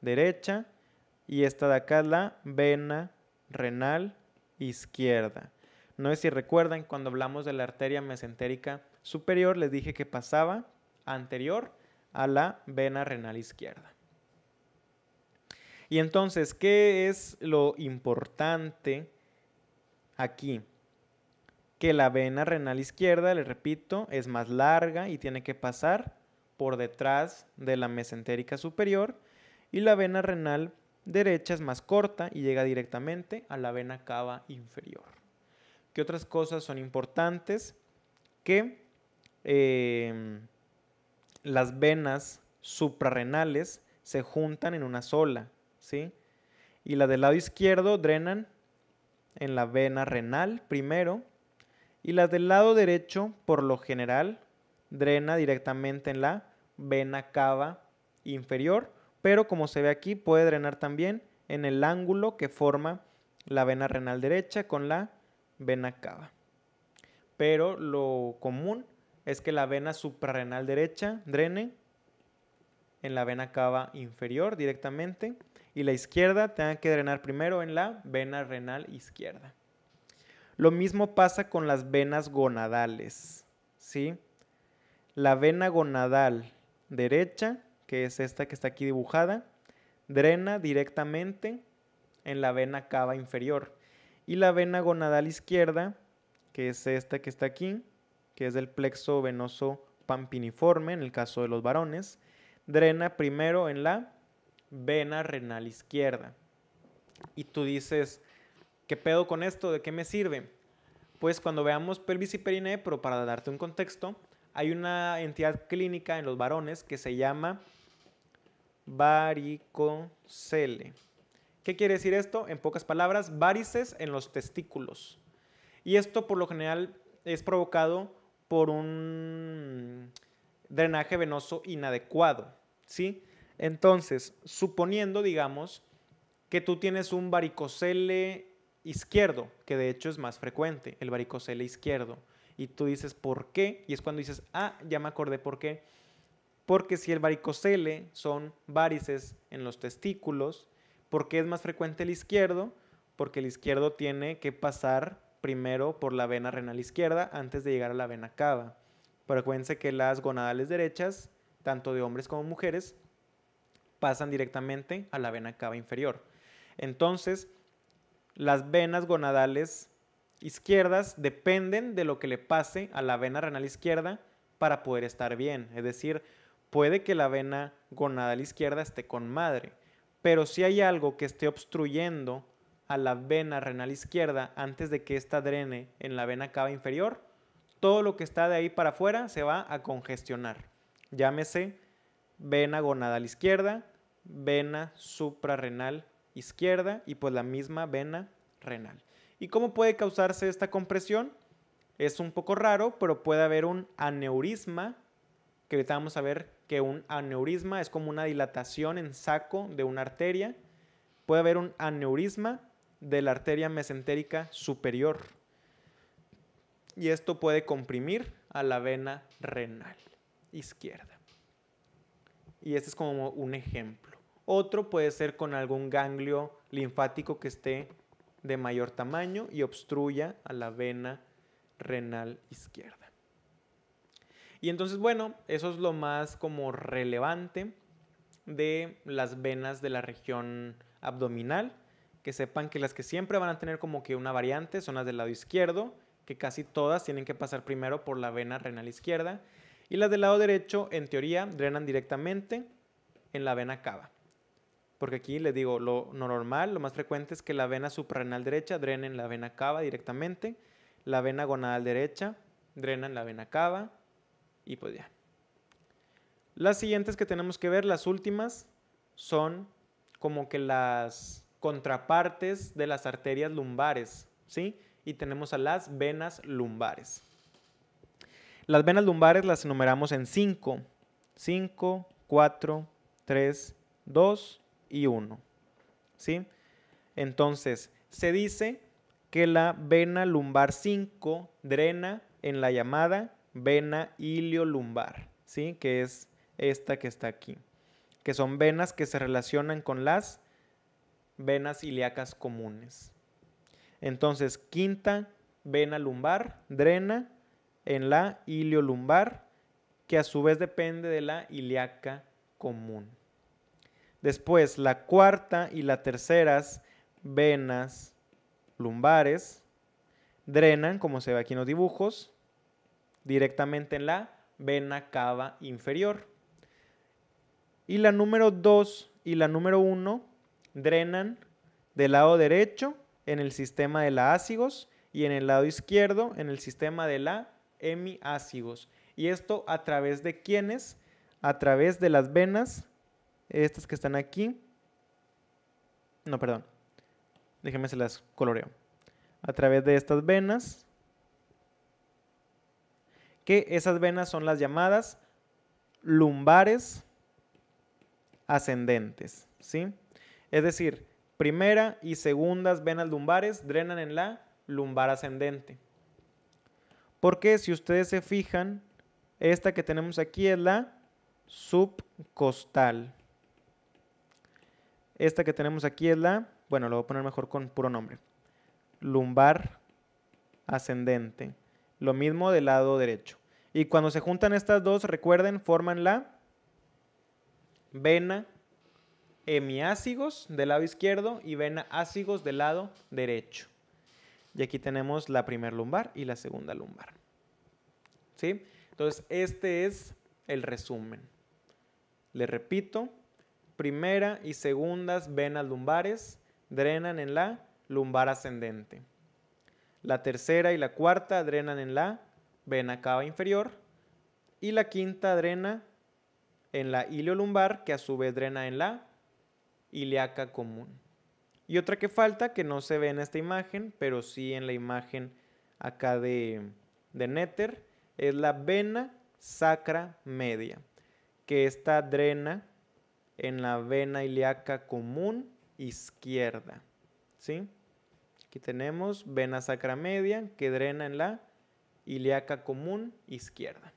derecha y esta de acá es la vena renal izquierda. No sé si recuerdan cuando hablamos de la arteria mesentérica superior, les dije que pasaba anterior a la vena renal izquierda. Y entonces, ¿qué es lo importante aquí que la vena renal izquierda, le repito, es más larga y tiene que pasar por detrás de la mesentérica superior y la vena renal derecha es más corta y llega directamente a la vena cava inferior. ¿Qué otras cosas son importantes? Que em, las venas suprarrenales se juntan en una sola, ¿sí? Y la del lado izquierdo drenan en la vena renal primero y las del lado derecho por lo general drena directamente en la vena cava inferior, pero como se ve aquí puede drenar también en el ángulo que forma la vena renal derecha con la vena cava. Pero lo común es que la vena suprarrenal derecha drene en la vena cava inferior directamente y la izquierda tenga que drenar primero en la vena renal izquierda. Lo mismo pasa con las venas gonadales, ¿sí? La vena gonadal derecha, que es esta que está aquí dibujada, drena directamente en la vena cava inferior. Y la vena gonadal izquierda, que es esta que está aquí, que es el plexo venoso pampiniforme, en el caso de los varones, drena primero en la vena renal izquierda. Y tú dices, ¿qué pedo con esto? ¿De qué me sirve? Pues cuando veamos pelvis y perineo, pero para darte un contexto, hay una entidad clínica en los varones que se llama varicocele. ¿Qué quiere decir esto? En pocas palabras, varices en los testículos. Y esto por lo general es provocado por un drenaje venoso inadecuado, ¿sí? Entonces, suponiendo, digamos, que tú tienes un varicocele izquierdo, que de hecho es más frecuente, el varicocele izquierdo, y tú dices, ¿por qué? Y es cuando dices, ah, ya me acordé por qué. Porque si el varicocele son varices en los testículos, ¿por qué es más frecuente el izquierdo? Porque el izquierdo tiene que pasar primero por la vena renal izquierda antes de llegar a la vena cava. Pero acuérdense que las gonadales derechas, tanto de hombres como mujeres, pasan directamente a la vena cava inferior. Entonces, las venas gonadales izquierdas dependen de lo que le pase a la vena renal izquierda para poder estar bien. Es decir, puede que la vena gonadal izquierda esté con madre, pero si hay algo que esté obstruyendo a la vena renal izquierda antes de que ésta drene en la vena cava inferior, todo lo que está de ahí para afuera se va a congestionar. Llámese vena gonadal izquierda, vena suprarrenal izquierda y pues la misma vena renal. ¿Y cómo puede causarse esta compresión? Es un poco raro, pero puede haber un aneurisma, que ahorita vamos a ver que un aneurisma es como una dilatación en saco de una arteria. Puede haber un aneurisma de la arteria mesentérica superior. Y esto puede comprimir a la vena renal izquierda. Y este es como un ejemplo. Otro puede ser con algún ganglio linfático que esté de mayor tamaño y obstruya a la vena renal izquierda. Y entonces, bueno, eso es lo más como relevante de las venas de la región abdominal. Que sepan que las que siempre van a tener como que una variante son las del lado izquierdo, que casi todas tienen que pasar primero por la vena renal izquierda. Y las del lado derecho, en teoría, drenan directamente en la vena cava porque aquí les digo, lo normal, lo más frecuente es que la vena suprarrenal derecha en la vena cava directamente, la vena gonadal derecha en la vena cava y pues ya. Las siguientes que tenemos que ver, las últimas, son como que las contrapartes de las arterias lumbares, ¿sí? Y tenemos a las venas lumbares. Las venas lumbares las enumeramos en 5, 5, 4, 3, 2, y 1. ¿Sí? Entonces, se dice que la vena lumbar 5 drena en la llamada vena iliolumbar, ¿sí? Que es esta que está aquí, que son venas que se relacionan con las venas ilíacas comunes. Entonces, quinta vena lumbar drena en la iliolumbar, que a su vez depende de la ilíaca común. Después, la cuarta y la tercera venas lumbares drenan, como se ve aquí en los dibujos, directamente en la vena cava inferior. Y la número 2 y la número 1 drenan del lado derecho en el sistema de la ácigos y en el lado izquierdo en el sistema de la hemiácigos. Y esto a través de quiénes, A través de las venas estas que están aquí. No, perdón. Déjenme se las coloreo. A través de estas venas. Que esas venas son las llamadas lumbares ascendentes. ¿Sí? Es decir, primera y segundas venas lumbares drenan en la lumbar ascendente. Porque si ustedes se fijan, esta que tenemos aquí es la subcostal. Esta que tenemos aquí es la, bueno, lo voy a poner mejor con puro nombre. Lumbar ascendente. Lo mismo del lado derecho. Y cuando se juntan estas dos, recuerden, forman la vena hemiácigos del lado izquierdo y vena ácigos del lado derecho. Y aquí tenemos la primer lumbar y la segunda lumbar. ¿Sí? Entonces, este es el resumen. le repito, primera y segundas venas lumbares drenan en la lumbar ascendente. La tercera y la cuarta drenan en la vena cava inferior y la quinta drena en la lumbar que a su vez drena en la ilíaca común. Y otra que falta, que no se ve en esta imagen, pero sí en la imagen acá de, de Néter, es la vena sacra media, que esta drena en la vena ilíaca común izquierda. ¿Sí? Aquí tenemos vena sacra media que drena en la ilíaca común izquierda.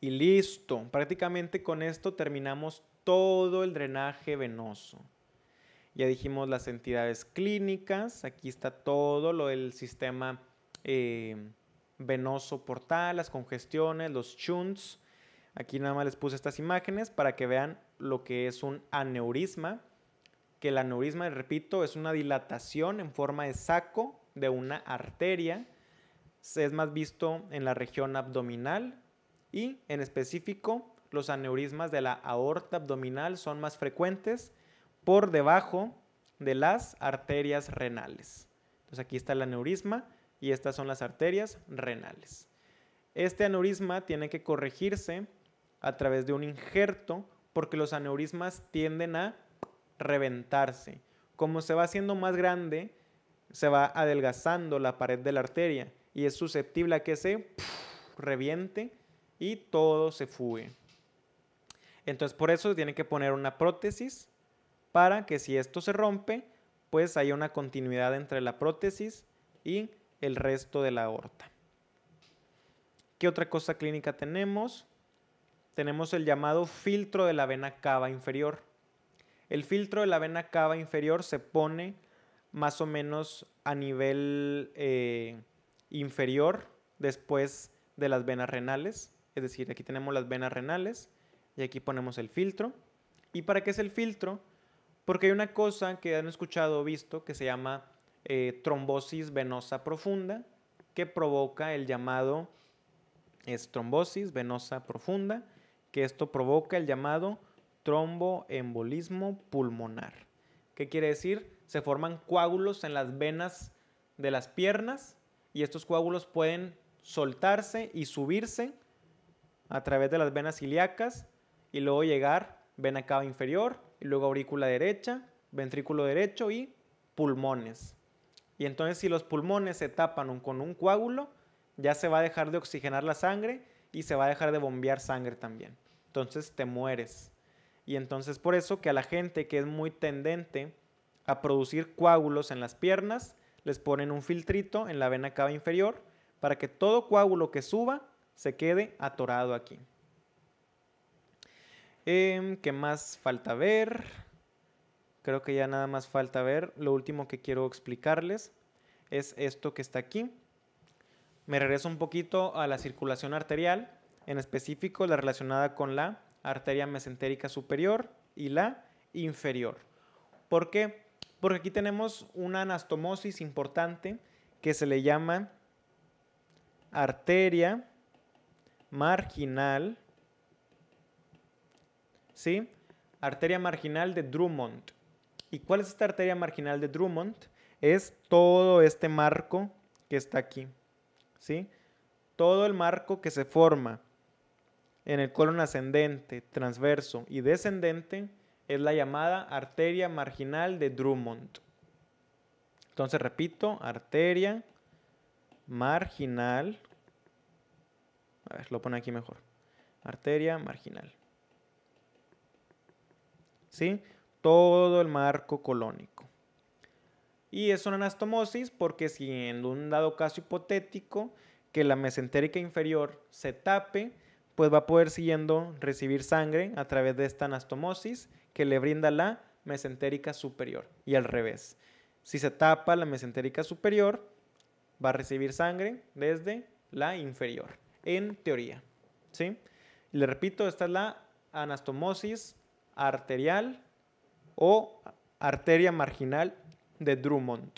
Y listo, prácticamente con esto terminamos todo el drenaje venoso. Ya dijimos las entidades clínicas, aquí está todo lo del sistema eh, venoso portal, las congestiones, los chunts, Aquí nada más les puse estas imágenes para que vean lo que es un aneurisma, que el aneurisma, repito, es una dilatación en forma de saco de una arteria. Es más visto en la región abdominal y en específico los aneurismas de la aorta abdominal son más frecuentes por debajo de las arterias renales. Entonces aquí está el aneurisma y estas son las arterias renales. Este aneurisma tiene que corregirse a través de un injerto porque los aneurismas tienden a reventarse. Como se va haciendo más grande, se va adelgazando la pared de la arteria y es susceptible a que se reviente y todo se fugue. Entonces por eso se tiene que poner una prótesis para que si esto se rompe, pues haya una continuidad entre la prótesis y el resto de la aorta. ¿Qué otra cosa clínica tenemos? tenemos el llamado filtro de la vena cava inferior. El filtro de la vena cava inferior se pone más o menos a nivel eh, inferior después de las venas renales. Es decir, aquí tenemos las venas renales y aquí ponemos el filtro. ¿Y para qué es el filtro? Porque hay una cosa que han escuchado o visto que se llama eh, trombosis venosa profunda, que provoca el llamado trombosis venosa profunda, que esto provoca el llamado tromboembolismo pulmonar. ¿Qué quiere decir? Se forman coágulos en las venas de las piernas y estos coágulos pueden soltarse y subirse a través de las venas ilíacas y luego llegar vena cava inferior y luego aurícula derecha, ventrículo derecho y pulmones. Y entonces si los pulmones se tapan con un coágulo, ya se va a dejar de oxigenar la sangre y se va a dejar de bombear sangre también. Entonces te mueres. Y entonces por eso que a la gente que es muy tendente a producir coágulos en las piernas, les ponen un filtrito en la vena cava inferior para que todo coágulo que suba se quede atorado aquí. Em, ¿Qué más falta ver? Creo que ya nada más falta ver. Lo último que quiero explicarles es esto que está aquí. Me regreso un poquito a la circulación arterial, en específico la relacionada con la arteria mesentérica superior y la inferior. ¿Por qué? Porque aquí tenemos una anastomosis importante que se le llama arteria marginal, ¿sí? Arteria marginal de Drummond. ¿Y cuál es esta arteria marginal de Drummond? Es todo este marco que está aquí. ¿sí? Todo el marco que se forma en el colon ascendente, transverso y descendente es la llamada arteria marginal de Drummond. Entonces, repito, arteria marginal. A ver, lo pone aquí mejor. Arteria marginal. ¿Sí? Todo el marco colónico. Y es una anastomosis porque si en un dado caso hipotético que la mesentérica inferior se tape, pues va a poder siguiendo recibir sangre a través de esta anastomosis que le brinda la mesentérica superior y al revés. Si se tapa la mesentérica superior, va a recibir sangre desde la inferior, en teoría. ¿sí? le repito, esta es la anastomosis arterial o arteria marginal de Drummond.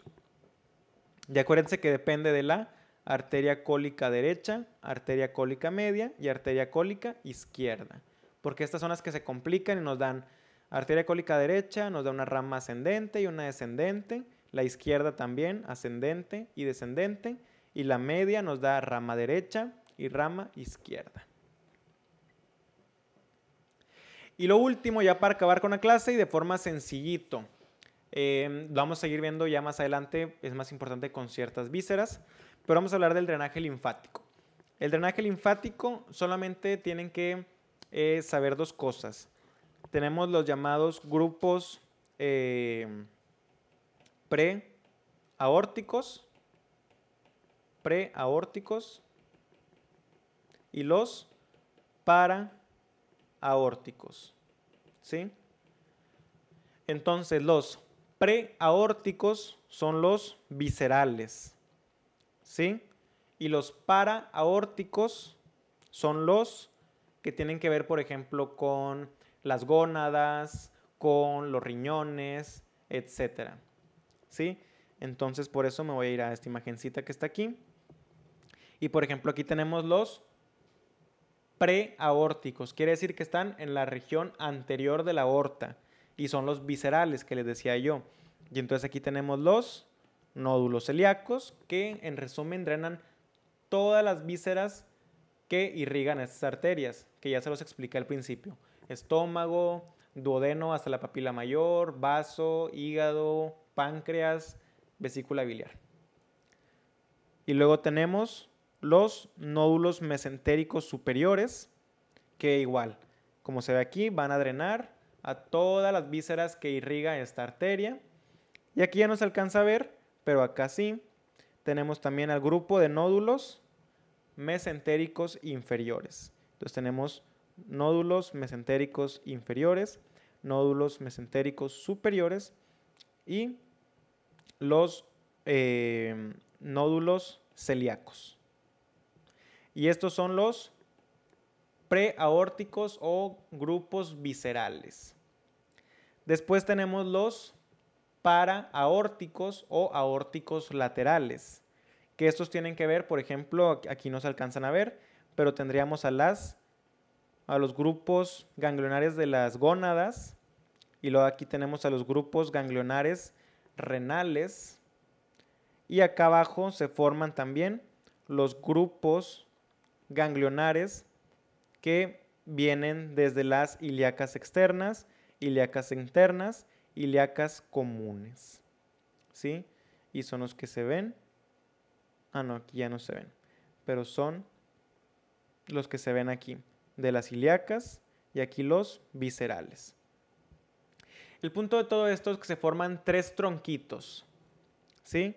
Y acuérdense que depende de la arteria cólica derecha, arteria cólica media y arteria cólica izquierda. Porque estas son las que se complican y nos dan arteria cólica derecha, nos da una rama ascendente y una descendente, la izquierda también ascendente y descendente, y la media nos da rama derecha y rama izquierda. Y lo último, ya para acabar con la clase y de forma sencillito, Em, lo vamos a seguir viendo ya más adelante, es más importante con ciertas vísceras, pero vamos a hablar del drenaje linfático. El drenaje linfático solamente tienen que eh, saber dos cosas. Tenemos los llamados grupos em, preaórticos, preaórticos y los paraaórticos. ¿Sí? Entonces, los preaórticos son los viscerales, ¿sí? Y los paraaórticos son los que tienen que ver, por ejemplo, con las gónadas, con los riñones, etc. ¿sí? Entonces, por eso me voy a ir a esta imagencita que está aquí. Y, por ejemplo, aquí tenemos los preaórticos. Quiere decir que están en la región anterior de la aorta y son los viscerales que les decía yo. Y entonces aquí tenemos los nódulos celíacos que en resumen drenan todas las vísceras que irrigan estas arterias, que ya se los expliqué al principio. Estómago, duodeno hasta la papila mayor, vaso, hígado, páncreas, vesícula biliar. Y luego tenemos los nódulos mesentéricos superiores, que igual, como se ve aquí, van a drenar a todas las vísceras que irriga esta arteria. Y aquí ya no se alcanza a ver, pero acá sí. Tenemos también al grupo de nódulos mesentéricos inferiores. Entonces tenemos nódulos mesentéricos inferiores, nódulos mesentéricos superiores y los eh, nódulos celíacos. Y estos son los preaórticos o grupos viscerales. Después tenemos los paraaórticos o aórticos laterales, que estos tienen que ver, por ejemplo, aquí no se alcanzan a ver, pero tendríamos a las a los grupos ganglionares de las gónadas y luego aquí tenemos a los grupos ganglionares renales y acá abajo se forman también los grupos ganglionares que vienen desde las ilíacas externas Iliacas internas, iliacas comunes. ¿Sí? Y son los que se ven. Ah, no, aquí ya no se ven. Pero son los que se ven aquí, de las ilíacas y aquí los viscerales. El punto de todo esto es que se forman tres tronquitos, ¿sí?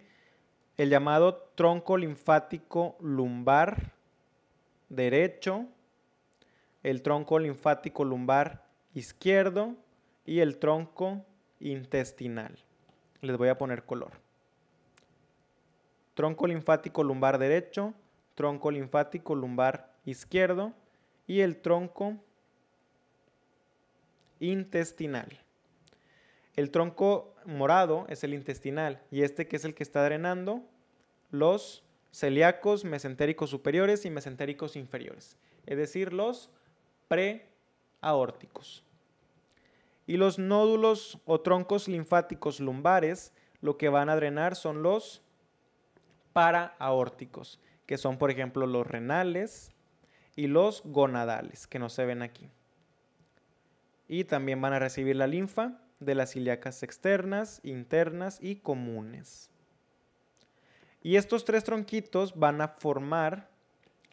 El llamado tronco linfático lumbar derecho, el tronco linfático lumbar izquierdo y el tronco intestinal. Les voy a poner color. Tronco linfático lumbar derecho, tronco linfático lumbar izquierdo y el tronco intestinal. El tronco morado es el intestinal y este que es el que está drenando los celíacos mesentéricos superiores y mesentéricos inferiores, es decir, los preaórticos y los nódulos o troncos linfáticos lumbares lo que van a drenar son los paraaórticos, que son por ejemplo los renales y los gonadales, que no se ven aquí. Y también van a recibir la linfa de las ilíacas externas, internas y comunes. Y estos tres tronquitos van a formar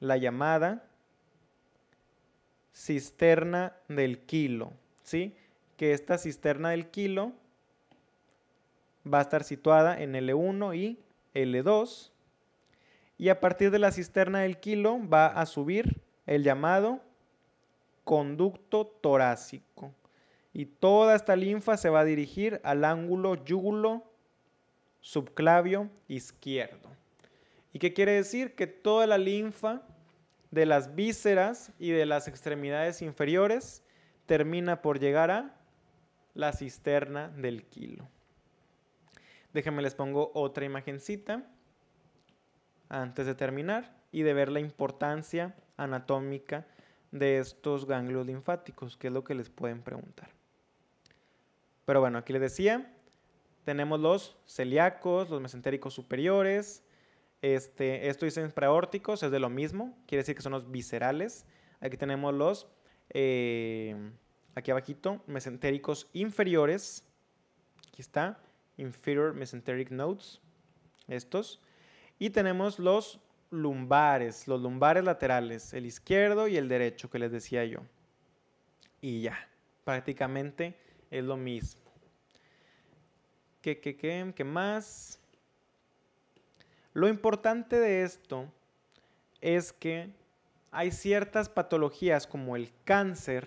la llamada cisterna del kilo, ¿sí? que esta cisterna del kilo va a estar situada en L1 y L2 y a partir de la cisterna del kilo va a subir el llamado conducto torácico y toda esta linfa se va a dirigir al ángulo yúgulo subclavio izquierdo. ¿Y qué quiere decir? Que toda la linfa de las vísceras y de las extremidades inferiores termina por llegar a la cisterna del kilo. Déjenme les pongo otra imagencita antes de terminar y de ver la importancia anatómica de estos ganglios linfáticos, que es lo que les pueden preguntar. Pero bueno, aquí les decía, tenemos los celíacos, los mesentéricos superiores, este, esto dicen preórticos, es de lo mismo, quiere decir que son los viscerales. Aquí tenemos los eh, aquí abajito, mesentéricos inferiores, aquí está, inferior mesenteric nodes, estos, y tenemos los lumbares, los lumbares laterales, el izquierdo y el derecho que les decía yo. Y ya, prácticamente es lo mismo. ¿Qué, qué, qué más? Lo importante de esto es que hay ciertas patologías como el cáncer,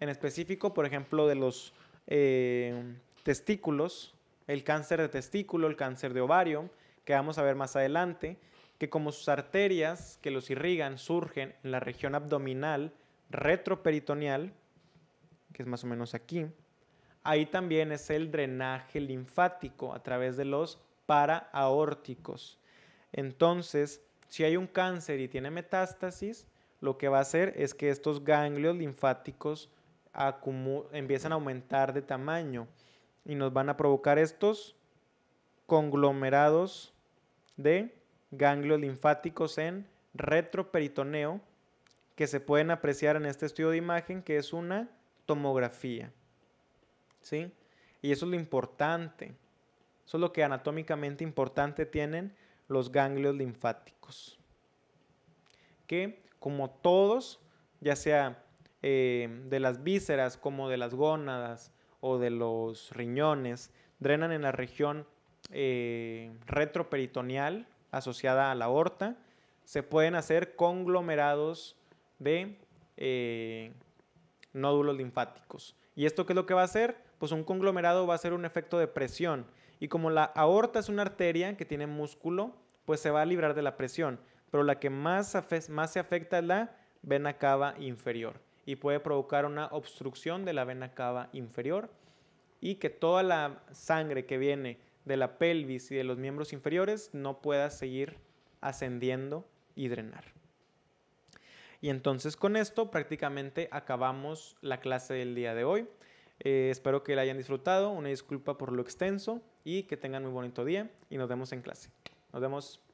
en específico, por ejemplo, de los eh, testículos, el cáncer de testículo, el cáncer de ovario, que vamos a ver más adelante, que como sus arterias que los irrigan surgen en la región abdominal retroperitoneal, que es más o menos aquí, ahí también es el drenaje linfático a través de los paraaórticos. Entonces, si hay un cáncer y tiene metástasis, lo que va a hacer es que estos ganglios linfáticos empiezan a aumentar de tamaño y nos van a provocar estos conglomerados de ganglios linfáticos en retroperitoneo que se pueden apreciar en este estudio de imagen que es una tomografía. Y eso es lo importante. Eso es lo que anatómicamente importante tienen los ganglios linfáticos. Que como todos, ya sea eh, de las vísceras como de las gónadas o de los riñones drenan en la región eh, retroperitoneal asociada a la aorta. Se pueden hacer conglomerados de eh, nódulos linfáticos. ¿Y esto qué es lo que va a hacer? Pues un conglomerado va a ser un efecto de presión. Y como la aorta es una arteria que tiene músculo, pues se va a librar de la presión. Pero la que más, más se afecta es la vena cava inferior y puede provocar una obstrucción de la vena cava inferior y que toda la sangre que viene de la pelvis y de los miembros inferiores no pueda seguir ascendiendo y drenar. Y entonces con esto prácticamente acabamos la clase del día de hoy. Eh, espero que la hayan disfrutado, una disculpa por lo extenso y que tengan muy bonito día y nos vemos en clase. Nos vemos.